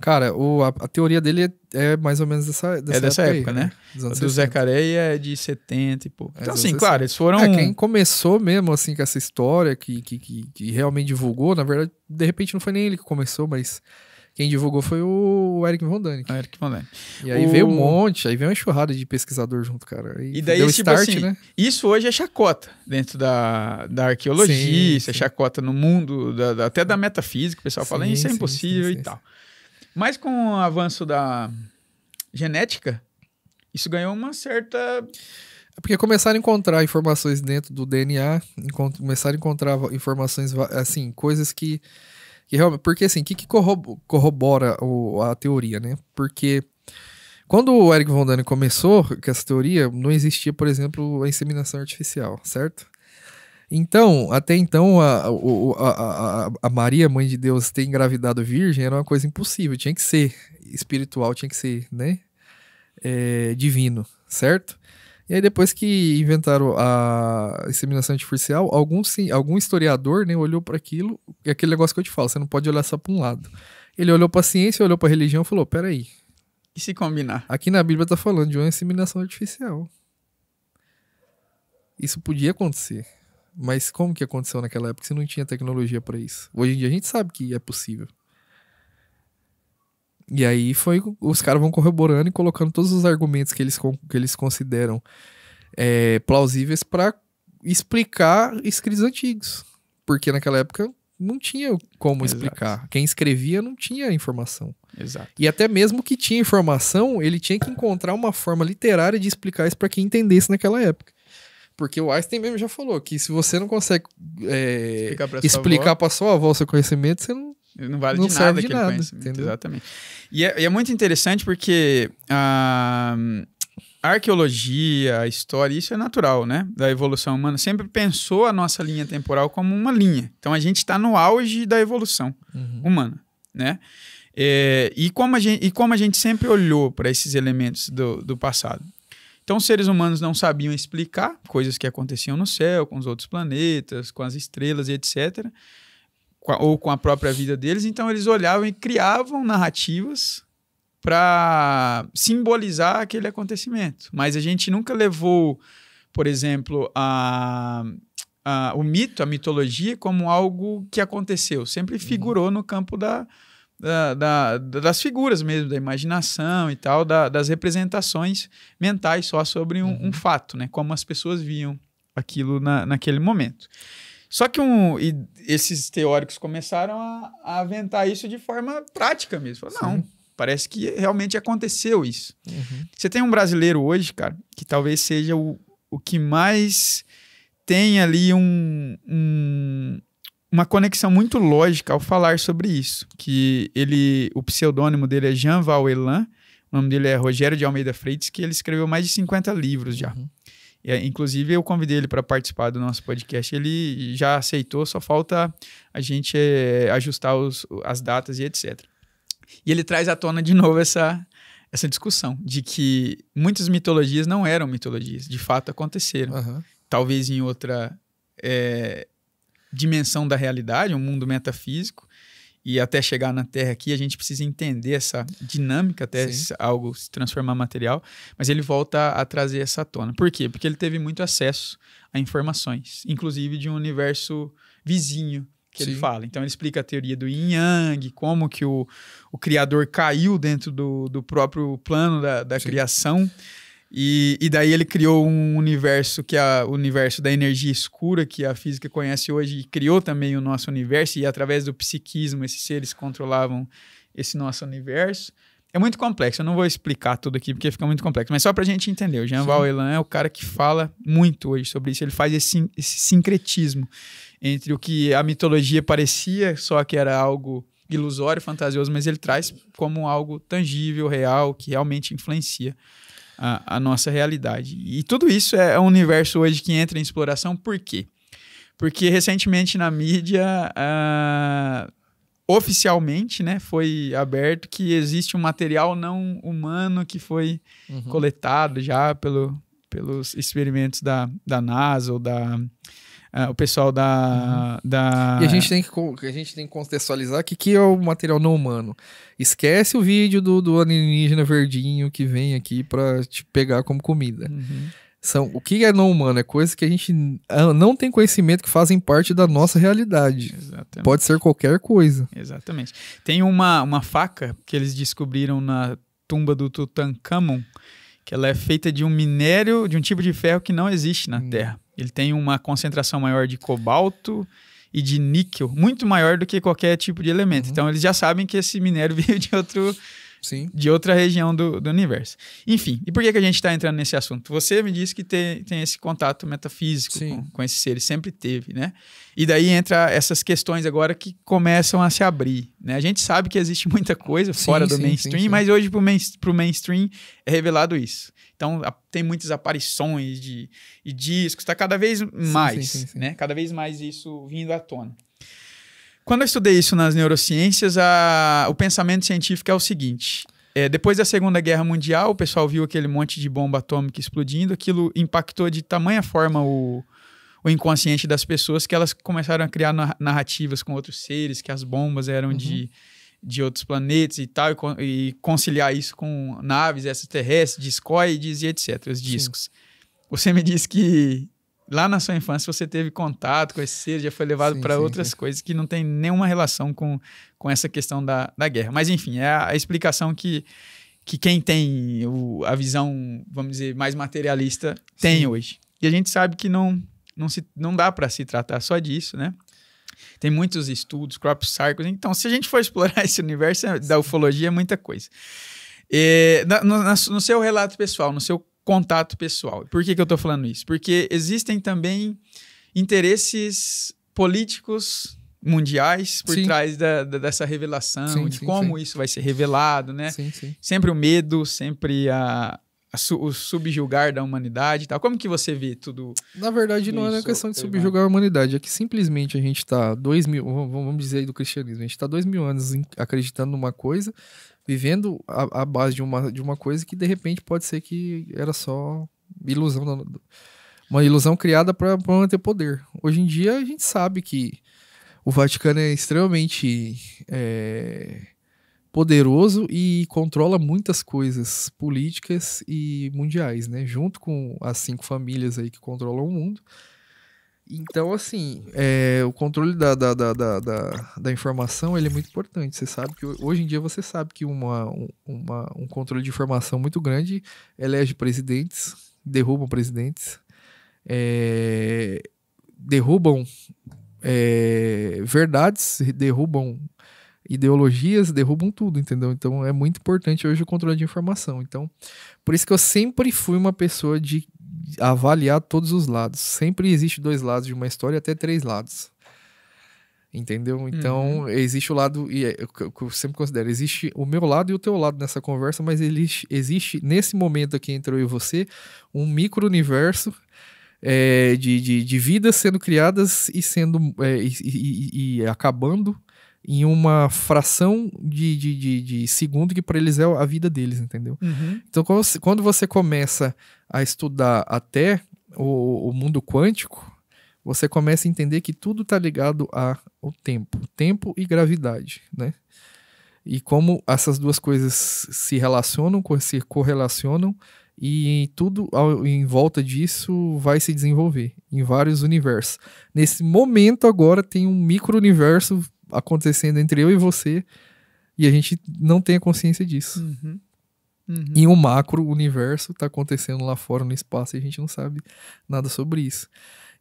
Cara, o, a, a teoria dele é, é, mais ou menos dessa, dessa, é dessa época, época né? né? Do Zecaria é de 70 e pouco. É, então, é assim, 60. claro, eles foram... É, quem começou mesmo, assim, com essa história, que, que, que, que realmente divulgou, na verdade, de repente não foi nem ele que começou, mas quem divulgou foi o Eric Von Daniken. Ah, Eric Von Daniken. E aí o... veio um monte, aí veio uma enxurrada de pesquisador junto, cara. E, e daí, deu tipo start, assim, né? isso hoje é chacota dentro da, da arqueologia, sim, isso é chacota no mundo, da, da, até da metafísica, o pessoal sim, fala, isso é impossível e tal. Mas com o avanço da genética, isso ganhou uma certa... É porque começaram a encontrar informações dentro do DNA, começaram a encontrar informações, assim, coisas que que realmente, porque assim, o que, que corrobora o, a teoria, né? Porque quando o Eric von Däniken começou com essa teoria, não existia, por exemplo, a inseminação artificial, certo? Então, até então, a, a, a, a, Maria, mãe de Deus, ter engravidado virgem era uma coisa impossível. Tinha que ser espiritual, tinha que ser, né? É, divino, certo? E aí, depois que inventaram a inseminação artificial, algum, sim, algum historiador né, olhou para aquilo, e aquele negócio que eu te falo, você não pode olhar só para um lado. Ele olhou para a ciência, olhou para a religião e falou: peraí. E se combinar? Aqui na Bíblia está falando de uma inseminação artificial. Isso podia acontecer. Mas como que aconteceu naquela época se não tinha tecnologia para isso? Hoje em dia a gente sabe que é possível. E aí foi, os caras vão corroborando e colocando todos os argumentos que eles, que eles consideram é, plausíveis para explicar escritos antigos. Porque naquela época não tinha como Exato. explicar. Quem escrevia não tinha informação. Exato. E até mesmo que tinha informação, ele tinha que encontrar uma forma literária de explicar isso para quem entendesse naquela época. Porque o Einstein mesmo já falou que se você não consegue é, explicar para sua, avó seu conhecimento, você não não vale não de nada aquele nada, conhecimento. Entendeu? Exatamente. E é, é, muito interessante porque a, a, arqueologia, a história, isso é natural, né? Da evolução humana. Sempre pensou a nossa linha temporal como uma linha. Então a gente está no auge da evolução uhum. humana, né? É, e, como a gente, e como a gente sempre olhou para esses elementos do, do passado. Então, os seres humanos não sabiam explicar coisas que aconteciam no céu, com os outros planetas, com as estrelas e etc ou com a própria vida deles. Então eles olhavam e criavam narrativas para simbolizar aquele acontecimento. Mas a gente nunca levou, por exemplo, a, a, o mito, a mitologia, como algo que aconteceu. Sempre uhum. figurou no campo da, da, da, das figuras mesmo, da imaginação e tal, da, das representações mentais só sobre um, um, uhum. fato, né? Como as pessoas viam aquilo na, naquele momento. Só que um, esses teóricos começaram a, a, aventar isso de forma prática mesmo. Falaram, não, parece que realmente aconteceu isso. Uhum. Você tem um brasileiro hoje, cara, que talvez seja o, o que mais tem ali um, um, uma conexão muito lógica ao falar sobre isso. Que ele, o pseudônimo dele é Jean Valelan, o nome dele é Rogério de Almeida Freitas, que ele escreveu mais de 50 livros já. Uhum. E, inclusive, eu convidei ele para participar do nosso podcast. Ele já aceitou, só falta a gente é, ajustar os, as datas e etc. E ele traz à tona de novo essa, essa discussão de que muitas mitologias não eram mitologias, de fato aconteceram. Uhum. Talvez em outra é, dimensão da realidade, um mundo metafísico, e até chegar na Terra aqui, a gente precisa entender essa dinâmica até algo se transformar material, mas ele volta a trazer essa tona. Por quê? Porque ele teve muito acesso a informações, inclusive de um universo vizinho que Sim. ele fala. Então ele explica a teoria do yin yang, como que o, o criador caiu dentro do, do próprio plano da, da criação. E, e daí ele criou um universo que é o universo da energia escura, que a física conhece hoje, e criou também o nosso universo, e através do psiquismo esses seres controlavam esse nosso universo. É muito complexo, eu não vou explicar tudo aqui porque fica muito complexo, mas só para a gente entender, o Jean Sim. Vauelan é o cara que fala muito hoje sobre isso, ele faz esse, esse sincretismo entre o que a mitologia parecia, só que era algo ilusório, fantasioso, mas ele traz como algo tangível, real, que realmente influencia a, a nossa realidade. E tudo isso é, é um universo hoje que entra em exploração, por quê? Porque recentemente na mídia, uh, oficialmente, né, foi aberto que existe um material não humano que foi uhum. coletado já pelo, pelos experimentos da, da NASA ou da é, o pessoal da, uhum. da. E a gente, tem que, a gente tem que contextualizar que que é o material não humano. Esquece o vídeo do, do alienígena verdinho que vem aqui para te pegar como comida. Uhum. São, o que é não humano é coisa que a gente não tem conhecimento que fazem parte da nossa realidade. Exatamente. Pode ser qualquer coisa. Exatamente. Tem uma, uma faca que eles descobriram na tumba do Tutankhamon, que ela é feita de um minério, de um tipo de ferro que não existe na hum. Terra. Ele tem uma concentração maior de cobalto e de níquel, muito maior do que qualquer tipo de elemento. Uhum. Então eles já sabem que esse minério veio de outro Sim. de outra região do, do universo. Enfim, e por que, que a gente está entrando nesse assunto? Você me disse que tem, tem esse contato metafísico com, com, esses seres, sempre teve, né? E daí entra essas questões agora que começam a se abrir, né? A gente sabe que existe muita coisa fora sim, do sim, mainstream, sim, mas hoje para o main, mainstream é revelado isso. Então, a, tem muitas aparições de, de discos, está cada vez mais, sim, sim, sim, né? Cada vez mais isso vindo à tona. Quando eu estudei isso nas neurociências, a, o pensamento científico é o seguinte: é, depois da Segunda Guerra Mundial, o pessoal viu aquele monte de bomba atômica explodindo, aquilo impactou de tamanha forma o, o inconsciente das pessoas que elas começaram a criar narrativas com outros seres, que as bombas eram uhum. de de outros planetas e tal, e, conciliar isso com naves extraterrestres, discoides e etc., os discos. Sim. Você me disse que lá na sua infância você teve contato com esse ser, já foi levado para outras sim. coisas que não tem nenhuma relação com, com essa questão da, da guerra. Mas, enfim, é a, a explicação que, que quem tem o, a visão, vamos dizer, mais materialista tem sim. hoje. E a gente sabe que não, não, se, não dá para se tratar só disso, né? Tem muitos estudos, crop circles. Então, se a gente for explorar esse universo é da ufologia, é muita coisa. E, é, no, no, seu relato pessoal, no seu contato pessoal. Por que, que eu estou falando isso? Porque existem também interesses políticos mundiais por sim. trás da, da, dessa revelação, sim, de sim, como isso vai ser revelado, né? Sempre o medo, sempre a, o subjugar da humanidade e tal. Como que você vê tudo? Na verdade, não é isso, é questão de subjugar a humanidade, é que simplesmente a gente está dois mil, vamos dizer aí do cristianismo, a gente está dois mil anos acreditando numa coisa, vivendo a, a, base de uma, de uma coisa que de repente pode ser que era só ilusão, uma ilusão criada para manter poder. Hoje em dia a gente sabe que o Vaticano é extremamente é, poderoso e controla muitas coisas políticas e mundiais, né? Junto com as cinco famílias aí que controlam o mundo. Então, assim, é, o controle da, da, da, da, da informação ele é muito importante. Você sabe que hoje em dia você sabe que uma, uma, um controle de informação muito grande elege presidentes, derrubam presidentes, é, derrubam é, verdades, derrubam ideologias derrubam tudo, entendeu? Então é muito importante hoje o controle de informação. Então, por isso que eu sempre fui uma pessoa de avaliar todos os lados. Sempre existe dois lados de uma história, até três lados. Entendeu? Então, uhum. existe o lado, e é, eu sempre considero, existe o meu lado e o teu lado nessa conversa, mas existe, existe nesse momento aqui entre eu e você, um micro-universo é, de, de, de, vidas sendo criadas e sendo é, e, e, e, acabando em uma fração de, de, de, de segundo que para eles é a vida deles, entendeu? Uhum. Então, quando você começa a estudar até o, o mundo quântico, você começa a entender que tudo está ligado ao tempo, tempo e gravidade, né? E como essas duas coisas se relacionam, se correlacionam, e tudo ao, em volta disso vai se desenvolver em vários universos. Nesse momento agora tem um micro-universo acontecendo entre eu e você e a gente não tem a consciência disso. Uhum. Uhum. Em um macro universo está acontecendo lá fora no espaço e a gente não sabe nada sobre isso.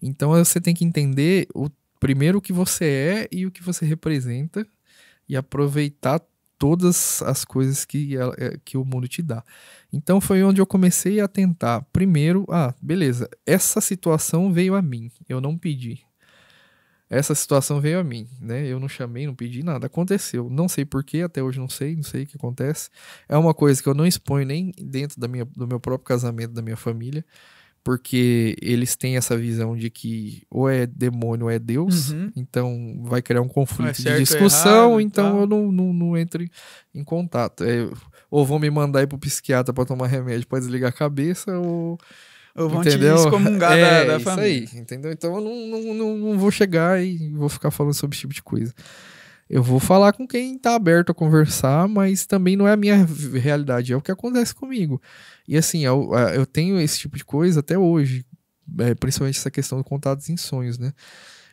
Então você tem que entender o primeiro o que você é e o que você representa e aproveitar todas as coisas que, é, que o mundo te dá. Então foi onde eu comecei a tentar. Primeiro, ah, beleza, essa situação veio a mim, eu não pedi essa situação veio a mim, né? Eu não chamei, não pedi nada, aconteceu. Não sei porquê, até hoje não sei, não sei o que acontece. É uma coisa que eu não exponho nem dentro da minha, do meu próprio casamento, da minha família, porque eles têm essa visão de que ou é demônio ou é Deus, uhum. então vai criar um conflito é de discussão, errado, então tá. eu não, não, não entre em contato. É, ou vão me mandar ir pro psiquiatra para tomar remédio para desligar a cabeça, ou ou vão entendeu? te excomungar é, da, da família. Isso aí, entendeu? Então eu não, não, não, não vou chegar e vou ficar falando sobre esse tipo de coisa. Eu vou falar com quem tá aberto a conversar, mas também não é a minha realidade, é o que acontece comigo. E assim, eu, eu tenho esse tipo de coisa até hoje, é, principalmente essa questão do contatos em sonhos, né?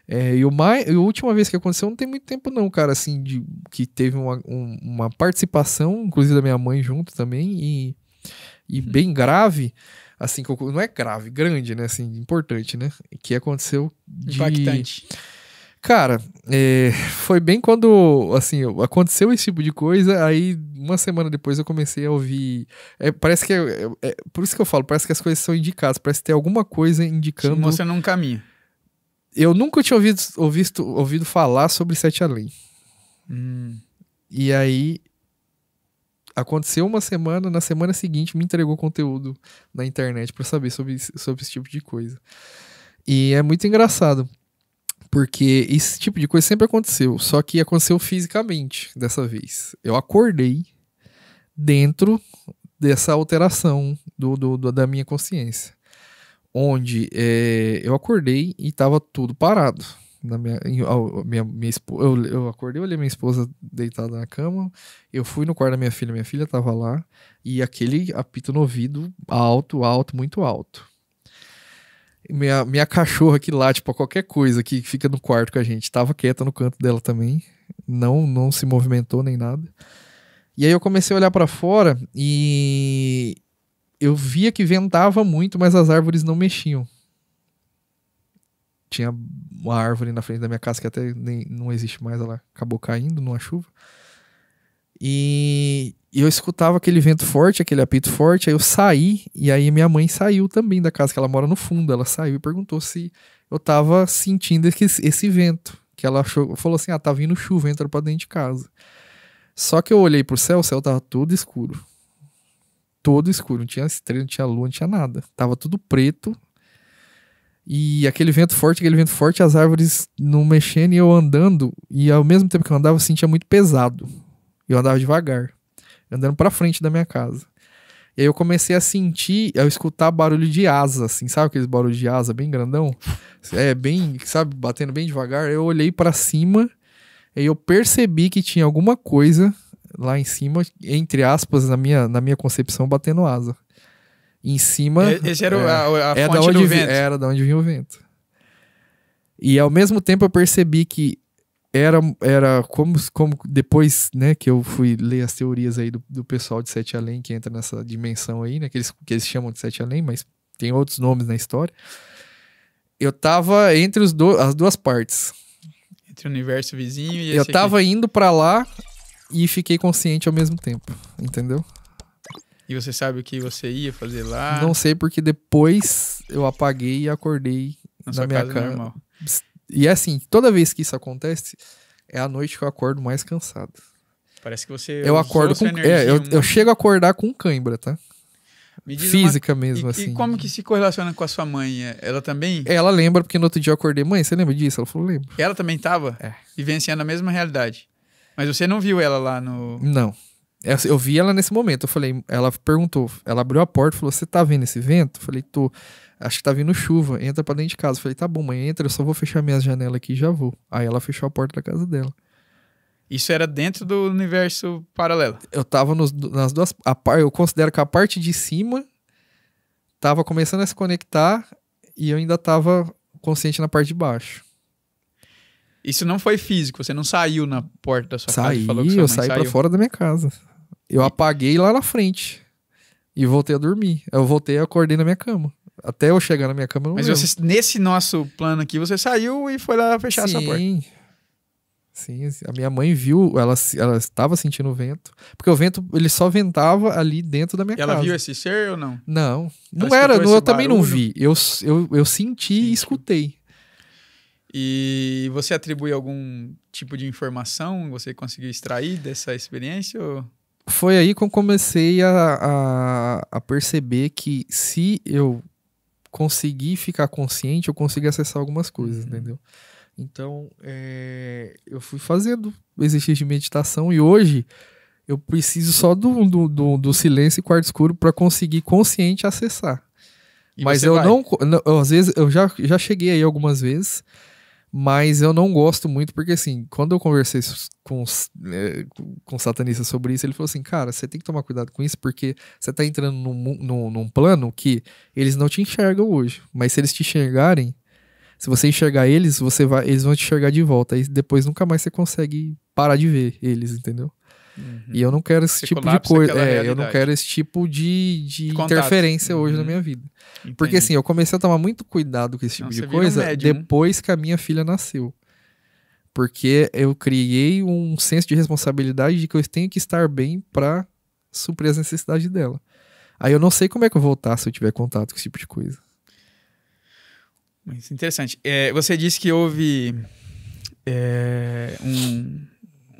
É, e, o mais, a última vez que aconteceu não tem muito tempo, não, cara, assim, de, que teve uma, um, uma participação, inclusive da minha mãe junto também, e, e uhum. bem grave assim, não é grave, grande, né? Assim, importante, né? Que aconteceu de... Impactante. Cara, é, foi bem quando, assim, aconteceu esse tipo de coisa, aí uma semana depois eu comecei a ouvir, é, parece que, é, é, é por isso que eu falo, parece que as coisas são indicadas, parece que tem alguma coisa indicando... Se você não caminha. Eu nunca tinha ouvido, ouvido, ouvido falar sobre Sete Além. Hum. E aí aconteceu uma semana, na semana seguinte me entregou conteúdo na internet para saber sobre, sobre esse tipo de coisa. E é muito engraçado, porque esse tipo de coisa sempre aconteceu, só que aconteceu fisicamente dessa vez. Eu acordei dentro dessa alteração do, do, do da minha consciência, onde é, eu acordei e estava tudo parado na minha, minha, minha esposa, eu, eu acordei, olhei minha esposa deitada na cama, eu fui no quarto da minha filha, minha filha tava lá, e aquele apito no ouvido, alto, alto, muito alto. Minha, minha cachorra que late pra qualquer coisa, que fica no quarto com a gente, tava quieta no canto dela também, não, não se movimentou nem nada. E aí eu comecei a olhar para fora e eu via que ventava muito, mas as árvores não mexiam tinha uma árvore na frente da minha casa que até nem, não existe mais, ela acabou caindo numa chuva. E, e eu escutava aquele vento forte, aquele apito forte, aí eu saí, e aí minha mãe saiu também da casa, que ela mora no fundo, ela saiu e perguntou se eu tava sentindo esse, esse vento, que ela achou, falou assim, ah, tá vindo chuva, entra pra dentro de casa. Só que eu olhei pro céu, o céu tava todo escuro, todo escuro, não tinha estrela, não tinha lua, não tinha nada, tava tudo preto, e aquele vento forte, aquele vento forte, as árvores não mexendo e eu andando. E ao mesmo tempo que eu andava, eu sentia muito pesado. Eu andava devagar, andando para frente da minha casa. E aí eu comecei a sentir, a escutar barulho de asa, assim, sabe aqueles barulhos de asa bem grandão? É, bem, sabe, batendo bem devagar. Eu olhei para cima e eu percebi que tinha alguma coisa lá em cima, entre aspas, na minha, na minha concepção, batendo asa em cima. Esse era é, a, a é da onde Era da onde vinha o vento. E ao mesmo tempo eu percebi que era, era como, como depois né, que eu fui ler as teorias aí do, do pessoal de Sete Além, que entra nessa dimensão aí, né, que, eles, que eles chamam de Sete Além, mas tem outros nomes na história. Eu tava entre os do, as duas partes. Entre o universo vizinho e Eu tava aqui. indo para lá e fiquei consciente ao mesmo tempo, entendeu? E você sabe o que você ia fazer lá? Não sei, porque depois eu apaguei e acordei na, na minha cama. Normal. E é assim, toda vez que isso acontece, é a noite que eu acordo mais cansado. Parece que você. Eu acordo com. É, eu, eu, chego a acordar com cãibra, tá? Física uma... mesmo, e, assim. E como que se correlaciona com a sua mãe? É, ela também? Ela lembra, porque no outro dia eu acordei. Mãe, você lembra disso? Ela falou, lembro. Ela também estava é. vivenciando a mesma realidade. Mas você não viu ela lá no. Não. É assim, eu vi ela nesse momento, eu falei, ela perguntou, ela abriu a porta e falou: Você tá vendo esse vento? Eu falei, tô, acho que tá vindo chuva, entra pra dentro de casa. Eu falei, tá bom, mãe, entra, eu só vou fechar minhas janelas aqui e já vou. Aí ela fechou a porta da casa dela. Isso era dentro do universo paralelo. Eu tava nos, nas duas. A eu considero que a parte de cima tava começando a se conectar e eu ainda tava consciente na parte de baixo. Isso não foi físico, você não saiu na porta da sua saí, casa? Saí, eu mãe, saí para fora da minha casa. Eu apaguei lá na frente e voltei a dormir. Eu voltei e acordei na minha cama. Até eu chegar na minha cama, eu não Mas você, nesse nosso plano aqui, você saiu e foi lá fechar Sim. porta. Sim, a minha mãe viu, ela, ela estava sentindo o vento, porque o vento ele só ventava ali dentro da minha e casa. Ela viu esse ser ou não? Não, ela não era, eu barulho. também não vi, eu, eu, eu senti Sim. e escutei. E você atribui algum tipo de informação, você conseguiu extrair dessa experiência? Ou foi aí que eu comecei a, a, a, perceber que se eu conseguir ficar consciente, eu consigo acessar algumas coisas, uhum. entendeu? Então, é, eu fui fazendo exercícios de meditação e hoje eu preciso só do, do, do, do silêncio e quarto escuro para conseguir consciente acessar. E Mas eu não, não, Às vezes, eu já, já cheguei aí algumas vezes mas eu não gosto muito, porque assim, quando eu conversei com, é, com o satanista sobre isso, ele falou assim: cara, você tem que tomar cuidado com isso, porque você tá entrando num, num, num plano que eles não te enxergam hoje. Mas se eles te enxergarem, se você enxergar eles, você vai, eles vão te enxergar de volta. Aí depois nunca mais você consegue parar de ver eles, entendeu? Uhum. E eu não quero esse tipo de é coisa. É, eu não quero esse tipo de, de interferência uhum. hoje na uhum. minha vida. Entendi. Porque assim, eu comecei a tomar muito cuidado com esse tipo não, de coisa um né? depois que a minha filha nasceu. Porque eu criei um senso de responsabilidade de que eu tenho que estar bem para suprir as necessidades dela. Aí eu não sei como é que eu vou voltar se eu tiver contato com esse tipo de coisa. Mas interessante. É, você disse que houve é, um,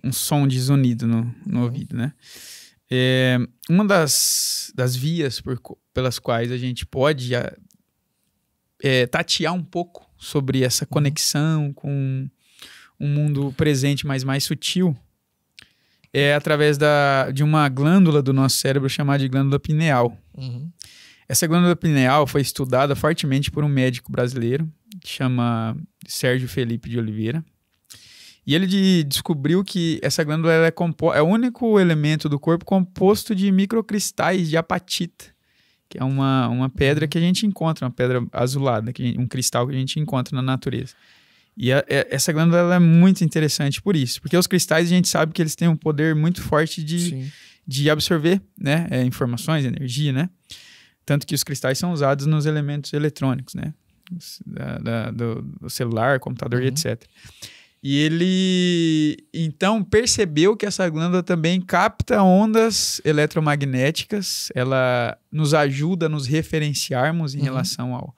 um som desunido no, no uhum. ouvido, né? É, uma das, das vias por, pelas quais a gente pode a, ah, é, eh, tatear um pouco sobre essa uhum. conexão com um mundo presente, mas mais sutil, é através da, de uma glândula do nosso cérebro chamada de glândula pineal. Uhum. Essa glândula pineal foi estudada fortemente por um médico brasileiro que chama Sérgio Felipe de Oliveira. E ele de, descobriu que essa glândula é, é o único elemento do corpo composto de microcristais de apatita, que é uma, uma pedra que a gente encontra, uma pedra azulada, que gente, um cristal que a gente encontra na natureza. E a, a, é, essa glândula é muito interessante por isso, porque os cristais a gente sabe que eles têm um poder muito forte de, de absorver né, é, informações, energia, né? Tanto que os cristais são usados nos elementos eletrônicos, né? Da, da, do, do, celular, computador uhum. e etc. E ele então percebeu que essa glândula também capta ondas eletromagnéticas, ela nos ajuda a nos referenciarmos em uhum. relação ao,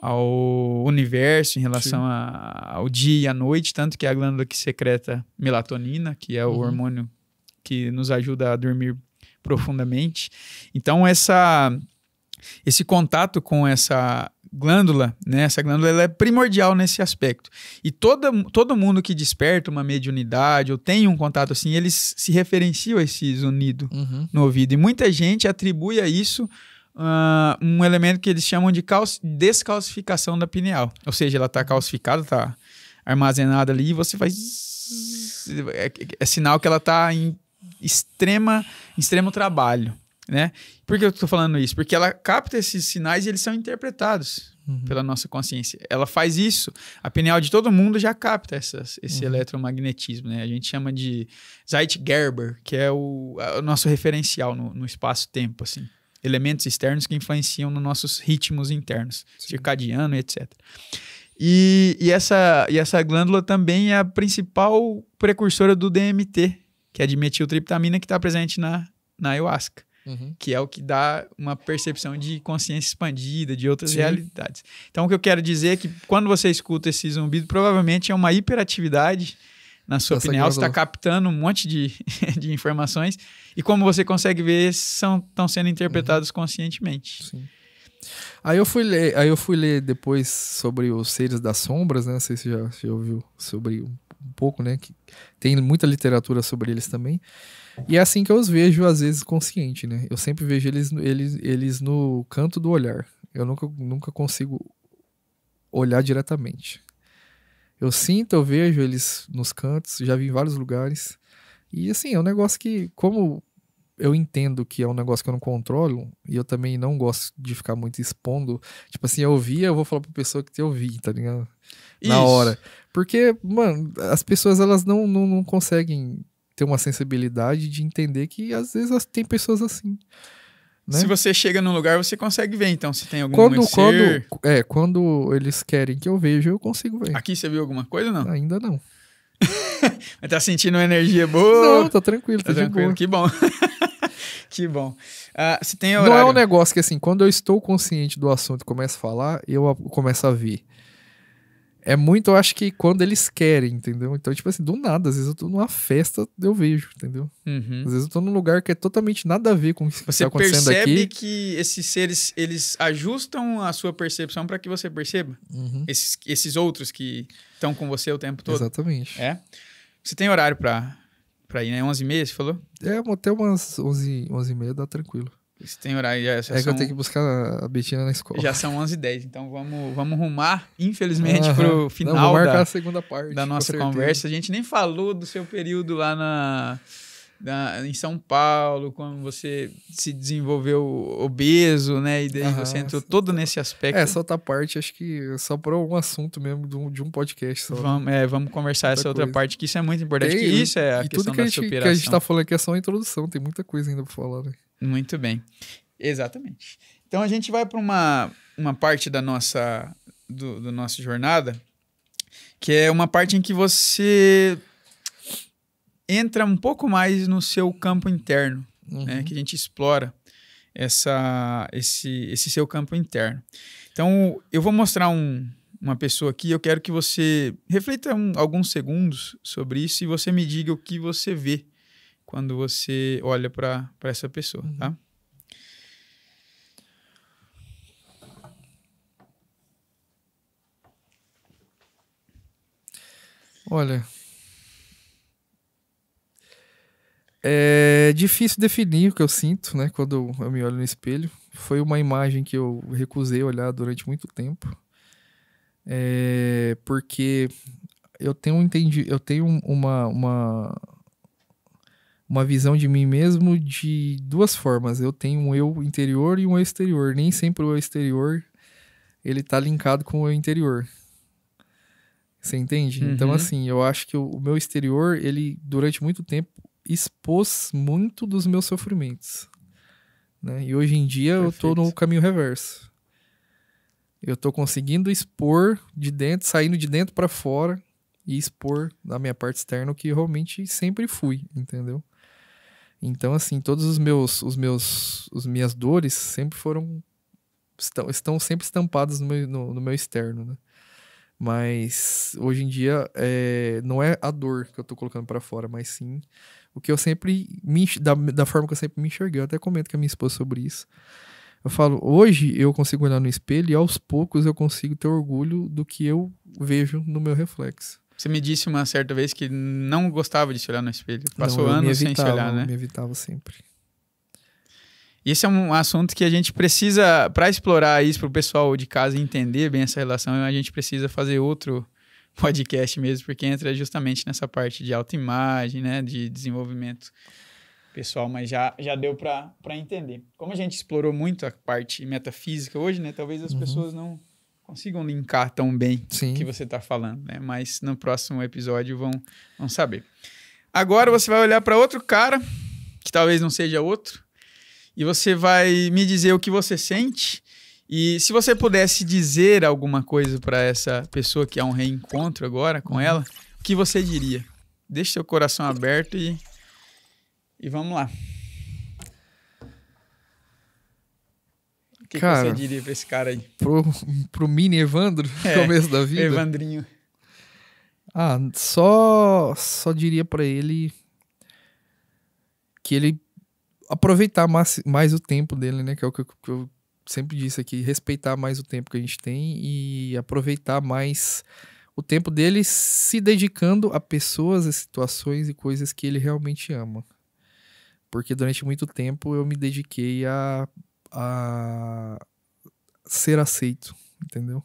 ao universo, em relação a, ao dia e à noite, tanto que é a glândula que secreta melatonina, que é o uhum. hormônio que nos ajuda a dormir profundamente. Então essa esse contato com essa glândula, né? Essa glândula é primordial nesse aspecto. E toda, todo mundo que desperta uma mediunidade ou tem um contato assim, eles se referenciam a esse zunido uhum. no ouvido. E muita gente atribui a isso uh, um elemento que eles chamam de calci- descalcificação da pineal. Ou seja, ela está calcificada, está armazenada ali e você faz... Zzz, é, é, é sinal que ela está em extrema, extremo trabalho. Né? Por que eu estou falando isso? Porque ela capta esses sinais e eles são interpretados uhum. pela nossa consciência. Ela faz isso. A pineal de todo mundo já capta essas, esse uhum. eletromagnetismo. Né? A gente chama de Zeitgerber, que é o, o nosso referencial no, no espaço-tempo. Assim. Elementos externos que influenciam nos nossos ritmos internos, Sim. circadiano, etc. E, e, essa, e essa glândula também é a principal precursora do DMT, que é a dimetiltriptamina, que está presente na, na ayahuasca uhum. que é o que dá uma percepção de consciência expandida, de outras Sim. realidades. Então, o que eu quero dizer é que quando você escuta esse zumbido, provavelmente é uma hiperatividade na sua Nossa, opinião, você está captando um monte de, de informações e como você consegue ver, são estão sendo interpretados uhum. conscientemente. Sim. Aí eu fui ler, aí eu fui ler depois sobre os seres das sombras, né? Não sei se já, já ouviu sobre um pouco, né? Que tem muita literatura sobre eles também. E é assim que eu os vejo, às vezes, consciente, né? Eu sempre vejo eles, eles, eles no canto do olhar. Eu nunca, nunca consigo olhar diretamente. Eu sinto, eu vejo eles nos cantos, já vi em vários lugares. E assim, é um negócio que, como eu entendo que é um negócio que eu não controlo, e eu também não gosto de ficar muito expondo. Tipo assim, eu ouvi, eu vou falar pra pessoa que te ouvi tá ligado? Isso. Na hora. Porque, mano, as pessoas elas não, não, não conseguem ter uma sensibilidade de entender que às vezes tem pessoas assim. Né? Se você chega num lugar, você consegue ver, então, se tem algum quando, quando É, quando eles querem que eu veja, eu consigo ver. Aqui você viu alguma coisa não? Ainda não. Mas tá sentindo uma energia boa? Não, tá tranquilo, tá, tá tranquilo. Que bom. que bom. Uh, se tem horário... Não é um negócio que, assim, quando eu estou consciente do assunto e começo a falar, eu começo a ver é muito, eu acho que quando eles querem, entendeu? Então, tipo assim, do nada, às vezes eu tô numa festa, eu vejo, entendeu? Uhum. Às vezes eu tô num lugar que é totalmente nada a ver com o que você tá acontecendo aqui. Você percebe que esses seres, eles ajustam a sua percepção para que você perceba uhum. esses, esses outros que estão com você o tempo todo. Exatamente. É? Você tem horário pra, ir, né? 11h30, você falou? É, até umas 11, h 30 dá tranquilo. Isso tem horário. Já, já é são... que eu tenho que buscar a Betina na escola. Já são 11h10, então vamos, vamos rumar, infelizmente, uhum. pro final. Não, marcar da, a segunda parte. Da nossa conversa. A gente nem falou do seu período lá na. em São Paulo, quando você se desenvolveu obeso, né? E daí você entrou todo nesse aspecto. É Essa outra parte, acho que só por algum assunto mesmo de um, de um podcast. Só, vamos, né? é, vamos conversar muita essa outra coisa. parte, que isso é muito importante, tem, que isso é a e questão tudo que da a gente, superação. que a gente tá falando aqui é só uma introdução, tem muita coisa ainda pra falar, né? Muito bem. Exatamente. Então a gente vai para uma, uma parte da nossa do, do nossa jornada, que é uma parte em que você entra um pouco mais no seu campo interno, né, uhum. né, que a gente explora essa, esse, esse seu campo interno. Então, eu vou mostrar um, uma pessoa aqui, eu quero que você reflita um, alguns segundos sobre isso e você me diga o que você vê quando você olha para essa pessoa, tá? uhum. tá? Olha. É difícil definir o que eu sinto, né? Quando eu me olho no espelho. Foi uma imagem que eu recusei olhar durante muito tempo. É porque eu tenho entendi, eu tenho uma, uma uma visão de mim mesmo de duas formas. Eu tenho um eu interior e um eu exterior. Nem sempre o eu exterior ele tá linkado com o eu interior. Você entende? Então, uhum. Então assim, eu acho que o meu exterior, ele durante muito tempo expôs muito dos meus sofrimentos. Né? E hoje em dia Perfeito. eu tô no caminho reverso. Eu tô conseguindo expor de dentro, saindo de dentro para fora e expor da minha parte externa o que realmente sempre fui, entendeu? Então, assim, todos os meus, os meus, as minhas dores sempre foram estão, estão sempre estampadas no meu, no, no meu externo, né? Mas hoje em dia é, não é a dor que eu tô colocando para fora, mas sim o que eu sempre me, da, da forma que eu sempre me enxerguei. Eu até comento com a minha esposa sobre isso. Eu falo, hoje eu consigo olhar no espelho e aos poucos eu consigo ter orgulho do que eu vejo no meu reflexo. Você me disse uma certa vez que não gostava de se olhar no espelho. Passou não, anos evitava, sem se olhar, né? eu Me evitava sempre. E esse é um assunto que a gente precisa, para explorar isso, para o pessoal de casa entender bem essa relação, a gente precisa fazer outro podcast mesmo, porque entra justamente nessa parte de autoimagem, né, de desenvolvimento pessoal, mas já, já deu para entender. Como a gente explorou muito a parte metafísica hoje, né, talvez as uhum. pessoas não consigam linkar tão bem o que você está falando, né? Mas no próximo episódio vão, vão saber. Agora você vai olhar para outro cara, que talvez não seja outro, e você vai me dizer o que você sente. E se você pudesse dizer alguma coisa para essa pessoa que há é um reencontro agora com ela, o que você diria? Deixe seu coração aberto e, e vamos lá. que, cara, que você diria pra esse cara aí? Pro, pro mini Evandro, no é, começo da vida? Evandrinho. Ah, só, só diria para ele que ele aproveitar mais, mais o tempo dele, né? Que é o que eu, que eu sempre disse aqui, respeitar mais o tempo que a gente tem e aproveitar mais o tempo dele se dedicando a pessoas, a situações e coisas que ele realmente ama. Porque durante muito tempo eu me dediquei a a ser aceito, entendeu?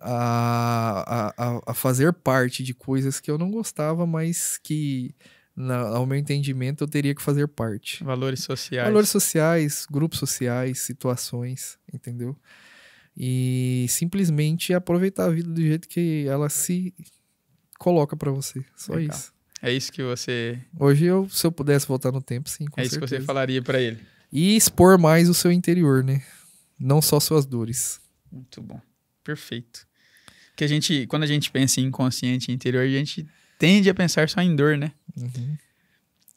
A, a, a fazer parte de coisas que eu não gostava, mas que na, ao meu entendimento, eu teria que fazer parte. Valores sociais. Valores sociais, grupos sociais, situações, entendeu? E simplesmente aproveitar a vida do jeito que ela se coloca para você. Só Legal. isso. É isso que você. Hoje, eu, se eu pudesse voltar no tempo, sim. é certeza. isso que você falaria para ele e expor mais o seu interior, né? Não só suas dores. Muito bom. Perfeito. Que a gente, quando a gente pensa em inconsciente interior, a gente tende a pensar só em dor, né? Uhum.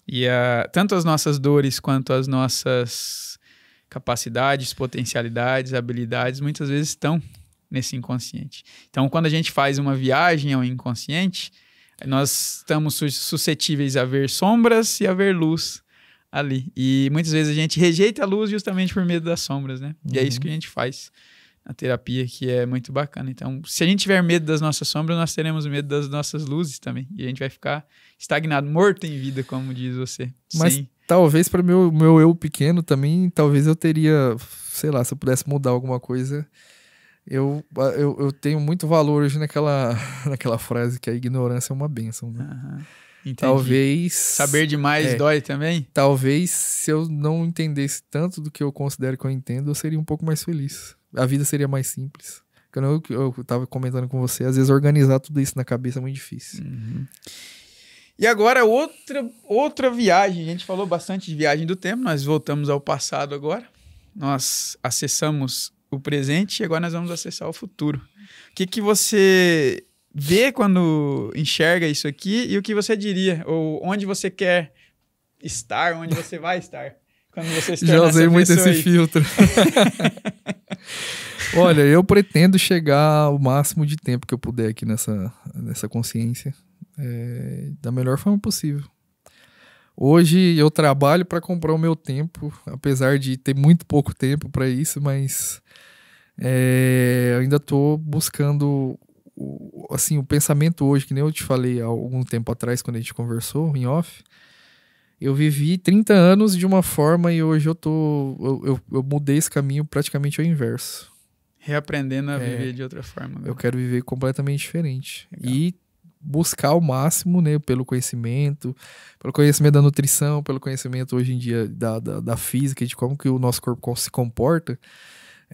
E a tanto as nossas dores quanto as nossas capacidades, potencialidades, habilidades, muitas vezes estão nesse inconsciente. Então, quando a gente faz uma viagem ao inconsciente, nós estamos suscetíveis a ver sombras e a ver luz ali. E muitas vezes a gente rejeita a luz justamente por medo das sombras, né? Uhum. E é isso que a uhum. gente faz na terapia, que é muito bacana. Então, se a gente tiver medo das nossas sombras, nós teremos medo das nossas luzes também. E a gente vai ficar estagnado, morto em vida, como diz você. Mas Sim. talvez para meu meu eu pequeno também, talvez eu teria, sei lá, se eu pudesse mudar alguma coisa, eu, eu, eu tenho muito valor hoje naquela, naquela frase que a é, ignorância é uma bênção. Né? Uhum. Entendi. Talvez. Saber demais é, dói também? Talvez se eu não entendesse tanto do que eu considero que eu entendo, eu seria um pouco mais feliz. A vida seria mais simples. Eu, eu, eu tava comentando com você, às vezes organizar tudo isso na cabeça é muito difícil. Uhum. E agora, outra, outra viagem. A gente falou bastante de viagem do tempo, nós voltamos ao passado agora. Nós acessamos o presente e agora nós vamos acessar o futuro. O que, que você vê quando enxerga isso aqui e o que você diria, ou onde você quer estar, onde você vai estar. Quando você se Já usei muito esse aí. filtro. Olha, eu pretendo chegar o máximo de tempo que eu puder aqui nessa, nessa consciência, é, da melhor forma possível. Hoje eu trabalho para comprar o meu tempo, apesar de ter muito pouco tempo para isso, mas é, ainda estou buscando assim, o pensamento hoje, que nem eu te falei há algum tempo atrás, quando a gente conversou em off, eu vivi 30 anos de uma forma e hoje eu tô. Eu, eu, eu mudei esse caminho praticamente ao inverso. Reaprendendo a é, viver de outra forma. Né? Eu quero viver completamente diferente. Legal. E buscar o máximo, né? Pelo conhecimento, pelo conhecimento da nutrição, pelo conhecimento hoje em dia da, da, da física, de como que o nosso corpo se comporta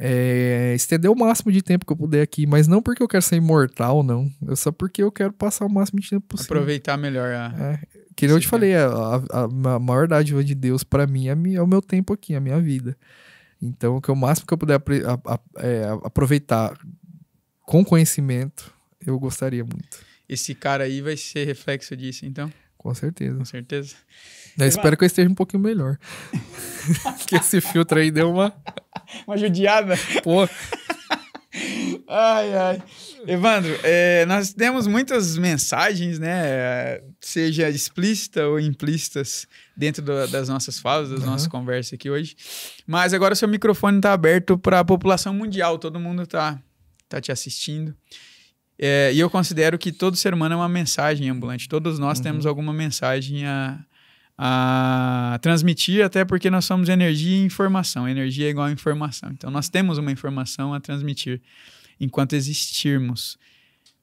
é, estender o máximo de tempo que eu puder aqui, mas não porque eu quero ser imortal, não. É só porque eu quero passar o máximo de tempo possível. Aproveitar melhor a. É, que eu te tempo. falei, a, a, a, maior dádiva de Deus para mim é, é o meu tempo aqui, a minha vida. Então, que o máximo que eu puder a, a, é, aproveitar com conhecimento, eu gostaria muito. Esse cara aí vai ser reflexo disso, então? Com certeza. Com certeza. Né, eu espero que eu esteja um pouquinho melhor. que esse filtro aí deu uma. Uma judiada. Pô. Ai, ai. Evandro, é, nós temos muitas mensagens, né? Seja explícita ou implícitas dentro do, das nossas falas, das uhum. nossas conversas aqui hoje. Mas agora o seu microfone está aberto para a população mundial, todo mundo está tá te assistindo. É, e eu considero que todo ser humano é uma mensagem ambulante. Todos nós uhum. temos alguma mensagem a, a transmitir, até porque nós somos energia e informação. Energia é igual a informação. Então, nós temos uma informação a transmitir enquanto existirmos.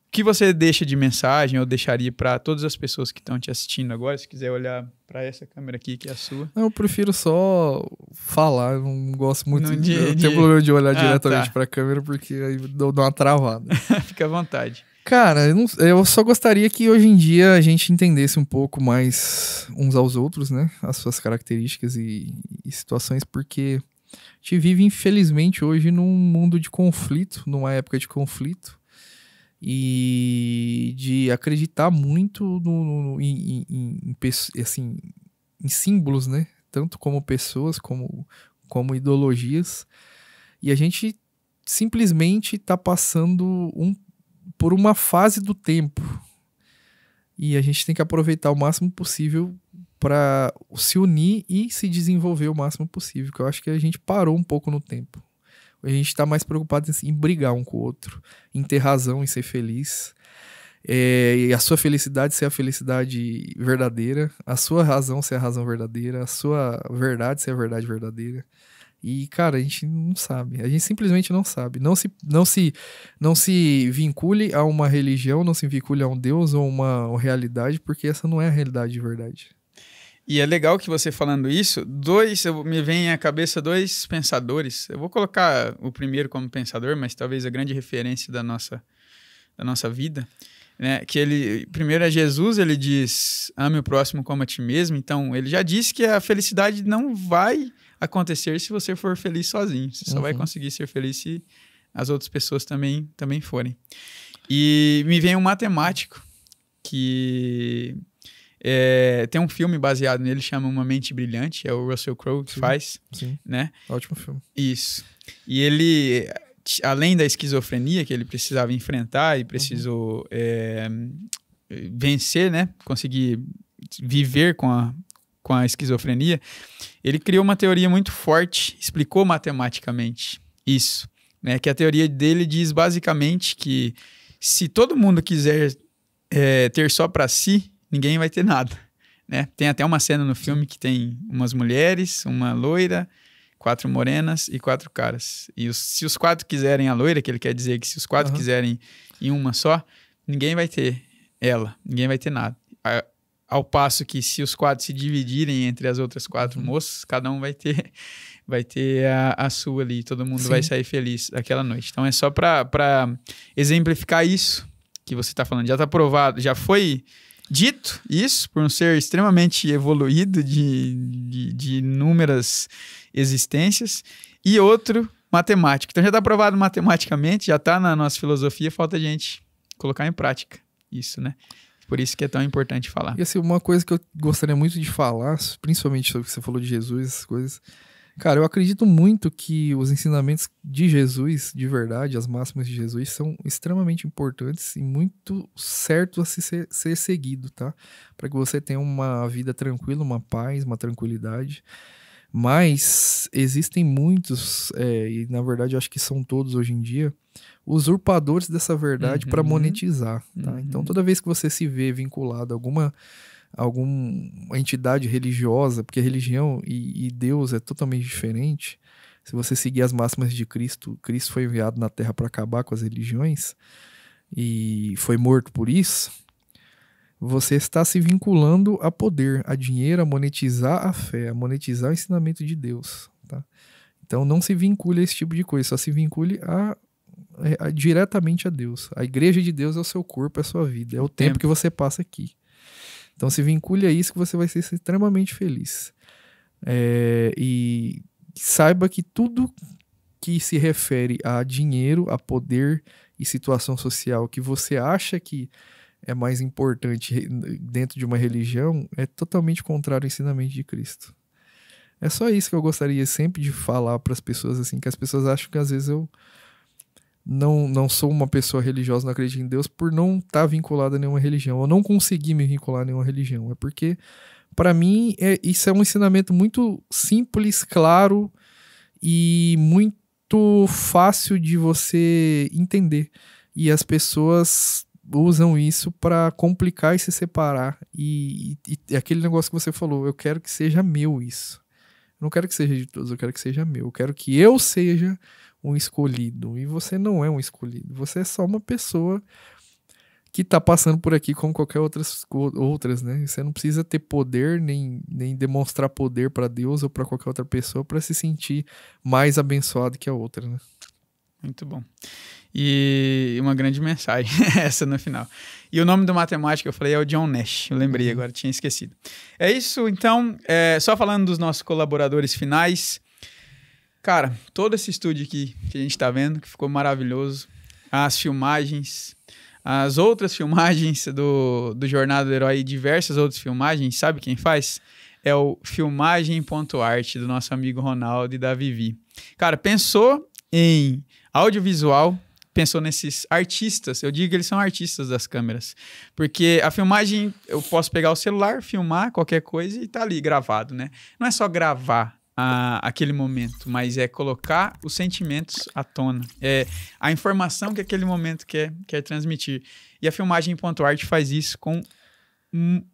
O que você deixa de mensagem, eu deixaria para todas as pessoas que estão te assistindo agora, se quiser olhar para essa câmera aqui, que é a sua. Eu prefiro só falar, eu não gosto muito. Não, de, eu tenho problema de olhar ah, diretamente tá. para a câmera, porque aí dou, dou uma travada. Fica à vontade. Cara, eu, não, eu, só gostaria que hoje em dia a gente entendesse um pouco mais uns aos outros, né? As suas características e, e situações, porque a gente vive, infelizmente, hoje num mundo de conflito, numa época de conflito, e de acreditar muito no, no em, em, em, assim, em símbolos, né? Tanto como pessoas, como, como ideologias. E a gente simplesmente está passando um por uma fase do tempo. E a gente tem que aproveitar o máximo possível para se unir e se desenvolver o máximo possível. Que eu acho que a gente parou um pouco no tempo. A gente está mais preocupado em, brigar um com o outro, em ter razão, em ser feliz. É, e a sua felicidade ser a felicidade verdadeira, a sua razão ser a razão verdadeira, a sua verdade ser a verdade verdadeira. E, cara, a gente não sabe. A gente simplesmente não sabe. Não se, não se, não se vincule a uma religião, não se vincule a um Deus ou uma, uma realidade, porque essa não é a realidade de verdade. E é legal que você falando isso, dois, eu, me vem à cabeça dois pensadores. Eu vou colocar o primeiro como pensador, mas talvez a grande referência da nossa, da nossa vida. Né? Que ele, primeiro é Jesus, ele diz: ame o próximo como a ti mesmo. Então, ele já disse que a felicidade não vai acontecer se você for feliz sozinho. Você só vai uhum. conseguir ser feliz se as outras pessoas também, também forem. E me vem um matemático que é, tem um filme baseado nele, chama Uma Mente Brilhante, é o Russell Crowe que sim, faz, sim. né? Ótimo filme. Isso. E ele, além da esquizofrenia que ele precisava enfrentar e precisou uhum. é, vencer, né? Conseguir viver com a com a esquizofrenia, ele criou uma teoria muito forte, explicou matematicamente isso, né? Que a teoria dele diz basicamente que se todo mundo quiser é, ter só para si, ninguém vai ter nada, né? Tem até uma cena no filme que tem umas mulheres, uma loira, quatro morenas e quatro caras. E os, se os quatro quiserem a loira, que ele quer dizer que se os quatro uhum. quiserem em uma só, ninguém vai ter ela, ninguém vai ter nada. A, ao passo que se os quatro se dividirem entre as outras quatro uhum. moças, cada um vai ter vai ter a, a sua ali, todo mundo Sim. vai sair feliz aquela noite. Então é só para exemplificar isso que você está falando. Já está provado, já foi dito isso por um ser extremamente evoluído de, de, de inúmeras existências e outro matemático. Então já está provado matematicamente, já está na nossa filosofia, falta a gente colocar em prática isso, né? Por isso que é tão importante falar. E assim, uma coisa que eu gostaria muito de falar, principalmente sobre o que você falou de Jesus, essas coisas. Cara, eu acredito muito que os ensinamentos de Jesus, de verdade, as máximas de Jesus, são extremamente importantes e muito certos a se ser, ser seguido, tá? Para que você tenha uma vida tranquila, uma paz, uma tranquilidade. Mas existem muitos, é, e na verdade eu acho que são todos hoje em dia, usurpadores dessa verdade uhum. para monetizar. Tá? Uhum. Então toda vez que você se vê vinculado a alguma alguma entidade religiosa, porque religião e, e, Deus é totalmente diferente. Se você seguir as máximas de Cristo, Cristo foi enviado na Terra para acabar com as religiões e foi morto por isso você está se vinculando a poder, a dinheiro, a monetizar a fé, a monetizar o ensinamento de Deus. Tá? Então não se vincule a esse tipo de coisa, só se vincule a, a, é, a, diretamente a Deus. A igreja de Deus é o seu corpo, é a sua vida, é o tempo, tempo que você passa aqui. Então se vincule a isso que você vai ser extremamente feliz. É, e saiba que tudo que se refere a dinheiro, a poder e situação social que você acha que é mais importante dentro de uma religião é totalmente contrário ao ensinamento de Cristo. É só isso que eu gostaria sempre de falar para as pessoas, assim, que as pessoas acham que às vezes eu não, não sou uma pessoa religiosa, não acredito em Deus, por não estar tá vinculada a nenhuma religião. Eu não consegui me vincular a nenhuma religião. É porque, para mim, é, isso é um ensinamento muito simples, claro e muito fácil de você entender. E as pessoas usam isso para complicar e se separar. E, e, e, aquele negócio que você falou, eu quero que seja meu isso. Eu não quero que seja de todos, eu quero que seja meu. Eu quero que eu seja um escolhido. E você não é um escolhido. Você é só uma pessoa que está passando por aqui como qualquer outras outras, né? Você não precisa ter poder nem, nem demonstrar poder para Deus ou para qualquer outra pessoa para se sentir mais abençoado que a outra, né? Muito bom e uma grande mensagem, essa no final. E o nome do matemático, eu falei, é o John Nash, eu lembrei uhum. agora, tinha esquecido. É isso, então, é, só falando dos nossos colaboradores finais. Cara, todo esse estúdio aqui que a gente está vendo, que ficou maravilhoso, as filmagens, as outras filmagens do, do Jornada do Herói e diversas outras filmagens, sabe quem faz? É o filmagem.arte do nosso amigo Ronaldo e da Vivi. Cara, pensou em audiovisual, pensou nesses artistas. Eu digo que eles são artistas das câmeras. Porque a filmagem, eu posso pegar o celular, filmar qualquer coisa e tá ali gravado, né? Não é só gravar a, aquele momento, mas é colocar os sentimentos à tona. É a informação que aquele momento quer, quer transmitir. E a filmagem ponto arte faz isso com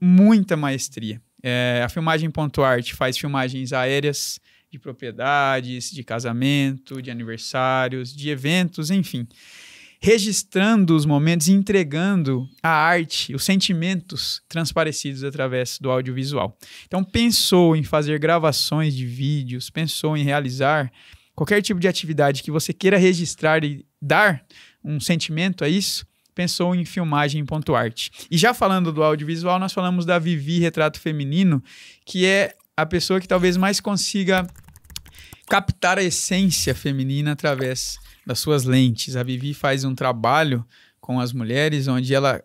muita maestria. É, a filmagem ponto arte faz filmagens aéreas, de propriedades, de casamento, de aniversários, de eventos, enfim. Registrando os momentos e entregando a arte, os sentimentos transparecidos através do audiovisual. Então, pensou em fazer gravações de vídeos, pensou em realizar qualquer tipo de atividade que você queira registrar e dar um sentimento a isso, pensou em filmagem.art. E já falando do audiovisual, nós falamos da Vivi Retrato Feminino, que é a pessoa que talvez mais consiga captar a essência feminina através das suas lentes. A Vivi faz um trabalho com as mulheres onde ela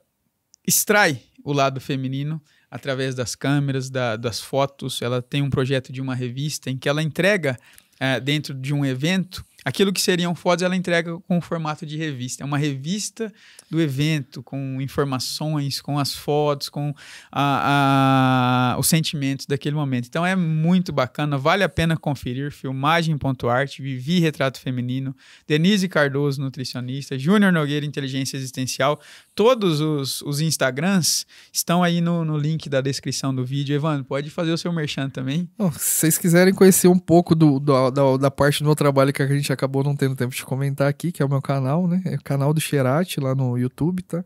extrai o lado feminino através das câmeras, da, das fotos. Ela tem um projeto de uma revista em que ela entrega é, dentro de um evento aquilo que seriam fotos ela entrega com o formato de revista. É uma revista do evento, com informações, com as fotos, com a, a, os sentimentos daquele momento. Então é muito bacana, vale a pena conferir. Filmagem.arte, Vivi Retrato Feminino, Denise Cardoso, nutricionista, Júnior Nogueira, Inteligência Existencial todos os, os Instagrams estão aí no, no, link da descrição do vídeo. Evandro, pode fazer o seu merchan também. se vocês quiserem conhecer um pouco do, do da, da, parte do meu trabalho que a gente acabou não tendo tempo de comentar aqui, que é o meu canal, né? É o canal do Xerati lá no YouTube, tá?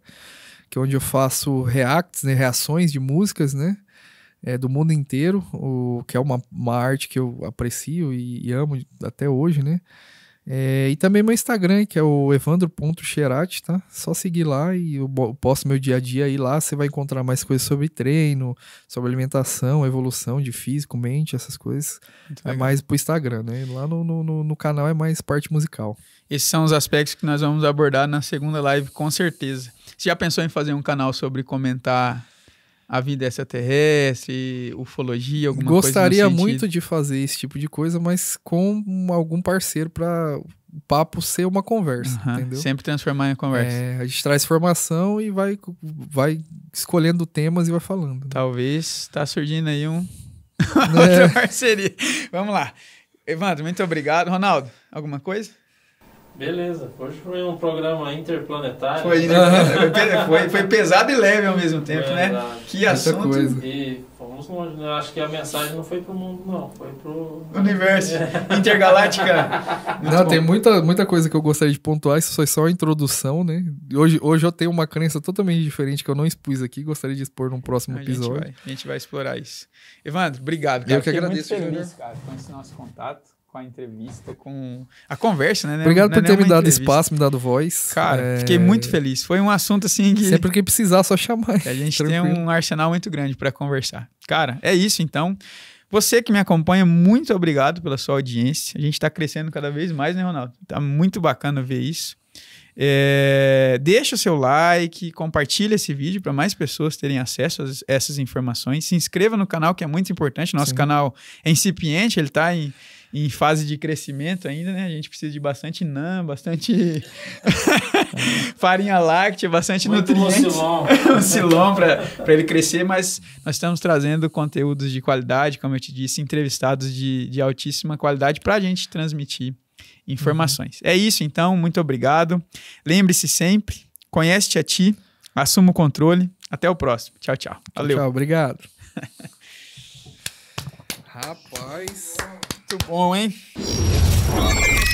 Que é onde eu faço reacts, né? Reações de músicas, né? É, do mundo inteiro, o, que é uma, uma arte que eu aprecio e, e amo até hoje, né? É, e também meu Instagram, que é o evandro.xerati, tá? Só seguir lá e eu posto meu dia a dia aí lá. Você vai encontrar mais coisas sobre treino, sobre alimentação, evolução de físico, mente, essas coisas. Muito é legal. mais pro Instagram, né? Lá no, no, no canal é mais parte musical. Esses são os aspectos que nós vamos abordar na segunda live, com certeza. Você já pensou em fazer um canal sobre comentar a vida extraterrestre, ufologia, alguma Gostaria coisa. Gostaria muito de fazer esse tipo de coisa, mas com algum parceiro para o papo ser uma conversa, uhum, entendeu? Sempre transformar em conversa. É, a gente traz formação e vai, vai escolhendo temas e vai falando. Né? Talvez está surgindo aí um é. outra parceria. Vamos lá. Evandro, muito obrigado. Ronaldo, alguma coisa? Beleza, hoje foi um programa interplanetário. Foi, né? foi, foi pesado e leve ao mesmo tempo, é, né? Que Muita assunto. Coisa. E fomos longe, né? Acho que a mensagem não foi pro mundo, não. Foi pro. Universo. Intergaláctica. não, bom. tem muita, muita coisa que eu gostaria de pontuar, isso foi só a introdução, né? Hoje, hoje eu tenho uma crença totalmente diferente que eu não expus aqui, gostaria de expor num próximo a episódio. Gente vai, a gente vai explorar isso. Evandro, obrigado. Cara. Eu que agradeço, muito feliz, cara, com esse nosso contato com a entrevista, com a conversa, né? É obrigado por é ter me dado entrevista. espaço, me dado voz. Cara, é... fiquei muito feliz. Foi um assunto assim que. Sempre é que precisar, só chamar. A gente Tranquilo. tem um arsenal muito grande para conversar. Cara, é isso então. Você que me acompanha, muito obrigado pela sua audiência. A gente está crescendo cada vez mais, né, Ronaldo? Tá muito bacana ver isso. É, deixa o seu like, compartilha esse vídeo para mais pessoas terem acesso a essas informações. Se inscreva no canal, que é muito importante. Nosso Sim. canal é incipiente, ele está em em fase de crescimento ainda, né? A gente precisa de bastante nã, bastante farinha láctea, bastante Muito nutrientes. Um silom para ele crescer, mas nós estamos trazendo conteúdos de qualidade, como eu te disse, entrevistados de, de altíssima qualidade para a gente transmitir informações. Uhum. É isso, então. Muito obrigado. Lembre-se sempre, conhece-te a ti, assuma o controle. Até o próximo. Tchau, tchau. Valeu. Tchau, tchau obrigado. Rapaz. Muito bom, hein?